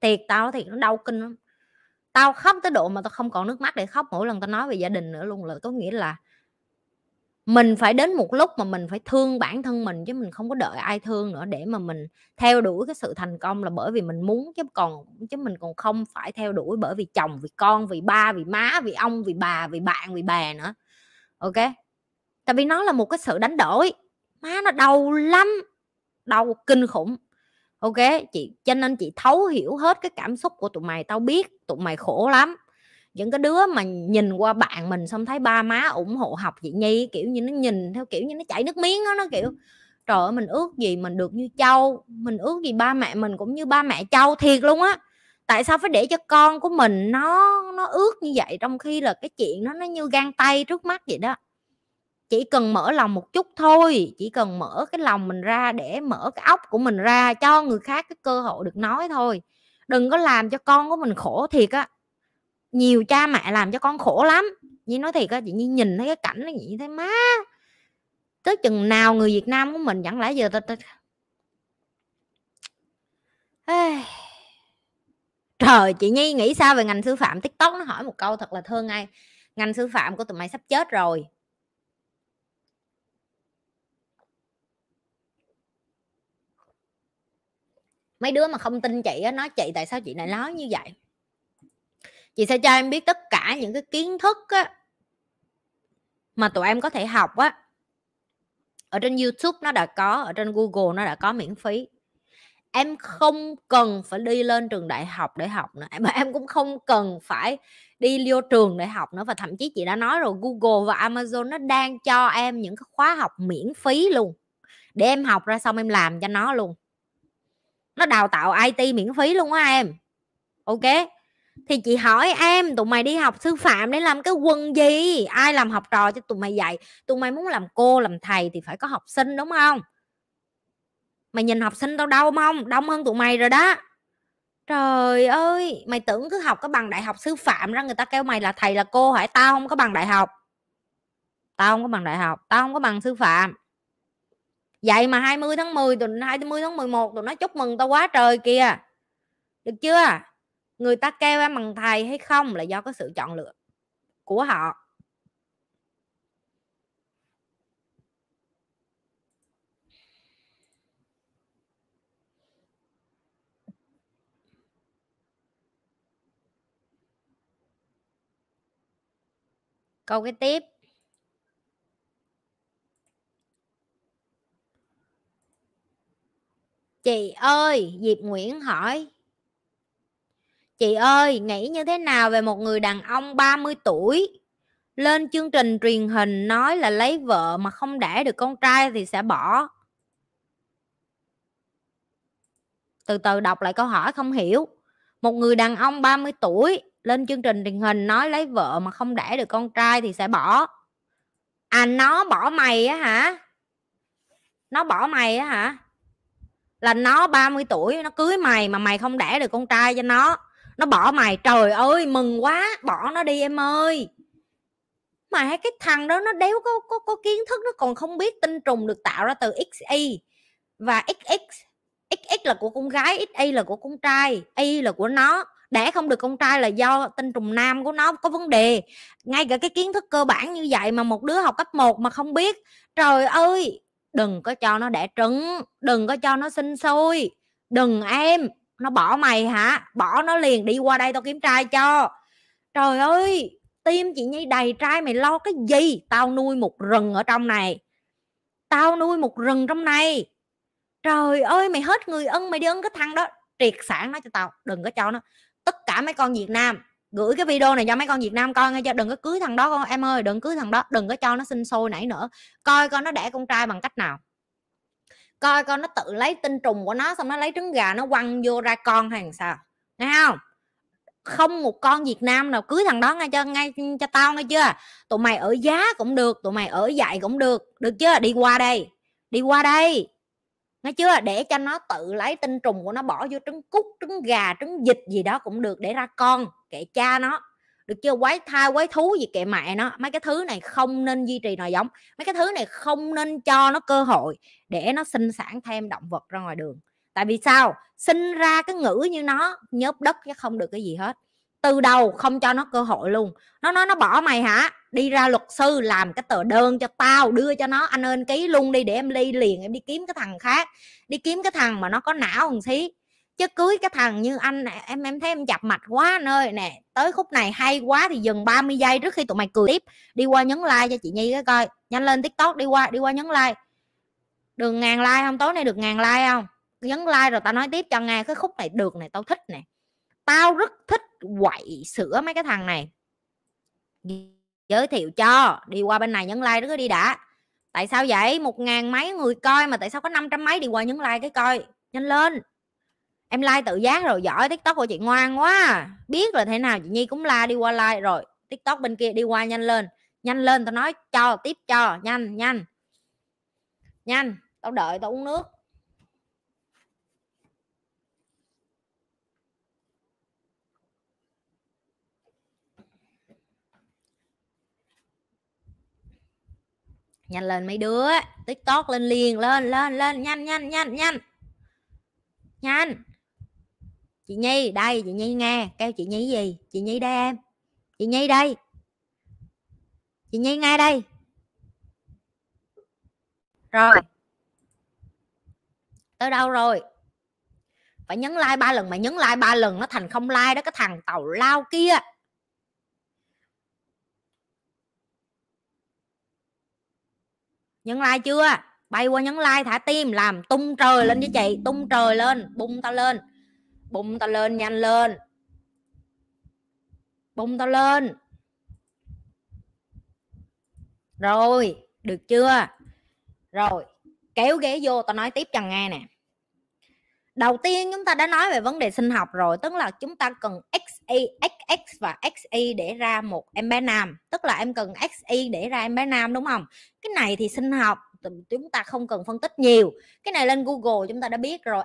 thiệt tao thiệt nó đau kinh lắm tao khóc tới độ mà tao không còn nước mắt để khóc mỗi lần tao nói về gia đình nữa luôn là có nghĩa là mình phải đến một lúc mà mình phải thương bản thân mình chứ mình không có đợi ai thương nữa để mà mình theo đuổi cái sự thành công là bởi vì mình muốn chứ còn chứ mình còn không phải theo đuổi bởi vì chồng vì con vì ba vì má vì ông vì bà vì bạn vì bè nữa ok tại vì nó là một cái sự đánh đổi má nó đau lắm đau kinh khủng ok chị cho nên chị thấu hiểu hết cái cảm xúc của tụi mày tao biết tụi mày khổ lắm những cái đứa mà nhìn qua bạn mình xong thấy ba má ủng hộ học chị nhi kiểu như nó nhìn theo kiểu như nó chảy nước miếng đó, nó kiểu ừ. trời ơi mình ước gì mình được như châu mình ước gì ba mẹ mình cũng như ba mẹ châu thiệt luôn á tại sao phải để cho con của mình nó nó ước như vậy trong khi là cái chuyện nó nó như gan tay trước mắt vậy đó chỉ cần mở lòng một chút thôi chỉ cần mở cái lòng mình ra để mở cái óc của mình ra cho người khác cái cơ hội được nói thôi đừng có làm cho con của mình khổ thiệt á nhiều cha mẹ làm cho con khổ lắm như nói thiệt á chị nhi nhìn thấy cái cảnh nó như thế má tới chừng nào người việt nam của mình chẳng lẽ giờ ta, ta... trời chị nhi nghĩ sao về ngành sư phạm tiktok nó hỏi một câu thật là thương ngay ngành sư phạm của tụi mày sắp chết rồi mấy đứa mà không tin chị á nói chị tại sao chị lại nói như vậy chị sẽ cho em biết tất cả những cái kiến thức á mà tụi em có thể học á ở trên youtube nó đã có ở trên google nó đã có miễn phí em không cần phải đi lên trường đại học để học nữa mà em cũng không cần phải đi vô trường để học nữa và thậm chí chị đã nói rồi google và amazon nó đang cho em những cái khóa học miễn phí luôn để em học ra xong em làm cho nó luôn nó đào tạo IT miễn phí luôn á em ok thì chị hỏi em tụi mày đi học sư phạm để làm cái quần gì ai làm học trò cho tụi mày dạy tụi mày muốn làm cô làm thầy thì phải có học sinh đúng không mày nhìn học sinh tao đâu mong, đông hơn tụi mày rồi đó trời ơi mày tưởng cứ học cái bằng đại học sư phạm ra người ta kêu mày là thầy là cô hỏi tao không có bằng đại học tao không có bằng đại học tao không có bằng sư phạm vậy mà 20 tháng 10 tụi 20 tháng 11 tụi nó chúc mừng tao quá trời kìa được chưa người ta kêu em bằng thầy hay không là do có sự chọn lựa của họ câu cái tiếp chị ơi diệp nguyễn hỏi chị ơi nghĩ như thế nào về một người đàn ông 30 tuổi lên chương trình truyền hình nói là lấy vợ mà không đẻ được con trai thì sẽ bỏ từ từ đọc lại câu hỏi không hiểu một người đàn ông 30 tuổi lên chương trình truyền hình nói lấy vợ mà không đẻ được con trai thì sẽ bỏ à nó bỏ mày á hả nó bỏ mày á hả là nó 30 tuổi nó cưới mày mà mày không đẻ được con trai cho nó nó bỏ mày trời ơi mừng quá bỏ nó đi em ơi mà hay cái thằng đó nó đéo có có có kiến thức nó còn không biết tinh trùng được tạo ra từ xy và xx xx là của con gái xy là của con trai y là của nó đẻ không được con trai là do tinh trùng nam của nó có vấn đề ngay cả cái kiến thức cơ bản như vậy mà một đứa học cấp 1 mà không biết trời ơi đừng có cho nó đẻ trứng đừng có cho nó sinh sôi đừng em nó bỏ mày hả bỏ nó liền đi qua đây tao kiếm trai cho trời ơi tim chị nhi đầy trai mày lo cái gì tao nuôi một rừng ở trong này tao nuôi một rừng trong này trời ơi mày hết người ân mày đi ân cái thằng đó triệt sản nó cho tao đừng có cho nó tất cả mấy con việt nam gửi cái video này cho mấy con Việt Nam coi nghe cho đừng có cưới thằng đó con em ơi đừng cưới thằng đó đừng có cho nó sinh sôi nảy nữa coi coi nó đẻ con trai bằng cách nào coi coi nó tự lấy tinh trùng của nó xong nó lấy trứng gà nó quăng vô ra con hay sao nghe không không một con Việt Nam nào cưới thằng đó ngay cho ngay cho tao nghe chưa tụi mày ở giá cũng được tụi mày ở dạy cũng được được chưa đi qua đây đi qua đây nghe chưa để cho nó tự lấy tinh trùng của nó bỏ vô trứng cút trứng gà trứng vịt gì đó cũng được để ra con kệ cha nó được chưa quái thai quái thú gì kệ mẹ nó mấy cái thứ này không nên duy trì nòi giống mấy cái thứ này không nên cho nó cơ hội để nó sinh sản thêm động vật ra ngoài đường tại vì sao sinh ra cái ngữ như nó nhớp đất chứ không được cái gì hết từ đầu không cho nó cơ hội luôn nó nói nó bỏ mày hả đi ra luật sư làm cái tờ đơn cho tao đưa cho nó anh ơi ký luôn đi để em ly liền em đi kiếm cái thằng khác đi kiếm cái thằng mà nó có não thằng xí chứ cưới cái thằng như anh em em thấy em chập mạch quá anh ơi nè tới khúc này hay quá thì dừng 30 giây trước khi tụi mày cười tiếp đi qua nhấn like cho chị nhi cái coi nhanh lên tiktok đi qua đi qua nhấn like được ngàn like không tối nay được ngàn like không nhấn like rồi tao nói tiếp cho nghe cái khúc này được này tao thích nè tao rất thích quậy sữa mấy cái thằng này giới thiệu cho đi qua bên này nhấn like nó đi đã tại sao vậy một ngàn mấy người coi mà tại sao có 500 mấy đi qua nhấn like cái coi nhanh lên em like tự giác rồi giỏi tiktok của chị ngoan quá biết là thế nào chị nhi cũng la like, đi qua like rồi tiktok bên kia đi qua nhanh lên nhanh lên tao nói cho tiếp cho nhanh nhanh nhanh tao đợi tao uống nước nhanh lên mấy đứa tiktok lên liền lên lên lên nhanh nhanh nhanh nhanh nhanh chị nhi đây chị nhi nghe kêu chị nhi gì chị nhi đây em chị nhi đây chị nhi nghe đây rồi tới đâu rồi phải nhấn like ba lần mà nhấn like ba lần nó thành không like đó cái thằng tàu lao kia nhấn like chưa bay qua nhấn like thả tim làm tung trời lên với chị tung trời lên bung tao lên bung tao lên nhanh lên bung tao lên rồi được chưa rồi kéo ghế vô tao nói tiếp chẳng nghe nè đầu tiên chúng ta đã nói về vấn đề sinh học rồi tức là chúng ta cần XY, XX và XY để ra một em bé nam tức là em cần XY để ra em bé nam đúng không cái này thì sinh học chúng ta không cần phân tích nhiều cái này lên Google chúng ta đã biết rồi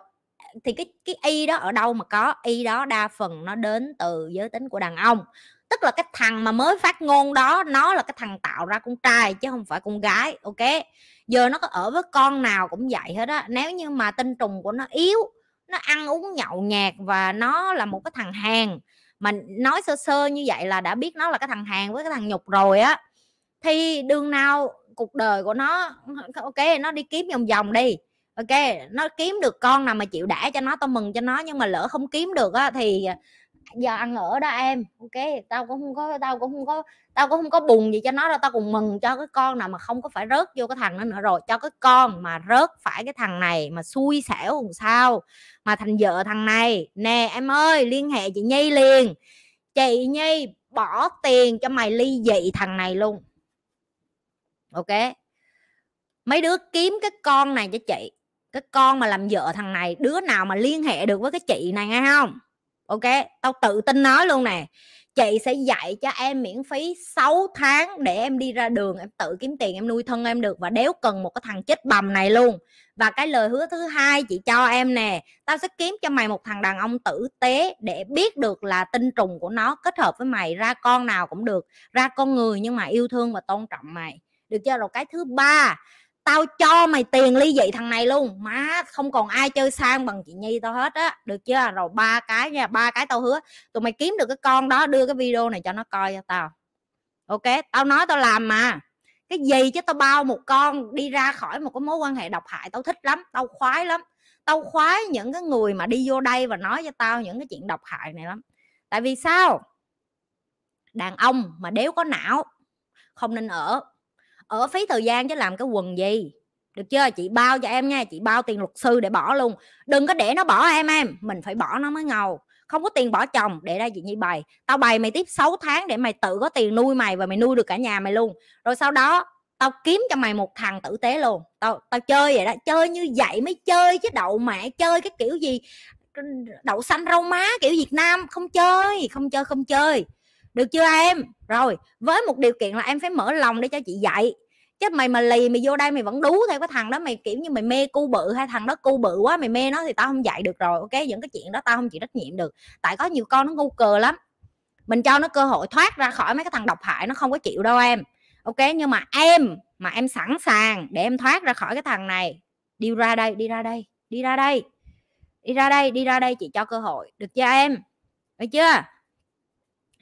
thì cái cái y đó ở đâu mà có y đó đa phần nó đến từ giới tính của đàn ông tức là cái thằng mà mới phát ngôn đó nó là cái thằng tạo ra con trai chứ không phải con gái ok giờ nó có ở với con nào cũng vậy hết á nếu như mà tinh trùng của nó yếu nó ăn uống nhậu nhạt và nó là một cái thằng hàng mà nói sơ sơ như vậy là đã biết nó là cái thằng hàng với cái thằng nhục rồi á thì đương nào cuộc đời của nó ok nó đi kiếm vòng vòng đi ok nó kiếm được con nào mà chịu đẻ cho nó tao mừng cho nó nhưng mà lỡ không kiếm được á thì à, giờ ăn ở đó em ok tao cũng không có tao cũng không có tao cũng không có buồn gì cho nó đâu tao cũng mừng cho cái con nào mà không có phải rớt vô cái thằng đó nữa rồi cho cái con mà rớt phải cái thằng này mà xui xẻo làm sao mà thành vợ thằng này nè em ơi liên hệ chị nhi liền chị nhi bỏ tiền cho mày ly dị thằng này luôn ok mấy đứa kiếm cái con này cho chị cái con mà làm vợ thằng này đứa nào mà liên hệ được với cái chị này nghe không ok tao tự tin nói luôn nè chị sẽ dạy cho em miễn phí 6 tháng để em đi ra đường em tự kiếm tiền em nuôi thân em được và đéo cần một cái thằng chết bầm này luôn và cái lời hứa thứ hai chị cho em nè tao sẽ kiếm cho mày một thằng đàn ông tử tế để biết được là tinh trùng của nó kết hợp với mày ra con nào cũng được ra con người nhưng mà yêu thương và tôn trọng mày được chưa rồi cái thứ ba tao cho mày tiền ly dị thằng này luôn má không còn ai chơi sang bằng chị nhi tao hết á được chưa rồi ba cái nha ba cái tao hứa tụi mày kiếm được cái con đó đưa cái video này cho nó coi cho tao ok tao nói tao làm mà cái gì chứ tao bao một con đi ra khỏi một cái mối quan hệ độc hại tao thích lắm tao khoái lắm tao khoái những cái người mà đi vô đây và nói cho tao những cái chuyện độc hại này lắm tại vì sao đàn ông mà đéo có não không nên ở ở phí thời gian chứ làm cái quần gì được chưa chị bao cho em nha chị bao tiền luật sư để bỏ luôn đừng có để nó bỏ em em mình phải bỏ nó mới ngầu không có tiền bỏ chồng để ra chị nhi bày tao bày mày tiếp 6 tháng để mày tự có tiền nuôi mày và mày nuôi được cả nhà mày luôn rồi sau đó tao kiếm cho mày một thằng tử tế luôn tao tao chơi vậy đó chơi như vậy mới chơi chứ đậu mẹ chơi cái kiểu gì đậu xanh rau má kiểu việt nam không chơi không chơi không chơi được chưa em rồi với một điều kiện là em phải mở lòng để cho chị dạy chứ mày mà lì mày vô đây mày vẫn đú theo cái thằng đó mày kiểu như mày mê cu bự hay thằng đó cu bự quá mày mê nó thì tao không dạy được rồi ok những cái chuyện đó tao không chịu trách nhiệm được tại có nhiều con nó ngu cờ lắm mình cho nó cơ hội thoát ra khỏi mấy cái thằng độc hại nó không có chịu đâu em ok nhưng mà em mà em sẵn sàng để em thoát ra khỏi cái thằng này đi ra đây đi ra đây đi ra đây đi ra đây đi ra đây chị cho cơ hội được cho em được chưa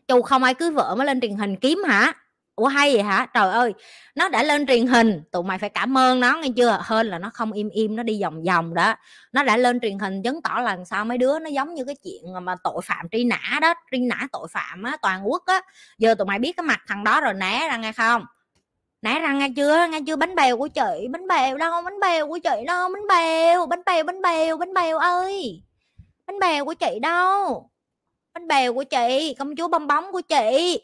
chù không ai cứ vợ mới lên truyền hình kiếm hả ủa hay vậy hả trời ơi nó đã lên truyền hình tụi mày phải cảm ơn nó nghe chưa hơn là nó không im im nó đi vòng vòng đó nó đã lên truyền hình chứng tỏ là sao mấy đứa nó giống như cái chuyện mà tội phạm truy nã đó truy nã tội phạm á, toàn quốc á giờ tụi mày biết cái mặt thằng đó rồi né ra nghe không né ra nghe chưa nghe chưa bánh bèo của chị bánh bèo đâu bánh bèo của chị đâu bánh bèo bánh bèo bánh bèo bánh bèo ơi bánh bèo của chị đâu bánh bèo của chị công chúa bong bóng của chị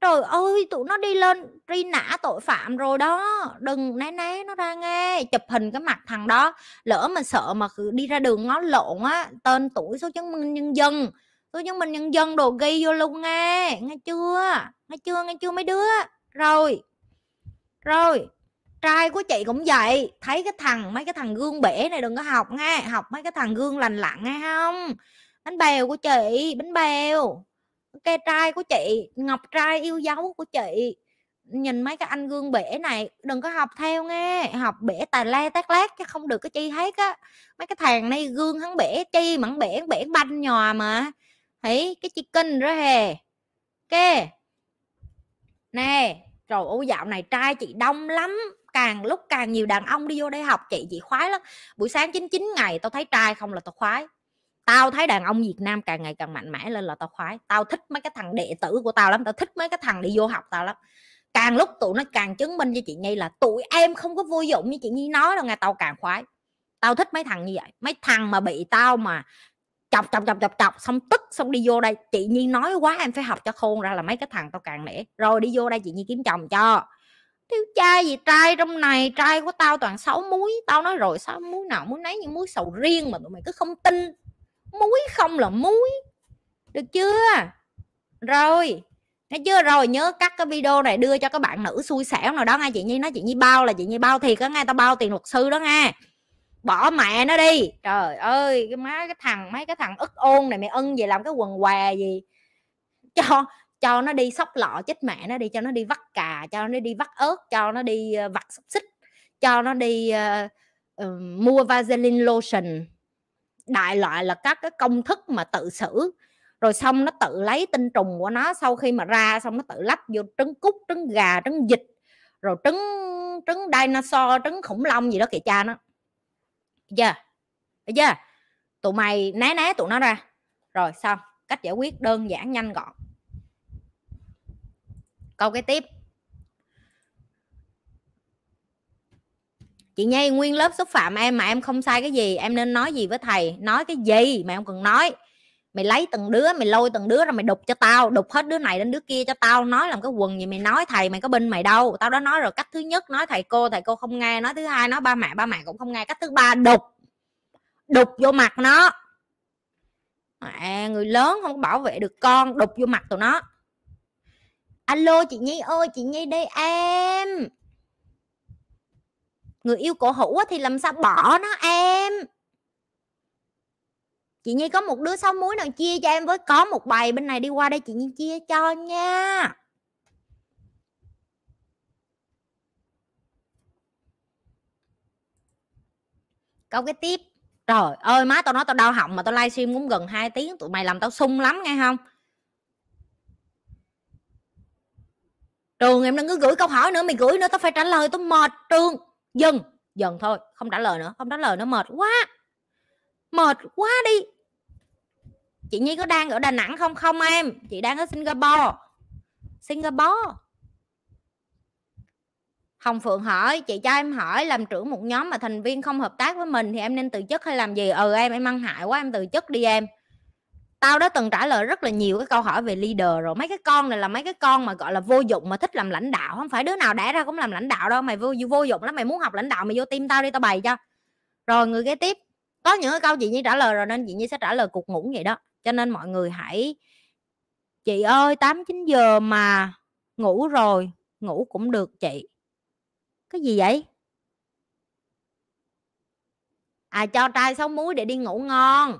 trời ơi tụi nó đi lên truy nã tội phạm rồi đó đừng né né nó ra nghe chụp hình cái mặt thằng đó lỡ mà sợ mà cứ đi ra đường ngó lộn á tên tuổi số chứng minh nhân dân số chứng minh nhân dân đồ ghi vô luôn nghe nghe chưa nghe chưa nghe chưa mấy đứa rồi rồi trai của chị cũng vậy thấy cái thằng mấy cái thằng gương bể này đừng có học nghe học mấy cái thằng gương lành lặn nghe không bánh bèo của chị bánh bèo ke trai của chị ngọc trai yêu dấu của chị nhìn mấy cái anh gương bể này đừng có học theo nghe học bể tà le tát lát chứ không được cái chi hết á mấy cái thằng này gương hắn bể chi mà hắn bể bể banh nhòa mà thấy cái chi kinh đó hè kê nè rồi ô dạo này trai chị đông lắm càng lúc càng nhiều đàn ông đi vô đây học chị chị khoái lắm buổi sáng chín chín ngày tao thấy trai không là tao khoái tao thấy đàn ông Việt Nam càng ngày càng mạnh mẽ lên là tao khoái tao thích mấy cái thằng đệ tử của tao lắm tao thích mấy cái thằng đi vô học tao lắm càng lúc tụi nó càng chứng minh cho chị Nhi là tụi em không có vô dụng như chị Nhi nói đâu nghe tao càng khoái tao thích mấy thằng như vậy mấy thằng mà bị tao mà chọc chọc chọc chọc chọc xong tức xong đi vô đây chị Nhi nói quá em phải học cho khôn ra là mấy cái thằng tao càng nể rồi đi vô đây chị Nhi kiếm chồng cho thiếu trai gì trai trong này trai của tao toàn sáu muối tao nói rồi sáu muối nào muối nấy những muối sầu riêng mà tụi mày cứ không tin muối không là muối được chưa rồi thấy chưa rồi nhớ cắt cái video này đưa cho các bạn nữ xui xẻo nào đó nghe chị nhi nói chị nhi bao là chị nhi bao thì có nghe tao bao tiền luật sư đó nghe bỏ mẹ nó đi trời ơi cái má cái thằng mấy cái thằng ức ôn này mày ưng về làm cái quần què gì cho cho nó đi sóc lọ chết mẹ nó đi cho nó đi vắt cà cho nó đi vắt ớt cho nó đi ờ, vặt xúc xích cho nó đi uh, uh, mua vaseline lotion đại loại là các cái công thức mà tự xử rồi xong nó tự lấy tinh trùng của nó sau khi mà ra xong nó tự lắp vô trứng cút trứng gà trứng vịt rồi trứng trứng dinosaur trứng khủng long gì đó kìa cha nó chưa yeah. chưa yeah. tụi mày né né tụi nó ra rồi xong cách giải quyết đơn giản nhanh gọn câu cái tiếp chị nhi nguyên lớp xúc phạm em mà em không sai cái gì em nên nói gì với thầy nói cái gì mà em cần nói mày lấy từng đứa mày lôi từng đứa rồi mày đục cho tao đục hết đứa này đến đứa kia cho tao nói làm cái quần gì mày nói thầy mày có bên mày đâu tao đã nói rồi cách thứ nhất nói thầy cô thầy cô không nghe nói thứ hai nói ba mẹ ba mẹ cũng không nghe cách thứ ba đục đục vô mặt nó à, người lớn không bảo vệ được con đục vô mặt tụi nó alo chị nhi ơi chị nhi đây em người yêu cổ hữu thì làm sao bỏ nó em chị nhi có một đứa sáu muối nào chia cho em với có một bài bên này đi qua đây chị nhi chia cho nha câu cái tiếp trời ơi má tao nói tao đau họng mà tao livestream cũng gần 2 tiếng tụi mày làm tao sung lắm nghe không trường em đang cứ gửi câu hỏi nữa mày gửi nữa tao phải trả lời tao mệt trường dừng dừng thôi không trả lời nữa không trả lời nó mệt quá mệt quá đi chị nhi có đang ở đà nẵng không không em chị đang ở singapore singapore hồng phượng hỏi chị cho em hỏi làm trưởng một nhóm mà thành viên không hợp tác với mình thì em nên từ chức hay làm gì ừ em em ăn hại quá em từ chức đi em tao đã từng trả lời rất là nhiều cái câu hỏi về leader rồi mấy cái con này là mấy cái con mà gọi là vô dụng mà thích làm lãnh đạo không phải đứa nào đẻ ra cũng làm lãnh đạo đâu mày vô vô dụng lắm mày muốn học lãnh đạo mày vô tim tao đi tao bày cho rồi người kế tiếp có những cái câu chị như trả lời rồi nên chị như sẽ trả lời cuộc ngủ vậy đó cho nên mọi người hãy chị ơi tám chín giờ mà ngủ rồi ngủ cũng được chị cái gì vậy à cho trai sáu muối để đi ngủ ngon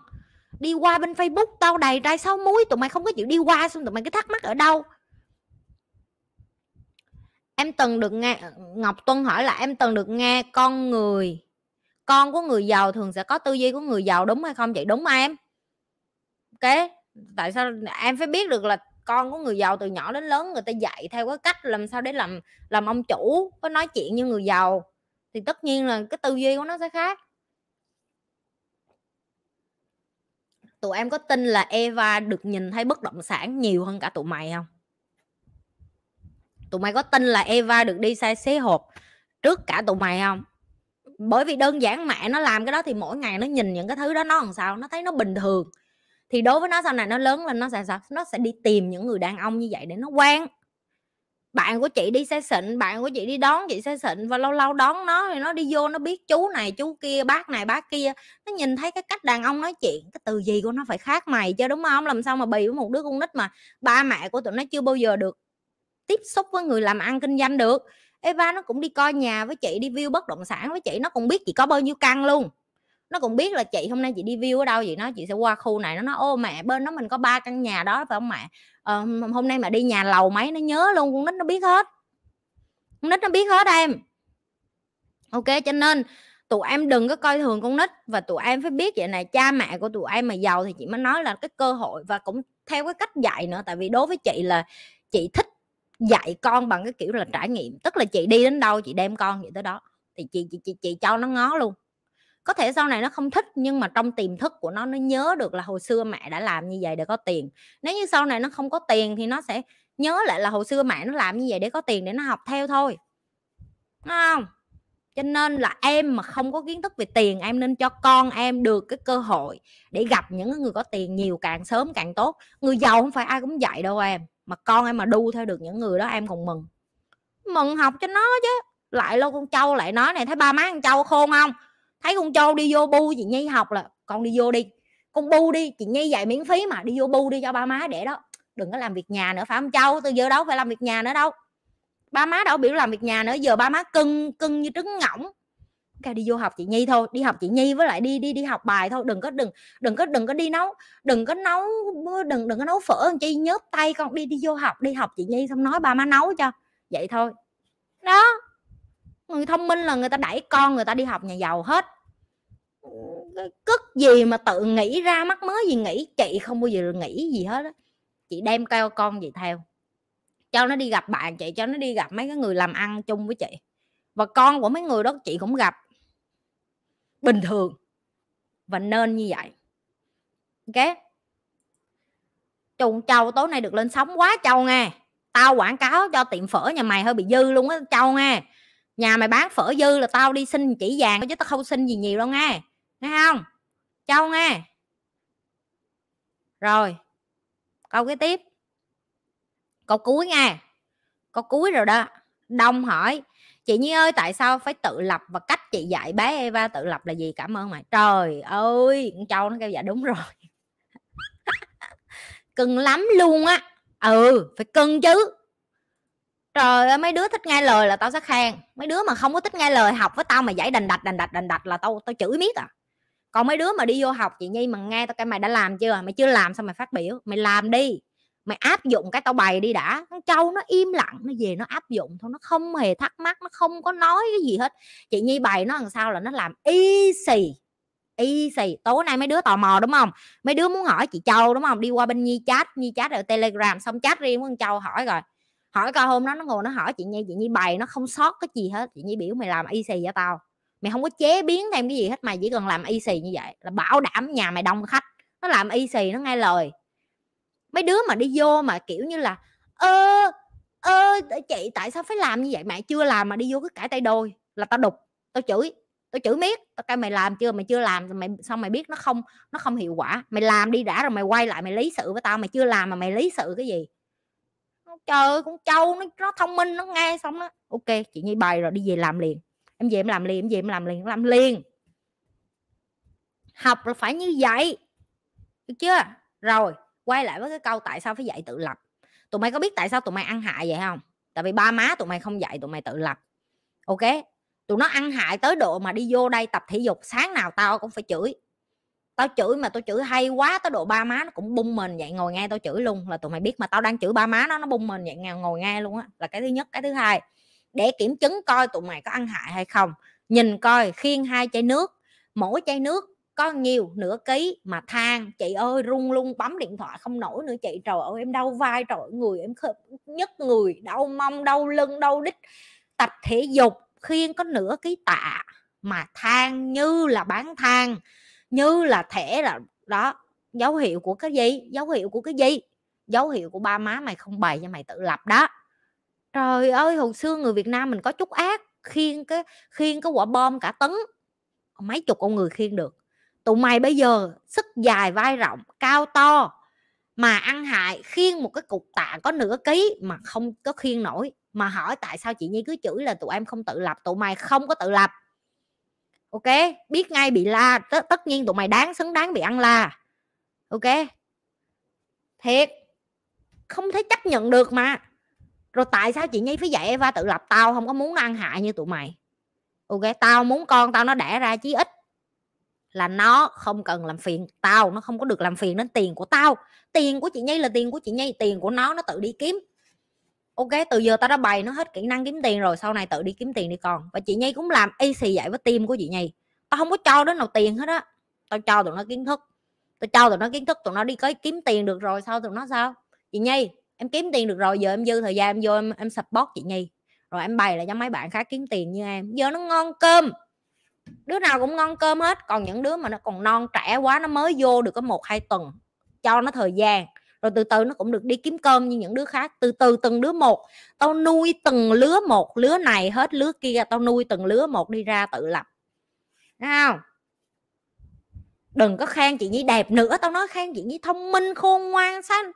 đi qua bên facebook tao đầy trai sáu muối tụi mày không có chịu đi qua xong tụi mày cứ thắc mắc ở đâu em từng được nghe ngọc tuân hỏi là em từng được nghe con người con của người giàu thường sẽ có tư duy của người giàu đúng hay không vậy đúng em ok tại sao em phải biết được là con của người giàu từ nhỏ đến lớn người ta dạy theo cái cách làm sao để làm làm ông chủ có nói chuyện như người giàu thì tất nhiên là cái tư duy của nó sẽ khác tụi em có tin là Eva được nhìn thấy bất động sản nhiều hơn cả tụi mày không tụi mày có tin là Eva được đi xe xế hộp trước cả tụi mày không bởi vì đơn giản mẹ nó làm cái đó thì mỗi ngày nó nhìn những cái thứ đó nó làm sao nó thấy nó bình thường thì đối với nó sau này nó lớn lên nó sẽ nó sẽ đi tìm những người đàn ông như vậy để nó quen bạn của chị đi xe xịn bạn của chị đi đón chị xe xịn và lâu lâu đón nó thì nó đi vô nó biết chú này chú kia bác này bác kia nó nhìn thấy cái cách đàn ông nói chuyện cái từ gì của nó phải khác mày chứ đúng không làm sao mà bì với một đứa con nít mà ba mẹ của tụi nó chưa bao giờ được tiếp xúc với người làm ăn kinh doanh được Eva nó cũng đi coi nhà với chị đi view bất động sản với chị nó cũng biết chị có bao nhiêu căn luôn nó cũng biết là chị hôm nay chị đi view ở đâu vậy nó chị sẽ qua khu này nó nói ô mẹ bên đó mình có ba căn nhà đó phải không mẹ ờ, hôm nay mà đi nhà lầu mấy nó nhớ luôn con nít nó biết hết con nít nó biết hết em ok cho nên tụi em đừng có coi thường con nít và tụi em phải biết vậy này cha mẹ của tụi em mà giàu thì chị mới nói là cái cơ hội và cũng theo cái cách dạy nữa tại vì đối với chị là chị thích dạy con bằng cái kiểu là trải nghiệm tức là chị đi đến đâu chị đem con vậy tới đó thì chị chị chị, chị cho nó ngó luôn có thể sau này nó không thích nhưng mà trong tiềm thức của nó nó nhớ được là hồi xưa mẹ đã làm như vậy để có tiền nếu như sau này nó không có tiền thì nó sẽ nhớ lại là hồi xưa mẹ nó làm như vậy để có tiền để nó học theo thôi Đúng không cho nên là em mà không có kiến thức về tiền em nên cho con em được cái cơ hội để gặp những người có tiền nhiều càng sớm càng tốt người giàu không phải ai cũng dạy đâu em mà con em mà đu theo được những người đó em còn mừng mừng học cho nó chứ lại lâu con trâu lại nói này thấy ba má con trâu khôn không thấy con châu đi vô bu chị nhi học là con đi vô đi con bu đi chị nhi dạy miễn phí mà đi vô bu đi cho ba má để đó đừng có làm việc nhà nữa phải không châu tôi giờ đâu phải làm việc nhà nữa đâu ba má đâu biểu làm việc nhà nữa giờ ba má cưng cưng như trứng ngỗng cái đi vô học chị nhi thôi đi học chị nhi với lại đi đi đi học bài thôi đừng có đừng đừng có đừng có đi nấu đừng có nấu đừng đừng có nấu phở chi nhớp tay con đi đi vô học đi học chị nhi xong nói ba má nấu cho vậy thôi đó người thông minh là người ta đẩy con người ta đi học nhà giàu hết cất gì mà tự nghĩ ra mắc mới gì nghĩ chị không bao giờ nghĩ gì hết á chị đem theo con gì theo cho nó đi gặp bạn chị cho nó đi gặp mấy cái người làm ăn chung với chị và con của mấy người đó chị cũng gặp bình thường và nên như vậy ok chuồng châu tối nay được lên sóng quá châu nghe tao quảng cáo cho tiệm phở nhà mày hơi bị dư luôn á châu nghe nhà mày bán phở dư là tao đi xin chỉ vàng chứ tao không xin gì nhiều đâu nghe nghe không châu nghe rồi câu cái tiếp câu cuối nghe câu cuối rồi đó đông hỏi chị nhi ơi tại sao phải tự lập và cách chị dạy bé eva tự lập là gì cảm ơn mày trời ơi con châu nó kêu dạ đúng rồi cưng lắm luôn á ừ phải cưng chứ trời ơi mấy đứa thích nghe lời là tao sẽ khen mấy đứa mà không có thích nghe lời học với tao mà giải đành đạch đành đạch đành đạch là tao tao chửi miết à còn mấy đứa mà đi vô học chị nhi mà nghe tao cái mày đã làm chưa mày chưa làm sao mày phát biểu mày làm đi mày áp dụng cái tao bày đi đã con châu nó im lặng nó về nó áp dụng thôi nó không hề thắc mắc nó không có nói cái gì hết chị nhi bày nó làm sao là nó làm y xì y xì tối nay mấy đứa tò mò đúng không mấy đứa muốn hỏi chị châu đúng không đi qua bên nhi chat nhi chat ở telegram xong chat riêng với con châu hỏi rồi hỏi coi hôm đó nó ngồi nó hỏi chị nhi chị nhi bày nó không sót cái gì hết chị nhi biểu mày làm y xì cho tao mày không có chế biến thêm cái gì hết mày chỉ cần làm y xì như vậy là bảo đảm nhà mày đông khách nó làm y xì nó nghe lời mấy đứa mà đi vô mà kiểu như là ơ ơ chị tại sao phải làm như vậy mẹ chưa làm mà đi vô cứ cãi tay đôi là tao đục tao chửi tao chửi miết tao cái mày làm chưa mày chưa làm mày xong mày biết nó không nó không hiệu quả mày làm đi đã rồi mày quay lại mày lý sự với tao mày chưa làm mà mày lý sự cái gì trời ơi, con trâu nó nó thông minh nó nghe xong nó ok chị nhi bày rồi đi về làm liền em về em làm liền em về em làm liền làm liền học là phải như vậy được chưa rồi quay lại với cái câu tại sao phải dạy tự lập tụi mày có biết tại sao tụi mày ăn hại vậy không tại vì ba má tụi mày không dạy tụi mày tự lập ok tụi nó ăn hại tới độ mà đi vô đây tập thể dục sáng nào tao cũng phải chửi tao chửi mà tao chửi hay quá tao độ ba má nó cũng bung mình vậy ngồi nghe tao chửi luôn là tụi mày biết mà tao đang chửi ba má nó nó bung mình vậy ngồi nghe luôn á là cái thứ nhất cái thứ hai để kiểm chứng coi tụi mày có ăn hại hay không nhìn coi khiên hai chai nước mỗi chai nước có nhiều nửa ký mà than chị ơi rung lung bấm điện thoại không nổi nữa chị trời ơi em đau vai trời ơi, người em khớp nhức người đau mông đau lưng đau đít tập thể dục khiên có nửa ký tạ mà than như là bán than như là thẻ là đó dấu hiệu của cái gì dấu hiệu của cái gì dấu hiệu của ba má mày không bày cho mày tự lập đó trời ơi hồi xưa người việt nam mình có chút ác khiên cái khiên cái quả bom cả tấn mấy chục con người khiên được tụi mày bây giờ sức dài vai rộng cao to mà ăn hại khiên một cái cục tạ có nửa ký mà không có khiên nổi mà hỏi tại sao chị nhi cứ chửi là tụi em không tự lập tụi mày không có tự lập ok biết ngay bị la T- tất nhiên tụi mày đáng xứng đáng bị ăn la ok thiệt không thể chấp nhận được mà rồi tại sao chị nhi phải dạy eva tự lập tao không có muốn ăn hại như tụi mày ok tao muốn con tao nó đẻ ra chí ít là nó không cần làm phiền tao nó không có được làm phiền đến tiền của tao tiền của chị nhi là tiền của chị nhi tiền của nó nó tự đi kiếm ok từ giờ tao đã bày nó hết kỹ năng kiếm tiền rồi sau này tự đi kiếm tiền đi con và chị nhây cũng làm y xì vậy với team của chị nhây tao không có cho đến nào tiền hết á tao cho tụi nó kiến thức tao cho tụi nó kiến thức tụi nó đi có kiếm tiền được rồi sau tụi nó sao chị nhây em kiếm tiền được rồi giờ em dư thời gian em vô em em support chị nhây rồi em bày lại cho mấy bạn khác kiếm tiền như em giờ nó ngon cơm đứa nào cũng ngon cơm hết còn những đứa mà nó còn non trẻ quá nó mới vô được có một hai tuần cho nó thời gian rồi từ từ nó cũng được đi kiếm cơm như những đứa khác từ từ từng đứa một tao nuôi từng lứa một lứa này hết lứa kia tao nuôi từng lứa một đi ra tự lập nào đừng có khen chị nhi đẹp nữa tao nói khen chị nhi thông minh khôn ngoan sáng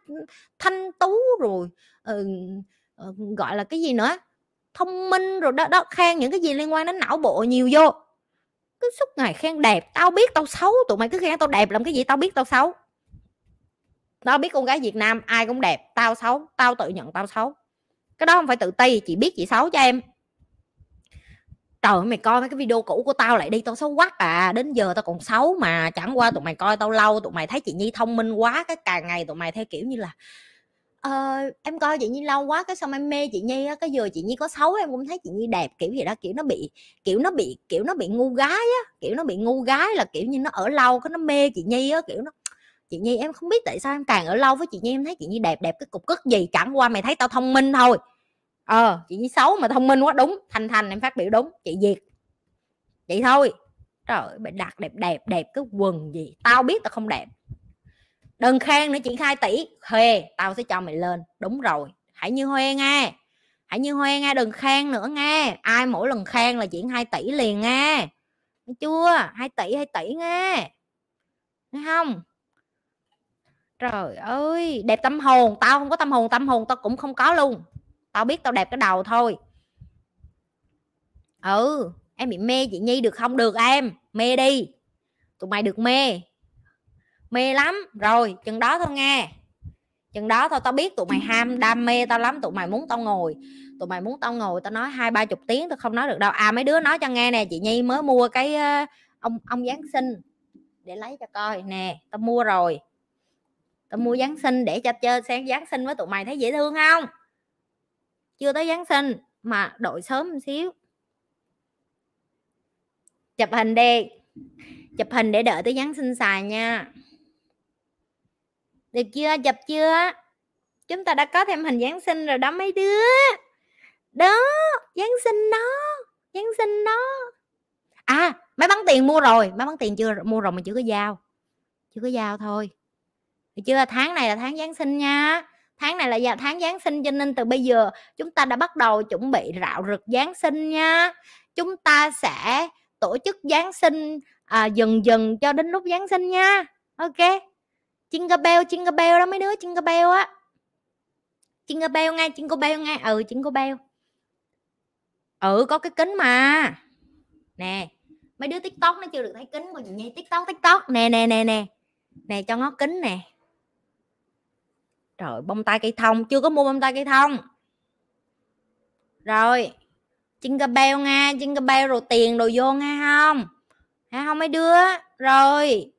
thanh tú rồi ừ, ờ, gọi là cái gì nữa thông minh rồi đó đó khen những cái gì liên quan đến não bộ nhiều vô cứ suốt ngày khen đẹp tao biết tao xấu tụi mày cứ khen tao đẹp làm cái gì tao biết tao xấu nó biết con gái Việt Nam ai cũng đẹp tao xấu tao tự nhận tao xấu cái đó không phải tự ti chị biết chị xấu cho em trời ơi, mày coi mấy cái video cũ của tao lại đi tao xấu quá à đến giờ tao còn xấu mà chẳng qua tụi mày coi tao lâu tụi mày thấy chị nhi thông minh quá cái càng ngày tụi mày theo kiểu như là ờ, em coi chị nhi lâu quá cái xong em mê chị nhi á cái giờ chị nhi có xấu em cũng thấy chị nhi đẹp kiểu gì đó kiểu nó bị kiểu nó bị kiểu nó bị ngu gái á kiểu nó bị ngu gái là kiểu như nó ở lâu cái nó mê chị nhi á kiểu nó chị nhi em không biết tại sao em càng ở lâu với chị nhi em thấy chị nhi đẹp đẹp cái cục cất gì chẳng qua mày thấy tao thông minh thôi ờ chị nhi xấu mà thông minh quá đúng thành thành em phát biểu đúng chị diệt vậy thôi trời mày đặt đẹp đẹp đẹp cái quần gì tao biết tao không đẹp đừng khen nữa chị khai tỷ huê tao sẽ cho mày lên đúng rồi hãy như huê nghe hãy như huê nghe đừng khen nữa nghe ai mỗi lần khen là chị hai tỷ liền nghe chưa hai tỷ hai tỷ nghe Thấy không trời ơi đẹp tâm hồn tao không có tâm hồn tâm hồn tao cũng không có luôn tao biết tao đẹp cái đầu thôi ừ em bị mê chị nhi được không được em mê đi tụi mày được mê mê lắm rồi chừng đó thôi nghe chừng đó thôi tao biết tụi mày ham đam mê tao lắm tụi mày muốn tao ngồi tụi mày muốn tao ngồi tao nói hai ba chục tiếng tao không nói được đâu à mấy đứa nói cho nghe nè chị nhi mới mua cái ờ, ông ông giáng sinh để lấy cho coi nè tao mua rồi tao mua giáng sinh để cho chơi sáng giáng sinh với tụi mày thấy dễ thương không chưa tới giáng sinh mà đội sớm một xíu chụp hình đi chụp hình để đợi tới giáng sinh xài nha được chưa chụp chưa chúng ta đã có thêm hình giáng sinh rồi đó mấy đứa đó giáng sinh nó giáng sinh nó à mấy bắn tiền mua rồi mấy bắn tiền chưa mua rồi mà chưa có giao chưa có giao thôi được chưa tháng này là tháng giáng sinh nha tháng này là vào dạ, tháng giáng sinh cho nên từ bây giờ chúng ta đã bắt đầu chuẩn bị rạo rực giáng sinh nha chúng ta sẽ tổ chức giáng sinh à, dần dần cho đến lúc giáng sinh nha ok jingle bell jingle bell đó mấy đứa jingle bell á jingle bell ngay jingle bell ngay ừ jingle bell ừ có cái kính mà nè mấy đứa tiktok nó chưa được thấy kính của chị nhi tiktok tiktok nè nè nè nè nè cho ngó kính nè trời bông tai cây thông chưa có mua bông tai cây thông rồi chinh cà beo nga chinh cà rồi tiền đồ vô nghe không hả không mấy đứa rồi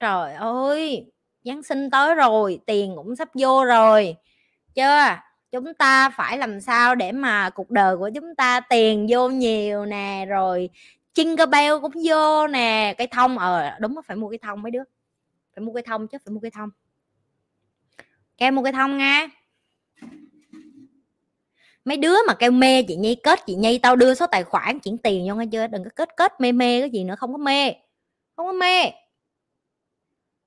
trời ơi giáng sinh tới rồi tiền cũng sắp vô rồi chưa chúng ta phải làm sao để mà cuộc đời của chúng ta tiền vô nhiều nè rồi chinh cà cũng vô nè cái thông ờ đúng phải mua cái thông mấy đứa phải mua cái thông chứ phải mua cái thông kêu một cái thông nha mấy đứa mà kêu mê chị nhi kết chị nhi tao đưa số tài khoản chuyển tiền vô nghe chưa đừng có kết kết mê mê cái gì nữa không có mê không có mê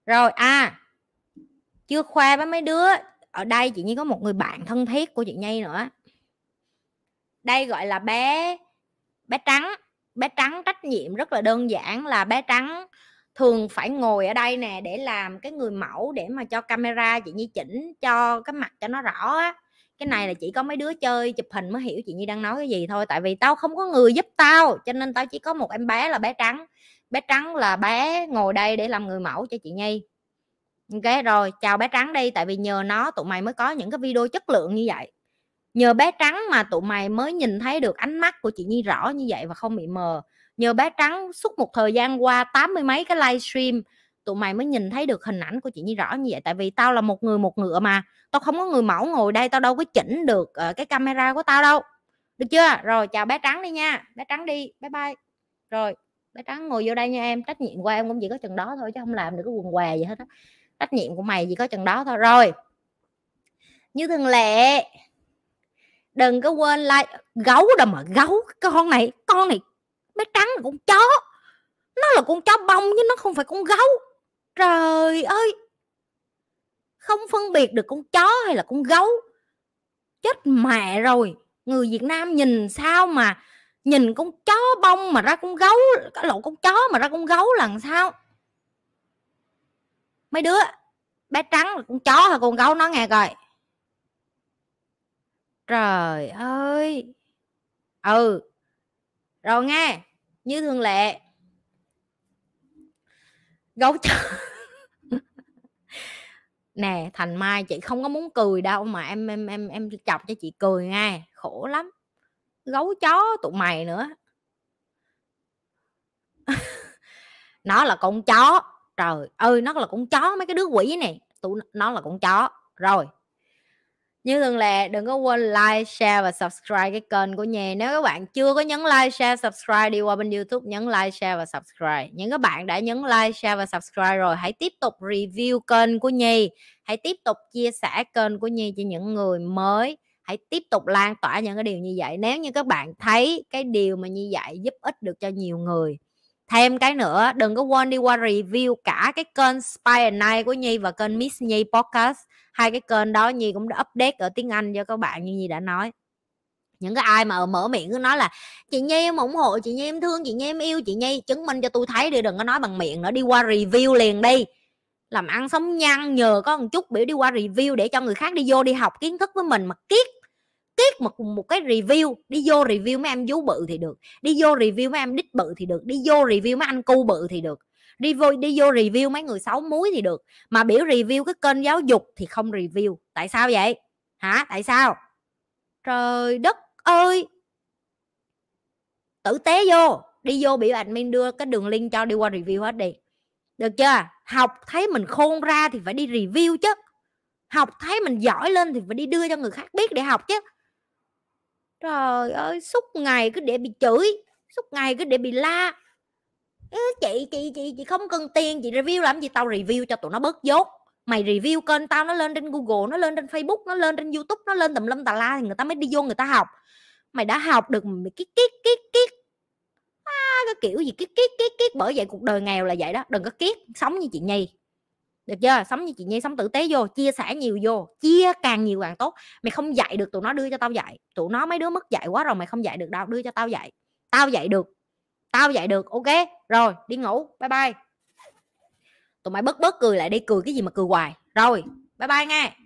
rồi à chưa khoe với mấy đứa ở đây chị nhi có một người bạn thân thiết của chị nhi nữa đây gọi là bé bé trắng bé trắng trách nhiệm rất là đơn giản là bé trắng thường phải ngồi ở đây nè để làm cái người mẫu để mà cho camera chị nhi chỉnh cho cái mặt cho nó rõ á cái này là chỉ có mấy đứa chơi chụp hình mới hiểu chị nhi đang nói cái gì thôi tại vì tao không có người giúp tao cho nên tao chỉ có một em bé là bé trắng bé trắng là bé ngồi đây để làm người mẫu cho chị nhi ok rồi chào bé trắng đi tại vì nhờ nó tụi mày mới có những cái video chất lượng như vậy nhờ bé trắng mà tụi mày mới nhìn thấy được ánh mắt của chị nhi rõ như vậy và không bị mờ nhờ bé trắng suốt một thời gian qua tám mươi mấy cái livestream tụi mày mới nhìn thấy được hình ảnh của chị như rõ như vậy tại vì tao là một người một ngựa mà tao không có người mẫu ngồi đây tao đâu có chỉnh được ờ, cái camera của tao đâu được chưa rồi chào bé trắng đi nha bé trắng đi bye bye rồi bé trắng ngồi vô đây nha em trách nhiệm của em cũng chỉ có chừng đó thôi chứ không làm được cái quần què gì hết á trách nhiệm của mày chỉ có chừng đó thôi rồi như thường lệ đừng có quên like gấu đâu mà gấu con này con này nó trắng là con chó nó là con chó bông chứ nó không phải con gấu trời ơi không phân biệt được con chó hay là con gấu chết mẹ rồi người việt nam nhìn sao mà nhìn con chó bông mà ra con gấu cái lộ con chó mà ra con gấu lần làm sao mấy đứa bé trắng là con chó hay con gấu nó nghe coi, trời ơi ừ rồi nghe như thường lệ gấu chó nè thành mai chị không có muốn cười đâu mà em em em em chọc cho chị cười ngay khổ lắm gấu chó tụi mày nữa nó là con chó trời ơi nó là con chó mấy cái đứa quỷ này tụi nó là con chó rồi như thường lệ đừng có quên like share và subscribe cái kênh của nhà nếu các bạn chưa có nhấn like share subscribe đi qua bên youtube nhấn like share và subscribe những các bạn đã nhấn like share và subscribe rồi hãy tiếp tục review kênh của nhi hãy tiếp tục chia sẻ kênh của nhi cho những người mới hãy tiếp tục lan tỏa những cái điều như vậy nếu như các bạn thấy cái điều mà như vậy giúp ích được cho nhiều người thêm cái nữa đừng có quên đi qua review cả cái kênh spy and Night của Nhi và kênh Miss Nhi Podcast hai cái kênh đó Nhi cũng đã update ở tiếng Anh cho các bạn như Nhi đã nói những cái ai mà mở miệng cứ nói là chị nhi em ủng hộ chị nhi em thương chị nhi em yêu chị nhi chứng minh cho tôi thấy đi đừng có nói bằng miệng nữa đi qua review liền đi làm ăn sống nhăn nhờ có một chút biểu đi qua review để cho người khác đi vô đi học kiến thức với mình mà kiết viết một một cái review đi vô review mấy em vú bự thì được đi vô review mấy em đích bự thì được đi vô review mấy anh cu bự thì được đi vô đi vô review mấy người xấu muối thì được mà biểu review cái kênh giáo dục thì không review tại sao vậy hả tại sao trời đất ơi tử tế vô đi vô biểu admin đưa cái đường link cho đi qua review hết đi được chưa học thấy mình khôn ra thì phải đi review chứ học thấy mình giỏi lên thì phải đi đưa cho người khác biết để học chứ trời ơi suốt ngày cứ để bị chửi suốt ngày cứ để bị la chị chị chị chị không cần tiền chị review làm gì tao review cho tụi nó bớt dốt mày review kênh tao nó lên trên google nó lên trên facebook nó lên trên youtube nó lên tầm lâm tà la thì người ta mới đi vô người ta học mày đã học được mày kiết kiết kiết kiết à, cái kiểu gì kiết kiết kiết kiết bởi vậy cuộc đời nghèo là vậy đó đừng có kiết sống như chị nhi được chưa sống như chị nhi sống tử tế vô chia sẻ nhiều vô chia càng nhiều càng tốt mày không dạy được tụi nó đưa cho tao dạy tụi nó mấy đứa mất dạy quá rồi mày không dạy được đâu đưa cho tao dạy tao dạy được tao dạy được ok rồi đi ngủ bye bye tụi mày bớt bớt cười lại đi cười cái gì mà cười hoài rồi bye bye nghe